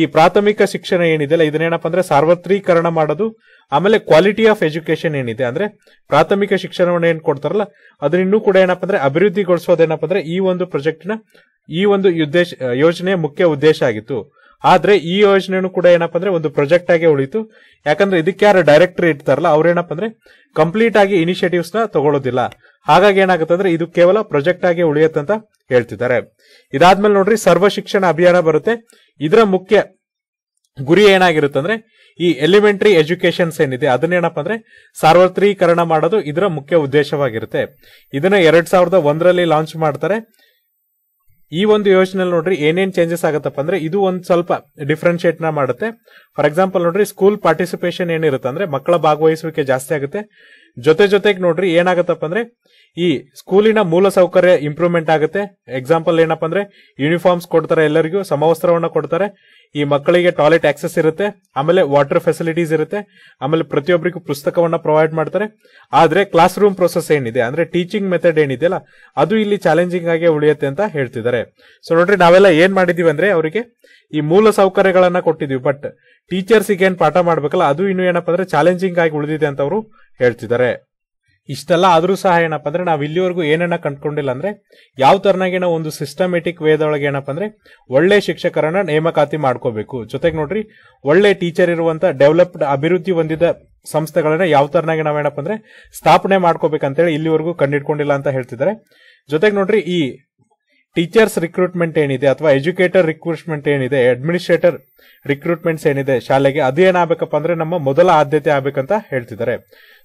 ಈ ಪ್ರಾಥಮಿಕ ಶಿಕ್ಷಣ ಏನಿದೆ ಇದನ್ನೇನಪ್ಪ ಅಂದ್ರೆ ಸಾರ್ವತ್ರೀಕರಣ ಮಾಡೋದು ಆಮೇಲೆ ಕ್ವಾಲಿಟಿ ಆಫ್ ಎಜುಕೇಶನ್ ಏನಿದೆ ಅಂದ್ರೆ ಪ್ರಾಥಮಿಕ ಶಿಕ್ಷಣವನ್ನ ಏನ್ ಕೊಡ್ತಾರಲ್ಲ ಅದನ್ನ ಕೂಡ ಏನಪ್ಪ ಅಂದ್ರೆ ಅಭಿವೃದ್ಧಿಗೊಳಿಸೋದೇನಪ್ಪ ಅಂದ್ರೆ ಈ ಒಂದು ಪ್ರಾಜೆಕ್ಟ್ನ ಈ ಒಂದು ಉದ್ದೇಶ ಯೋಜನೆಯ ಮುಖ್ಯ ಉದ್ದೇಶ ಆಗಿತ್ತು ಆದ್ರೆ ಈ ಯೋಜನೆನೂ ಕೂಡ ಏನಪ್ಪ ಅಂದ್ರೆ ಒಂದು ಪ್ರೊಜೆಕ್ಟ್ ಆಗಿ ಉಳಿತು ಯಾಕಂದ್ರೆ ಇದಕ್ಕೆ ಯಾರು ಡೈರೆಕ್ಟರ್ ಇರ್ತಾರಲ್ಲ ಅವ್ರೇನಪ್ಪ ಅಂದ್ರೆ ಕಂಪ್ಲೀಟ್ ಆಗಿ ಇನಿಷಿಯೇಟಿವ್ಸ್ ನ ತಗೊಳ್ಳೋದಿಲ್ಲ ಹಾಗಾಗಿ ಏನಾಗುತ್ತೆ ಅಂದ್ರೆ ಇದು ಕೇವಲ ಪ್ರಾಜೆಕ್ಟ್ ಆಗಿ ಉಳಿಯತ್ತಂತ ಹೇಳ್ತಿದ್ದಾರೆ ಇದಾದ್ಮೇಲೆ ನೋಡ್ರಿ ಸರ್ವ ಶಿಕ್ಷಣ ಅಭಿಯಾನ ಬರುತ್ತೆ ಇದರ ಮುಖ್ಯ ಗುರಿ ಏನಾಗಿರುತ್ತೆ ಅಂದ್ರೆ ಈ ಎಲಿಮೆಂಟರಿ ಎಜುಕೇಶನ್ಸ್ ಏನಿದೆ ಅದನ್ನೇನಪ್ಪ ಅಂದ್ರೆ ಸಾರ್ವತ್ರೀಕರಣ ಮಾಡೋದು ಇದರ ಮುಖ್ಯ ಉದ್ದೇಶವಾಗಿರುತ್ತೆ ಇದನ್ನ ಎರಡ್ ಸಾವಿರದ ಒಂದರಲ್ಲಿ ಲಾಂಚ್ ಮಾಡ್ತಾರೆ ಈ ಒಂದು ಯೋಜನೆ ನೋಡ್ರಿ ಏನೇನ್ ಚೇಂಜಸ್ ಆಗತ್ತಪ್ಪ ಅಂದ್ರೆ ಇದು ಒಂದ್ ಸ್ವಲ್ಪ ಡಿಫ್ರೆನ್ಶಿಯೇಟ್ ನ ಮಾಡುತ್ತೆ ಫಾರ್ ಎಕ್ಸಾಂಪಲ್ ನೋಡ್ರಿ ಸ್ಕೂಲ್ ಪಾರ್ಟಿಸಿಪೇಷನ್ ಏನಿರುತ್ತೆ ಅಂದ್ರೆ ಮಕ್ಕಳ ಭಾಗವಹಿಸುವಿಕೆ ಜಾಸ್ತಿ ಆಗುತ್ತೆ ಜೊತೆ ಜೊತೆಗೆ ನೋಡ್ರಿ ಏನಾಗತ್ತಪ್ಪ ಅಂದ್ರೆ ಈ ಸ್ಕೂಲಿನ ಮೂಲ ಸೌಕರ್ಯ ಇಂಪ್ರೂವ್ಮೆಂಟ್ ಆಗುತ್ತೆ ಎಕ್ಸಾಂಪಲ್ ಏನಪ್ಪಾ ಅಂದ್ರೆ ಯೂನಿಫಾರ್ಮ್ಸ್ ಕೊಡ್ತಾರೆ ಎಲ್ಲರಿಗೂ ಸಮವಸ್ತ್ರವನ್ನ ಕೊಡ್ತಾರೆ ಈ ಮಕ್ಕಳಿಗೆ ಟಾಯ್ಲೆಟ್ ಆಕ್ಸೆಸ್ ಇರುತ್ತೆ ಆಮೇಲೆ ವಾಟರ್ ಫೆಸಿಲಿಟೀಸ್ ಇರುತ್ತೆ ಆಮೇಲೆ ಪ್ರತಿಯೊಬ್ಬರಿಗೂ ಪುಸ್ತಕವನ್ನ ಪ್ರೊವೈಡ್ ಮಾಡ್ತಾರೆ ಆದ್ರೆ ಕ್ಲಾಸ್ ರೂಮ್ ಪ್ರೊಸೆಸ್ ಏನಿದೆ ಅಂದ್ರೆ ಟೀಚಿಂಗ್ ಮೆಥಡ್ ಏನಿದೆಯಲ್ಲ ಅದು ಇಲ್ಲಿ ಚಾಲೆಂಜಿಂಗ್ ಆಗಿ ಉಳಿಯುತ್ತೆ ಅಂತ ಹೇಳ್ತಿದ್ದಾರೆ ಸೊ ನೋಡ್ರಿ ನಾವೆಲ್ಲ ಏನ್ ಮಾಡಿದೀವಿ ಅಂದ್ರೆ ಅವರಿಗೆ ಈ ಮೂಲ ಸೌಕರ್ಯಗಳನ್ನ ಕೊಟ್ಟಿದೀವಿ ಬಟ್ ಟೀಚರ್ಸ್ ಏನ್ ಪಾಠ ಮಾಡ್ಬೇಕಲ್ಲ ಅದು ಇನ್ನು ಏನಪ್ಪಾ ಅಂದ್ರೆ ಚಾಲೆಂಜಿಂಗ್ ಆಗಿ ಉಳಿದಿದೆ ಅಂತ ಅವರು ಹೇಳ್ತಿದ್ದಾರೆ ಇಷ್ಟೆಲ್ಲ ಆದರೂ ಸಹ ಏನಪ್ಪ ಅಂದ್ರೆ ನಾವು ಇಲ್ಲಿವರೆಗೂ ಏನನ್ನ ಕಂಡುಕೊಂಡಿಲ್ಲ ಅಂದ್ರೆ ಯಾವ ತರನಾಗಿ ನಾವು ಒಂದು ಸಿಸ್ಟಮೆಟಿಕ್ ವೇದೊಳಗೆ ಏನಪ್ಪ ಅಂದ್ರೆ ಒಳ್ಳೆ ಶಿಕ್ಷಕರನ್ನ ನೇಮಕಾತಿ ಮಾಡ್ಕೋಬೇಕು ಜೊತೆಗೆ ನೋಡ್ರಿ ಒಳ್ಳೆ ಟೀಚರ್ ಇರುವಂತ ಡೆವಲಪ್ಡ್ ಅಭಿವೃದ್ಧಿ ಹೊಂದಿದ ಸಂಸ್ಥೆಗಳನ್ನ ಯಾವ ತರನಾಗಿ ನಾವೇನಪ್ಪ ಅಂದ್ರೆ ಸ್ಥಾಪನೆ ಮಾಡ್ಕೋಬೇಕಂತೇಳಿ ಇಲ್ಲಿವರೆಗೂ ಕಂಡಿಡ್ಕೊಂಡಿಲ್ಲ ಅಂತ ಹೇಳ್ತಿದ್ದಾರೆ ಜೊತೆಗೆ ನೋಡ್ರಿ ಈ ಟೀಚರ್ಸ್ ರಿಕ್ರೂಟ್ಮೆಂಟ್ ಏನಿದೆ ಅಥವಾ ಎಜುಕೇಟರ್ ರಿಕ್ರೂಟ್ಮೆಂಟ್ ಏನಿದೆ ಅಡ್ಮಿನಿಸ್ಟ್ರೇಟರ್ ರಿಕ್ರೂಟ್ಮೆಂಟ್ಸ್ ಏನಿದೆ ಶಾಲೆಗೆ ಅದು ಏನಾಗಬೇಕಪ್ಪ ಅಂದ್ರೆ ನಮ್ಮ ಮೊದಲ ಆದ್ಯತೆ ಆಗಬೇಕಂತ ಹೇಳ್ತಿದ್ದಾರೆ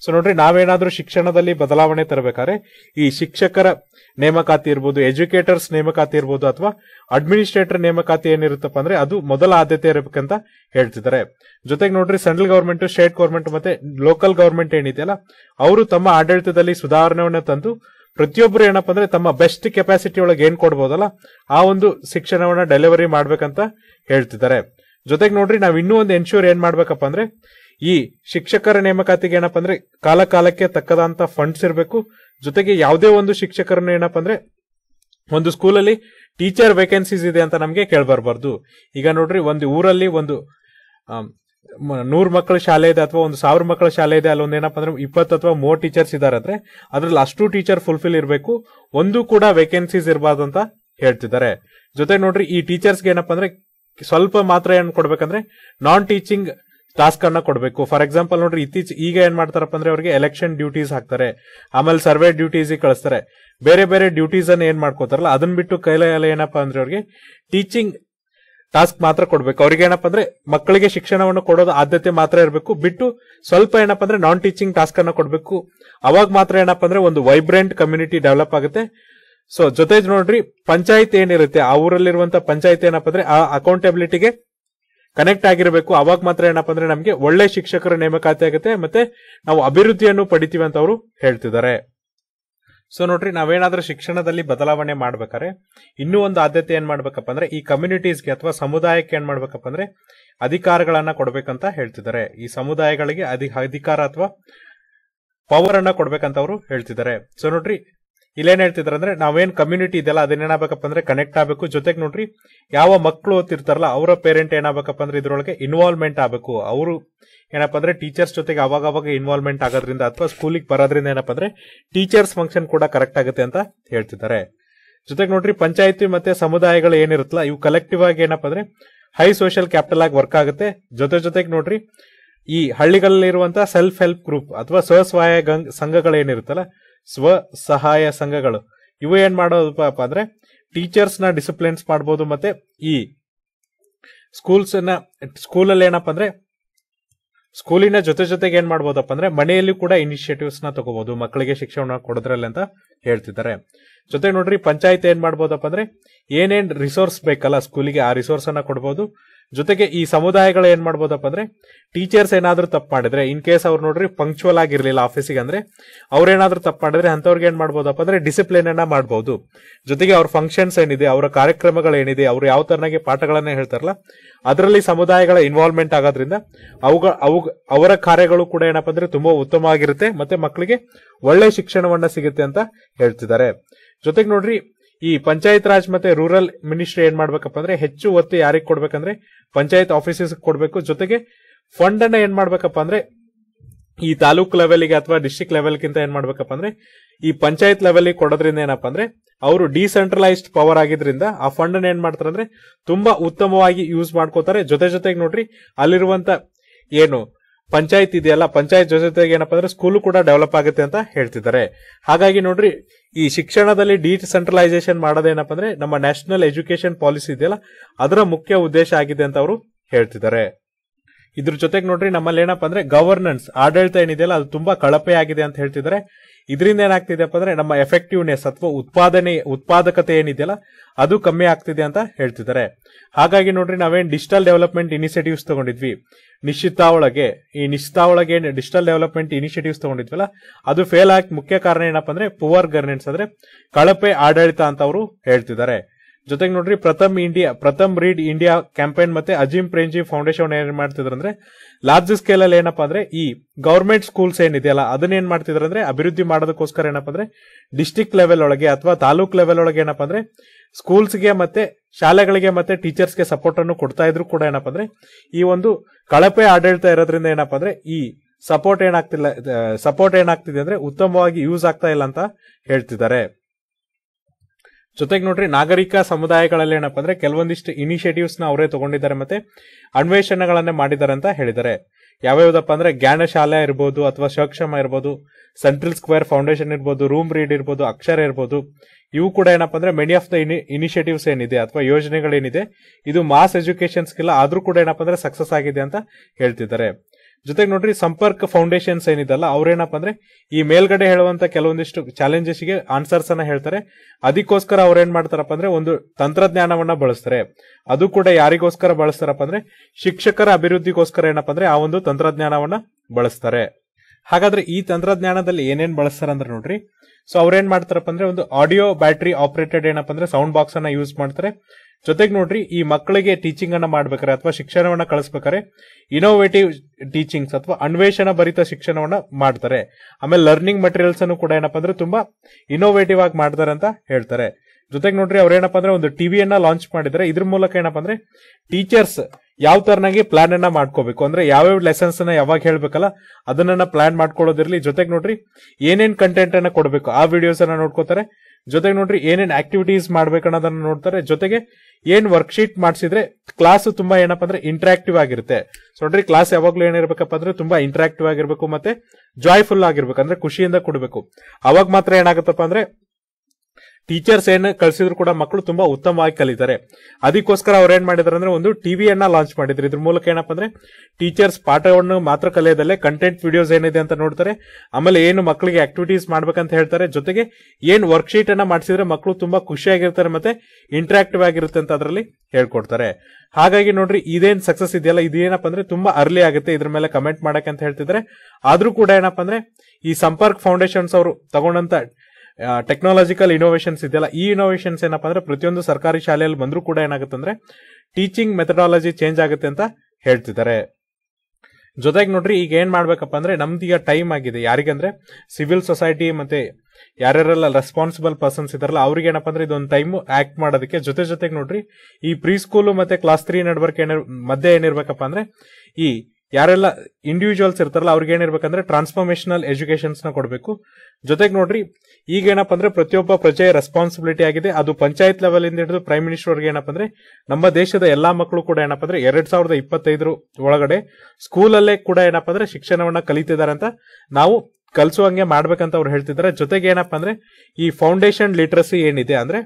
ಸೊ ನೋಡ್ರಿ ನಾವೇನಾದರೂ ಶಿಕ್ಷಣದಲ್ಲಿ ಬದಲಾವಣೆ ತರಬೇಕಾದ್ರೆ ಈ ಶಿಕ್ಷಕರ ನೇಮಕಾತಿ ಇರ್ಬೋದು ಎಜುಕೇಟರ್ಸ್ ನೇಮಕಾತಿ ಇರ್ಬೋದು ಅಥವಾ ಅಡ್ಮಿನಿಸ್ಟ್ರೇಟರ್ ನೇಮಕಾತಿ ಏನಿರುತ್ತಪ್ಪ ಅಂದ್ರೆ ಅದು ಮೊದಲ ಆದ್ಯತೆ ಇರಬೇಕಂತ ಹೇಳ್ತಿದ್ದಾರೆ ಜೊತೆಗೆ ನೋಡ್ರಿ ಸೆಂಟ್ರಲ್ ಗವರ್ಮೆಂಟ್ ಸ್ಟೇಟ್ ಗವರ್ಮೆಂಟ್ ಮತ್ತೆ ಲೋಕಲ್ ಗವರ್ಮೆಂಟ್ ಏನಿದೆಯಲ್ಲ ಅವರು ತಮ್ಮ ಆಡಳಿತದಲ್ಲಿ ಸುಧಾರಣೆಯನ್ನು ತಂದು ಪ್ರತಿಯೊಬ್ಬರು ಏನಪ್ಪಾ ಅಂದ್ರೆ ತಮ್ಮ ಬೆಸ್ಟ್ ಕೆಪಾಸಿಟಿ ಒಳಗೆ ಏನ್ ಕೊಡ್ಬೋದಲ್ಲ ಆ ಒಂದು ಶಿಕ್ಷಣವನ್ನ ಡೆಲಿವರಿ ಮಾಡ್ಬೇಕಂತ ಹೇಳ್ತಿದ್ದಾರೆ ಜೊತೆಗೆ ನೋಡ್ರಿ ನಾವ್ ಇನ್ನೂ ಒಂದು ಎನ್ಶೂರ್ ಏನ್ ಮಾಡ್ಬೇಕಪ್ಪ ಅಂದ್ರೆ ಈ ಶಿಕ್ಷಕರ ನೇಮಕಾತಿಗೆ ಏನಪ್ಪಾ ಅಂದ್ರೆ ಕಾಲ ಕಾಲಕ್ಕೆ ತಕ್ಕದಂತ ಫಂಡ್ಸ್ ಇರಬೇಕು ಜೊತೆಗೆ ಯಾವುದೇ ಒಂದು ಶಿಕ್ಷಕರನ್ನ ಏನಪ್ಪಾ ಅಂದ್ರೆ ಒಂದು ಸ್ಕೂಲಲ್ಲಿ ಟೀಚರ್ ವೇಕೆನ್ಸೀಸ್ ಇದೆ ಅಂತ ನಮಗೆ ಕೇಳ್ಬರ್ಬಾರ್ದು ಈಗ ನೋಡ್ರಿ ಒಂದು ಊರಲ್ಲಿ ಒಂದು ನೂರ್ ಮಕ್ಕಳ ಶಾಲೆ ಇದೆ ಅಥವಾ ಒಂದು ಸಾವಿರ ಮಕ್ಕಳ ಶಾಲೆ ಇದೆ ಅಲ್ಲೊಂದು ಏನಪ್ಪ ಅಂದ್ರೆ ಇಪ್ಪತ್ತು ಅಥವಾ ಮೂವತ್ ಟೀಚರ್ಸ್ ಇದಾರೆ ಅಂದ್ರೆ ಅದ್ರಲ್ಲಿ ಅಷ್ಟು ಟೀಚರ್ ಫುಲ್ಫಿಲ್ ಇರಬೇಕು ಒಂದು ಕೂಡ ವೇಕೆನ್ಸೀಸ್ ಇರಬಾರ್ದು ಅಂತ ಹೇಳ್ತಿದ್ದಾರೆ ಜೊತೆ ನೋಡ್ರಿ ಈ ಟೀಚರ್ಸ್ಗೆ ಏನಪ್ಪ ಅಂದ್ರೆ ಸ್ವಲ್ಪ ಮಾತ್ರ ಏನ್ ಕೊಡ್ಬೇಕಂದ್ರೆ ನಾನ್ ಟೀಚಿಂಗ್ ಟಾಸ್ಕ್ ಅನ್ನ ಕೊಡಬೇಕು ಫಾರ್ ಎಕ್ಸಾಂಪಲ್ ನೋಡ್ರಿ ಇತ್ತೀಚೆ ಈಗ ಏನ್ ಮಾಡ್ತಾರಪ್ಪ ಅಂದ್ರೆ ಅವರಿಗೆ ಎಲೆಕ್ಷನ್ ಡ್ಯೂಟೀಸ್ ಹಾಕ್ತಾರೆ ಆಮೇಲೆ ಸರ್ವೆ ಡ್ಯೂಟೀಸ್ ಕಳಿಸ್ತಾರೆ ಬೇರೆ ಬೇರೆ ಡ್ಯೂಟೀಸ್ ಅನ್ನ ಏನ್ ಮಾಡ್ಕೋತಾರಲ್ಲ ಅದನ್ನ ಬಿಟ್ಟು ಕೈಲೆಲ್ಲ ಏನಪ್ಪಾ ಅಂದ್ರೆ ಅವ್ರಿಗೆ ಟೀಚಿಂಗ್ ಟಾಸ್ಕ್ ಮಾತ್ರ ಕೊಡಬೇಕು ಅವ್ರಿಗೆ ಏನಪ್ಪ ಅಂದ್ರೆ ಮಕ್ಕಳಿಗೆ ಶಿಕ್ಷಣವನ್ನು ಕೊಡೋದು ಆದ್ಯತೆ ಮಾತ್ರ ಇರಬೇಕು ಬಿಟ್ಟು ಸ್ವಲ್ಪ ಏನಪ್ಪ ಅಂದ್ರೆ ನಾನ್ ಟೀಚಿಂಗ್ ಟಾಸ್ಕ್ ಅನ್ನ ಕೊಡಬೇಕು ಅವಾಗ ಮಾತ್ರ ಏನಪ್ಪಾ ಅಂದ್ರೆ ಒಂದು ವೈಬ್ರೆಂಟ್ ಕಮ್ಯುನಿಟಿ ಡೆವಲಪ್ ಆಗುತ್ತೆ ಸೊ ಜೊತೆ ನೋಡ್ರಿ ಪಂಚಾಯತ್ ಏನಿರುತ್ತೆ ಆ ಊರಲ್ಲಿರುವಂತ ಪಂಚಾಯತ್ ಏನಪ್ಪಾ ಅಂದ್ರೆ ಆ ಅಕೌಂಟೆಬಿಲಿಟಿಗೆ ಕನೆಕ್ಟ್ ಆಗಿರಬೇಕು ಅವಾಗ ಮಾತ್ರ ಏನಪ್ಪಾ ಅಂದ್ರೆ ನಮಗೆ ಒಳ್ಳೆ ಶಿಕ್ಷಕರ ನೇಮಕಾತಿ ಆಗುತ್ತೆ ಮತ್ತೆ ನಾವು ಅಭಿವೃದ್ಧಿಯನ್ನು ಪಡಿತೀವಿ ಅಂತ ಅವರು ಹೇಳ್ತಿದ್ದಾರೆ ಸೊ ನೋಡ್ರಿ ನಾವೇನಾದ್ರೂ ಶಿಕ್ಷಣದಲ್ಲಿ ಬದಲಾವಣೆ ಮಾಡ್ಬೇಕಾದ್ರೆ ಇನ್ನೂ ಒಂದು ಆದ್ಯತೆ ಏನ್ ಮಾಡ್ಬೇಕಪ್ಪ ಅಂದ್ರೆ ಈ ಕಮ್ಯುನಿಟೀಸ್ಗೆ ಅಥವಾ ಸಮುದಾಯಕ್ಕೆ ಏನ್ ಮಾಡ್ಬೇಕಪ್ಪ ಅಂದ್ರೆ ಅಧಿಕಾರಗಳನ್ನ ಕೊಡ್ಬೇಕಂತ ಹೇಳ್ತಿದ್ದಾರೆ ಈ ಸಮುದಾಯಗಳಿಗೆ ಅಧಿಕಾರ ಅಥವಾ ಪವರ್ ಅನ್ನ ಕೊಡ್ಬೇಕಂತ ಅವರು ಹೇಳ್ತಿದ್ದಾರೆ ಸೊ ನೋಡ್ರಿ ಇಲ್ಲೇನ್ ಹೇಳ್ತಿದ್ರು ಅಂದ್ರೆ ನಾವೇನ್ ಕಮ್ಯುನಿಟಿ ಇದೆಲ್ಲ ಅದನ್ನೇನಾಗಬೇಕಪ್ಪ ಅಂದ್ರೆ ಕನೆಕ್ಟ್ ಆಗಬೇಕು ಜೊತೆಗೆ ನೋಡ್ರಿ ಯಾವ ಮಕ್ಕಳು ಓದ್ತಿರ್ತಾರಲ್ಲ ಅವರ ಪೇರೆಂಟ್ ಏನಾಗಬೇಕಪ್ಪ ಅಂದ್ರೆ ಇದ್ರೊಳಗೆ ಇನ್ವಾಲ್ವ್ಮೆಂಟ್ ಆಗಬೇಕು ಅವರು ಏನಪ್ಪ ಅಂದ್ರೆ ಟೀಚರ್ಸ್ ಜೊತೆಗೆ ಅವಾಗ ಅವಾಗ ಇನ್ವಾಲ್ವ್ಮೆಂಟ್ ಆಗೋದ್ರಿಂದ ಅಥವಾ ಸ್ಕೂಲಿಗೆ ಬರೋದ್ರಿಂದ ಏನಪ್ಪ ಅಂದ್ರೆ ಟೀಚರ್ಸ್ ಫಂಕ್ಷನ್ ಕೂಡ ಕರೆಕ್ಟ್ ಆಗುತ್ತೆ ಅಂತ ಹೇಳ್ತಿದ್ದಾರೆ ಜೊತೆಗೆ ನೋಡ್ರಿ ಪಂಚಾಯತಿ ಮತ್ತೆ ಸಮುದಾಯಗಳು ಏನಿರುತ್ತಲ್ಲ ಇವು ಕಲೆಕ್ಟಿವ್ ಆಗಿ ಏನಪ್ಪ ಅಂದ್ರೆ ಹೈ ಸೋಷಿಯಲ್ ಕ್ಯಾಪಿಟಲ್ ಆಗಿ ವರ್ಕ್ ಆಗುತ್ತೆ ಜೊತೆ ಜೊತೆಗೆ ನೋಡ್ರಿ ಈ ಹಳ್ಳಿಗಳಲ್ಲಿರುವಂತಹ ಸೆಲ್ಫ್ ಹೆಲ್ಪ್ ಗ್ರೂಪ್ ಅಥವಾ ಸ್ವಸಹಾಯ ಏನಿರುತ್ತಲ್ಲ ಸ್ವ ಸಹಾಯ ಸಂಘಗಳು ಇವು ಏನ್ ಮಾಡೋದಪ್ಪ ಅಂದ್ರೆ ಟೀಚರ್ಸ್ ನ ಡಿಸಿಪ್ಲಿನ್ಸ್ ಮಾಡ್ಬೋದು ಮತ್ತೆ ಈ ಸ್ಕೂಲ್ಸ್ ನ ಅಲ್ಲಿ ಏನಪ್ಪ ಅಂದ್ರೆ ಸ್ಕೂಲಿನ ಜೊತೆ ಜೊತೆಗೆ ಏನ್ ಮಾಡ್ಬೋದಪ್ಪ ಅಂದ್ರೆ ಮನೆಯಲ್ಲಿ ಕೂಡ ಇನಿಷಿಯೇಟಿವ್ಸ್ ನ ತಗೋಬಹುದು ಮಕ್ಕಳಿಗೆ ಶಿಕ್ಷಣ ಕೊಡೋದ್ರಲ್ಲಿ ಅಂತ ಹೇಳ್ತಿದ್ದಾರೆ ಜೊತೆ ನೋಡ್ರಿ ಪಂಚಾಯತ್ ಏನ್ ಮಾಡ್ಬೋದಪ್ಪ ಅಂದ್ರೆ ಏನೇನ್ ರಿಸೋರ್ಸ್ ಬೇಕಲ್ಲ ಸ್ಕೂಲಿಗೆ ಆ ರಿಸೋರ್ಸ್ ಅನ್ನ ಕೊಡ್ಬೋದು ಜೊತೆಗೆ ಈ ಸಮುದಾಯಗಳು ಏನ್ ಮಾಡ್ಬೋದಪ್ಪ ಅಂದ್ರೆ ಟೀಚರ್ಸ್ ಏನಾದ್ರೂ ತಪ್ಪು ಮಾಡಿದ್ರೆ ಇನ್ ಕೇಸ್ ಅವ್ರು ನೋಡ್ರಿ ಪಂಕ್ಚುವಲ್ ಆಗಿರ್ಲಿಲ್ಲ ಆಫೀಸಿಗೆ ಅಂದ್ರೆ ಅವ್ರೇನಾದ್ರೂ ತಪ್ಪು ಮಾಡಿದ್ರೆ ಅಂತವ್ರಿಗೆ ಏನ್ ಮಾಡ್ಬೋದಪ್ಪ ಅಂದ್ರೆ ಡಿಸಿಪ್ಲಿನ್ ಅನ್ನ ಮಾಡಬಹುದು ಜೊತೆಗೆ ಅವ್ರ ಫಂಕ್ಷನ್ಸ್ ಏನಿದೆ ಅವರ ಕಾರ್ಯಕ್ರಮಗಳು ಏನಿದೆ ಅವ್ರು ಯಾವ ತರನಾಗಿ ಪಾಠಗಳನ್ನ ಹೇಳ್ತಾರಲ್ಲ ಅದರಲ್ಲಿ ಸಮುದಾಯಗಳ ಇನ್ವಾಲ್ವ್ಮೆಂಟ್ ಆಗೋದ್ರಿಂದ ಅವುಗಳ ಅವು ಅವರ ಕಾರ್ಯಗಳು ಕೂಡ ಏನಪ್ಪ ಅಂದ್ರೆ ತುಂಬಾ ಉತ್ತಮವಾಗಿರುತ್ತೆ ಮತ್ತೆ ಮಕ್ಕಳಿಗೆ ಒಳ್ಳೆ ಶಿಕ್ಷಣವನ್ನ ಸಿಗುತ್ತೆ ಅಂತ ಹೇಳ್ತಿದ್ದಾರೆ ಜೊತೆಗೆ ನೋಡ್ರಿ ಈ ಪಂಚಾಯತ್ ರಾಜ್ ಮತ್ತೆ ರೂರಲ್ ಮಿನಿಸ್ಟ್ರಿ ಏನ್ ಮಾಡ್ಬೇಕಪ್ಪ ಅಂದ್ರೆ ಹೆಚ್ಚು ಒತ್ತು ಯಾರಿಗೆ ಕೊಡ್ಬೇಕಂದ್ರೆ ಪಂಚಾಯತ್ ಆಫೀಸಸ್ ಕೊಡಬೇಕು ಜೊತೆಗೆ ಫಂಡ್ ಅನ್ನ ಏನ್ ಮಾಡ್ಬೇಕಪ್ಪ ಅಂದ್ರೆ ಈ ತಾಲೂಕ್ ಲೆವೆಲ್ಗೆ ಅಥವಾ ಡಿಸ್ಟಿಕ್ ಲೆವೆಲ್ಗಿಂತ ಏನ್ ಮಾಡ್ಬೇಕಪ್ಪ ಅಂದ್ರೆ ಈ ಪಂಚಾಯತ್ ಲೆವೆಲ್ ಕೊಡೋದ್ರಿಂದ ಏನಪ್ಪಾ ಅಂದ್ರೆ ಅವರು ಡಿಸೆಂಟ್ರಲೈಸ್ಡ್ ಪವರ್ ಆಗಿದ್ರಿಂದ ಆ ಫಂಡ್ ಅನ್ನ ಏನ್ ಮಾಡ್ತಾರೆ ಅಂದ್ರೆ ತುಂಬಾ ಉತ್ತಮವಾಗಿ ಯೂಸ್ ಮಾಡ್ಕೋತಾರೆ ಜೊತೆ ಜೊತೆಗೆ ನೋಡ್ರಿ ಅಲ್ಲಿರುವಂತ ಏನು ಪಂಚಾಯತ್ ಇದೆಯಲ್ಲ ಪಂಚಾಯತ್ ಜೊತೆಗೆ ಏನಪ್ಪಾ ಅಂದ್ರೆ ಸ್ಕೂಲು ಕೂಡ ಡೆವಲಪ್ ಆಗುತ್ತೆ ಅಂತ ಹೇಳ್ತಿದ್ದಾರೆ ಹಾಗಾಗಿ ನೋಡ್ರಿ ಈ ಶಿಕ್ಷಣದಲ್ಲಿ ಸೆಂಟ್ರಲೈಸೇಷನ್ ಮಾಡೋದೇನಪ್ಪ ಅಂದ್ರೆ ನಮ್ಮ ನ್ಯಾಷನಲ್ ಎಜುಕೇಶನ್ ಪಾಲಿಸಿ ಇದೆಯಲ್ಲ ಅದರ ಮುಖ್ಯ ಉದ್ದೇಶ ಆಗಿದೆ ಅಂತ ಅವರು ಹೇಳ್ತಿದ್ದಾರೆ ಇದ್ರ ಜೊತೆಗೆ ನೋಡ್ರಿ ನಮ್ಮಲ್ಲಿ ಏನಪ್ಪಾ ಅಂದ್ರೆ ಗವರ್ನೆನ್ಸ್ ಆಡಳಿತ ಏನಿದೆಯಲ್ಲ ಅದು ತುಂಬಾ ಕಳಪೆ ಆಗಿದೆ ಅಂತ ಹೇಳ್ತಿದ್ದಾರೆ ಇದರಿಂದ ಏನಾಗ್ತಿದೆಪ್ಪ ಅಂದ್ರೆ ನಮ್ಮ ಎಫೆಕ್ಟಿವ್ನೆಸ್ ಅಥವಾ ಉತ್ಪಾದನೆ ಉತ್ಪಾದಕತೆ ಏನಿದೆಯಲ್ಲ ಅದು ಕಮ್ಮಿ ಆಗ್ತಿದೆ ಅಂತ ಹೇಳ್ತಿದ್ದಾರೆ ಹಾಗಾಗಿ ನೋಡ್ರಿ ನಾವೇನ್ ಡಿಜಿಟಲ್ ಡೆವಲಪ್ಮೆಂಟ್ ಇನಿಷಿಯೇಟಿವ್ಸ್ ತಗೊಂಡಿದ್ವಿ ನಿಶ್ಚಿತ ಒಳಗೆ ಈ ನಿಶ್ಚಿತ ಒಳಗೆ ಡಿಜಿಟಲ್ ಡೆವಲಪ್ಮೆಂಟ್ ಇನಿಷಿಯೇಟಿವ್ಸ್ ತಗೊಂಡಿದ್ವಲ್ಲ ಅದು ಫೇಲ್ ಆಗಿ ಮುಖ್ಯ ಕಾರಣ ಏನಪ್ಪ ಅಂದ್ರೆ ಪುವರ್ ಗವರ್ನೆನ್ಸ್ ಅಂದ್ರೆ ಕಳಪೆ ಆಡಳಿತ ಅಂತ ಅವರು ಹೇಳ್ತಿದ್ದಾರೆ ಜೊತೆಗೆ ನೋಡ್ರಿ Pratham India Pratham read India campaign ಮತ್ತೆ ಅಜಿಮ್ ಪ್ರೇಂಜಿ ಫೌಂಡೇಶನ್ ಏನ್ ಮಾಡ್ತಿದ್ರಂದ್ರೆ ಲಾರ್ಜ್ ಸ್ಕೇಲ್ ಅಲ್ಲಿ ಏನಪ್ಪಾ ಅಂದ್ರೆ ಈ ಗೌರ್ಮೆಂಟ್ ಸ್ಕೂಲ್ಸ್ ಏನಿದೆಯಲ್ಲ ಅದನ್ನ ಏನ್ ಮಾಡ್ತಿದ್ರಂದ್ರೆ ಅಭಿವೃದ್ಧಿ ಮಾಡೋದಕ್ಕೋಸ್ಕರ ಏನಪ್ಪಾ ಅಂದ್ರೆ ಡಿಸ್ಟಿಕ್ ಲೆವೆಲ್ ಒಳಗೆ ಅಥವಾ ತಾಲೂಕ್ ಲೆವೆಲ್ ಒಳಗೆ ಏನಪ್ಪ ಅಂದ್ರೆ ಸ್ಕೂಲ್ಸ್ಗೆ ಮತ್ತೆ ಶಾಲೆಗಳಿಗೆ ಮತ್ತೆ ಟೀಚರ್ಸ್ಗೆ ಸಪೋರ್ಟ್ ಅನ್ನು ಕೊಡ್ತಾ ಇದ್ರು ಕೂಡ ಏನಪ್ಪಾ ಅಂದ್ರೆ ಈ ಒಂದು ಕಳಪೆ ಆಡಳಿತ ಇರೋದ್ರಿಂದ ಏನಪ್ಪಾ ಅಂದ್ರೆ ಈ ಸಪೋರ್ಟ್ ಏನಾಗ್ತಿಲ್ಲ ಸಪೋರ್ಟ್ ಏನಾಗ್ತಿದೆ ಅಂದ್ರೆ ಉತ್ತಮವಾಗಿ ಯೂಸ್ ಆಗ್ತಾ ಇಲ್ಲ ಅಂತ ಹೇಳ್ತಿದ್ದಾರೆ ಜೊತೆಗೆ ನೋಡ್ರಿ ನಾಗರಿಕ ಸಮುದಾಯಗಳಲ್ಲಿ ಏನಪ್ಪಾ ಅಂದ್ರೆ ಕೆಲವೊಂದಿಷ್ಟು ಇನಿಷಿಯೇಟಿವ್ಸ್ ನ ಅವರೇ ತಗೊಂಡಿದ್ದಾರೆ ಮತ್ತೆ ಅನ್ವೇಷಣೆಗಳನ್ನೇ ಮಾಡಿದ್ದಾರೆ ಅಂತ ಹೇಳಿದ್ದಾರೆ ಯಾವ್ದಪ್ಪ ಅಂದ್ರೆ ಜ್ಞಾನ ಶಾಲೆ ಇರ್ಬೋದು ಅಥವಾ ಸಕ್ಷಮ ಇರ್ಬೋದು ಸೆಂಟ್ರಲ್ ಸ್ಕ್ವೇರ್ ಫೌಂಡೇಶನ್ ಇರ್ಬೋದು ರೂಮ್ ರೀಡ್ ಇರ್ಬೋದು ಅಕ್ಷರ ಇರ್ಬೋದು ಇವು ಕೂಡ ಏನಪ್ಪಾ ಅಂದ್ರೆ ಮೆನಿ ಆಫ್ ದ ಇನಿಷಿಯೇಟಿವ್ಸ್ ಏನಿದೆ ಅಥವಾ ಯೋಜನೆಗಳೇನಿದೆ ಇದು ಮಾಸ್ ಎಜುಕೇಶನ್ ಸ್ಕಿಲ್ ಆದ್ರೂ ಕೂಡ ಏನಪ್ಪಾ ಅಂದ್ರೆ ಸಕ್ಸಸ್ ಆಗಿದೆ ಅಂತ ಹೇಳ್ತಿದ್ದಾರೆ ಜೊತೆಗೆ ನೋಡ್ರಿ ಸಂಪರ್ಕ ಫೌಂಡೇಶನ್ಸ್ ಏನಿದಲ್ಲ ಅವ್ರೇನಪ್ಪ ಅಂದ್ರೆ ಈ ಮೇಲ್ಗಡೆ ಹೇಳುವಂತ ಕೆಲವೊಂದಿಷ್ಟು ಚಾಲೆಂಜಸ್ ಗೆ ಆನ್ಸರ್ಸ್ ಅನ್ನ ಹೇಳ್ತಾರೆ ಅದಕ್ಕೋಸ್ಕರ ಅವ್ರೇನ್ ಮಾಡ್ತಾರಪ್ಪ ಅಂದ್ರೆ ಒಂದು ತಂತ್ರಜ್ಞಾನವನ್ನ ಬಳಸ್ತಾರೆ ಅದು ಕೂಡ ಯಾರಿಗೋಸ್ಕರ ಬಳಸ್ತಾರಪ್ಪ ಅಂದ್ರೆ ಶಿಕ್ಷಕರ ಅಭಿವೃದ್ಧಿಗೋಸ್ಕರ ಏನಪ್ಪ ಅಂದ್ರೆ ಆ ಒಂದು ತಂತ್ರಜ್ಞಾನವನ್ನ ಬಳಸ್ತಾರೆ ಹಾಗಾದ್ರೆ ಈ ತಂತ್ರಜ್ಞಾನದಲ್ಲಿ ಏನೇನ್ ಬಳಸ್ತಾರ ಅಂದ್ರೆ ನೋಡ್ರಿ ಸೊ ಅವ್ರೇನ್ ಮಾಡ್ತಾರಪ್ಪ ಅಂದ್ರೆ ಒಂದು ಆಡಿಯೋ ಬ್ಯಾಟ್ರಿ ಆಪರೇಟೆಡ್ ಏನಪ್ಪ ಅಂದ್ರೆ ಸೌಂಡ್ ಬಾಕ್ಸ್ ಅನ್ನ ಯೂಸ್ ಮಾಡ್ತಾರೆ ಜೊತೆಗೆ ನೋಡ್ರಿ ಈ ಮಕ್ಕಳಿಗೆ ಟೀಚಿಂಗ್ ಅನ್ನ ಮಾಡ್ಬೇಕಾರೆ ಅಥವಾ ಶಿಕ್ಷಣವನ್ನ ಕಳಿಸ್ಬೇಕಾರೆ ಇನೋವೇಟಿವ್ ಟೀಚಿಂಗ್ಸ್ ಅಥವಾ ಅನ್ವೇಷಣ ಭರಿತ ಶಿಕ್ಷಣವನ್ನ ಮಾಡ್ತಾರೆ ಆಮೇಲೆ ಲರ್ನಿಂಗ್ ಮಟೀರಿಯಲ್ಸ್ ಅನ್ನು ಕೂಡ ಏನಪ್ಪ ಅಂದ್ರೆ ತುಂಬಾ ಇನೋವೇಟಿವ್ ಆಗಿ ಮಾಡ್ತಾರೆ ಅಂತ ಹೇಳ್ತಾರೆ ಜೊತೆಗೆ ನೋಡ್ರಿ ಅವ್ರೇನಪ್ಪ ಅಂದ್ರೆ ಒಂದು ಟಿವಿಯನ್ನ ಲಾಂಚ್ ಮಾಡಿದ್ರೆ ಇದ್ರ ಮೂಲಕ ಏನಪ್ಪ ಅಂದ್ರೆ ಟೀಚರ್ಸ್ ಯಾವ ತರನಾಗಿ ಪ್ಲಾನ್ ಅನ್ನ ಮಾಡ್ಕೋಬೇಕು ಅಂದ್ರೆ ಯಾವ್ಯಾವ ಲೆಸನ್ಸ್ ಅನ್ನ ಯಾವಾಗ ಹೇಳ್ಬೇಕಲ್ಲ ಅದನ್ನ ಪ್ಲಾನ್ ಮಾಡ್ಕೊಳ್ಳೋದಿರ್ಲಿ ಜೊತೆಗೆ ನೋಡ್ರಿ ಏನೇನ್ ಕಂಟೆಂಟ್ ಅನ್ನ ಕೊಡಬೇಕು ಆ ವಿಡಿಯೋಸ್ ಅನ್ನ ನೋಡ್ಕೋತಾರೆ ಜೊತೆಗೆ ನೋಡ್ರಿ ಏನೇನ್ ಆಕ್ಟಿವಿಟೀಸ್ ಮಾಡ್ಬೇಕನ್ನೋದನ್ನ ನೋಡ್ತಾರೆ ಜೊತೆಗೆ ಏನ್ ವರ್ಕ್ ಶೀಟ್ ಮಾಡಿಸಿದ್ರೆ ಕ್ಲಾಸ್ ತುಂಬಾ ಏನಪ್ಪ ಅಂದ್ರೆ ಇಂಟ್ರಾಕ್ಟಿವ್ ಆಗಿರುತ್ತೆ ನೋಡ್ರಿ ಕ್ಲಾಸ್ ಯಾವಾಗ್ಲೂ ಏನಿರ್ಬೇಕಪ್ಪ ಅಂದ್ರೆ ತುಂಬಾ ಇಂಟ್ರಾಕ್ಟಿವ್ ಆಗಿರ್ಬೇಕು ಮತ್ತೆ ಜಾಯ್ಫುಲ್ ಆಗಿರ್ಬೇಕು ಅಂದ್ರೆ ಖುಷಿಯಿಂದ ಕೊಡಬೇಕು ಅವಾಗ ಮಾತ್ರ ಏನಾಗುತ್ತಪ್ಪ ಅಂದ್ರೆ ಟೀಚರ್ಸ್ ಏನ್ ಕಳಿಸಿದ್ರು ಕೂಡ ಮಕ್ಕಳು ತುಂಬಾ ಉತ್ತಮವಾಗಿ ಕಲಿತಾರೆ ಅದಕ್ಕೋಸ್ಕರ ಅವ್ರು ಏನ್ ಮಾಡಿದಾರೆ ಅಂದ್ರೆ ಒಂದು ಟಿವಿಯನ್ನ ಲಾಂಚ್ ಮಾಡಿದ್ರು ಇದ್ರ ಮೂಲಕ ಏನಪ್ಪ ಅಂದ್ರೆ ಟೀಚರ್ಸ್ ಪಾಠವನ್ನು ಮಾತ್ರ ಕಲಿಯೋದಲ್ಲೇ ಕಂಟೆಂಟ್ ವಿಡಿಯೋಸ್ ಏನಿದೆ ಅಂತ ನೋಡ್ತಾರೆ ಆಮೇಲೆ ಏನು ಮಕ್ಕಳಿಗೆ ಆಕ್ಟಿವಿಟೀಸ್ ಮಾಡ್ಬೇಕಂತ ಹೇಳ್ತಾರೆ ಜೊತೆಗೆ ಏನ್ ವರ್ಕ್ ಶೀಟ್ ಅನ್ನ ಮಾಡಿಸಿದ್ರೆ ಮಕ್ಕಳು ತುಂಬಾ ಖುಷಿಯಾಗಿರ್ತಾರೆ ಮತ್ತೆ ಇಂಟ್ರಾಕ್ಟಿವ್ ಆಗಿರುತ್ತೆ ಅಂತ ಅದರಲ್ಲಿ ಹೇಳ್ಕೊಡ್ತಾರೆ ಹಾಗಾಗಿ ನೋಡ್ರಿ ಇದೇನ್ ಸಕ್ಸಸ್ ಇದೆಯಲ್ಲ ಇದೇನಪ್ಪ ಅಂದ್ರೆ ತುಂಬಾ ಅರ್ಲಿ ಆಗುತ್ತೆ ಇದ್ರ ಮೇಲೆ ಕಮೆಂಟ್ ಮಾಡಕ್ಕೆ ಅಂತ ಹೇಳ್ತಿದ್ರೆ ಆದ್ರೂ ಕೂಡ ಏನಪ್ಪ ಅಂದ್ರೆ ಈ ಸಂಪರ್ಕ್ ಫೌಂಡೇಶನ್ಸ್ ಅವರು ತಗೊಂಡಂತ ಟೆಕ್ನಾಲಜಿಕಲ್ ಇನೋವೇಷನ್ಸ್ ಇದೆಯಲ್ಲ ಈ ಇನೋವೇಷನ್ಸ್ ಏನಪ್ಪಾ ಅಂದ್ರೆ ಪ್ರತಿಯೊಂದು ಸರ್ಕಾರಿ ಶಾಲೆಯಲ್ಲಿ ಬಂದರೂ ಕೂಡ ಏನಾಗುತ್ತೆ ಅಂದ್ರೆ ಟೀಚಿಂಗ್ ಮೆಥಡಾಲಜಿ ಚೇಂಜ್ ಆಗುತ್ತೆ ಅಂತ ಹೇಳ್ತಿದ್ದಾರೆ ಜೊತೆಗೆ ನೋಡ್ರಿ ಈಗ ಏನ್ ಮಾಡ್ಬೇಕಪ್ಪ ಅಂದ್ರೆ ಈಗ ಟೈಮ್ ಆಗಿದೆ ಯಾರಿಗಂದ್ರೆ ಸಿವಿಲ್ ಸೊಸೈಟಿ ಮತ್ತೆ ಯಾರ್ಯಾರೆಲ್ಲ ರೆಸ್ಪಾನ್ಸಿಬಲ್ ಪರ್ಸನ್ಸ್ ಇದಾರಲ್ಲ ಅವ್ರಿಗೆ ಏನಪ್ಪ ಅಂದ್ರೆ ಇದೊಂದು ಟೈಮ್ ಆಕ್ಟ್ ಮಾಡೋದಕ್ಕೆ ಜೊತೆ ಜೊತೆಗೆ ನೋಡ್ರಿ ಈ ಪ್ರೀ ಸ್ಕೂಲ್ ಮತ್ತೆ ಕ್ಲಾಸ್ ತ್ರೀ ನಡ್ಬರ್ಕ್ ಏನ ಮಧ್ಯೆ ಏನಿರ್ಬೇಕಪ್ಪ ಅಂದ್ರೆ ಈ ಯಾರೆಲ್ಲ ಇಂಡಿವಿಜುವಲ್ಸ್ ಇರ್ತಾರಲ್ಲ ಅವ್ರಿಗೆ ಏನಿರ್ಬೇಕಂದ್ರೆ ಟ್ರಾನ್ಸ್ಫಾರ್ಮೇಶನಲ್ ಎಜುಕೇಶನ್ಸ್ ನ ಕೊಡಬೇಕು ಜೊತೆಗೆ ನೋಡ್ರಿ ಈಗ ಏನಪ್ಪ ಅಂದ್ರೆ ಪ್ರತಿಯೊಬ್ಬ ಪ್ರಜೆಯ ರೆಸ್ಪಾನ್ಸಿಬಿಲಿಟಿ ಆಗಿದೆ ಅದು ಪಂಚಾಯತ್ ಲೆವೆಲ್ ಇಂದ ಹಿಡಿದು ಪ್ರೈಮ್ ಮಿನಿಸ್ಟರ್ ಅವ್ರಿಗೆ ಏನಪ್ಪ ಅಂದ್ರೆ ನಮ್ಮ ದೇಶದ ಎಲ್ಲಾ ಮಕ್ಕಳು ಕೂಡ ಏನಪ್ಪ ಅಂದ್ರೆ ಎರಡ್ ಸಾವಿರದ ಇಪ್ಪತ್ತೈದರ ಒಳಗಡೆ ಸ್ಕೂಲಲ್ಲೇ ಕೂಡ ಏನಪ್ಪ ಅಂದ್ರೆ ಶಿಕ್ಷಣವನ್ನ ಕಲಿತಿದ್ದಾರೆ ಅಂತ ನಾವು ಕಲಿಸುವಂಗೆ ಮಾಡ್ಬೇಕಂತ ಅವ್ರು ಹೇಳ್ತಿದ್ದಾರೆ ಜೊತೆಗೆ ಏನಪ್ಪ ಅಂದ್ರೆ ಈ ಫೌಂಡೇಶನ್ ಲಿಟ್ರಸಿ ಏನಿದೆ ಅಂದ್ರೆ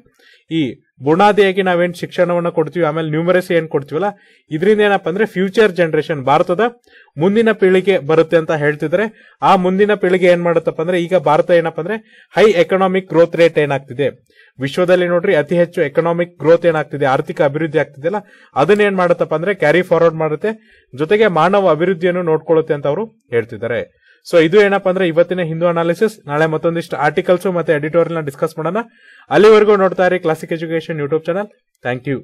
ಈ ಬುಣಾದಿಯಾಗಿ ನಾವೇನ್ ಶಿಕ್ಷಣವನ್ನು ಕೊಡ್ತೀವಿ ಆಮೇಲೆ ನ್ಯೂಮರಸಿ ಏನ್ ಕೊಡ್ತೀವಲ್ಲ ಇದರಿಂದ ಏನಪ್ಪ ಅಂದ್ರೆ ಫ್ಯೂಚರ್ ಜನರೇಷನ್ ಭಾರತದ ಮುಂದಿನ ಪೀಳಿಗೆ ಬರುತ್ತೆ ಅಂತ ಹೇಳ್ತಿದ್ರೆ ಆ ಮುಂದಿನ ಪೀಳಿಗೆ ಏನ್ ಮಾಡುತ್ತಪ್ಪ ಅಂದ್ರೆ ಈಗ ಭಾರತ ಏನಪ್ಪ ಅಂದ್ರೆ ಹೈ ಎಕನಾಮಿಕ್ ಗ್ರೋತ್ ರೇಟ್ ಏನಾಗ್ತಿದೆ ವಿಶ್ವದಲ್ಲಿ ನೋಡ್ರಿ ಅತಿ ಹೆಚ್ಚು ಎಕನಾಮಿಕ್ ಗ್ರೋತ್ ಏನಾಗ್ತಿದೆ ಆರ್ಥಿಕ ಅಭಿವೃದ್ಧಿ ಆಗ್ತಿದೆಯಲ್ಲ ಅದನ್ನ ಏನ್ ಮಾಡುತ್ತಪ್ಪ ಅಂದ್ರೆ ಕ್ಯಾರಿ ಫಾರ್ವರ್ಡ್ ಮಾಡುತ್ತೆ ಜೊತೆಗೆ ಮಾನವ ಅಭಿವೃದ್ಧಿಯನ್ನು ನೋಡ್ಕೊಳ್ಳುತ್ತೆ ಅಂತ ಅವರು ಹೇಳ್ತಿದ್ದಾರೆ ಸೊ ಇದು ಏನಪ್ಪಾ ಅಂದ್ರೆ ಇವತ್ತಿನ ಹಿಂದೂ ಅನಾಲಿಸಿಸ್ ನಾಳೆ ಮತ್ತೊಂದಿಷ್ಟು ಆರ್ಟಿಕಲ್ಸ್ ಮತ್ತೆ ಎಡಿಟೋರಿಯಲ್ ಡಿಸ್ಕಸ್ ಮಾಡೋಣ ಅಲ್ಲಿವರೆಗೂ ನೋಡ್ತಾ ಇರಿ classic education YouTube channel thank you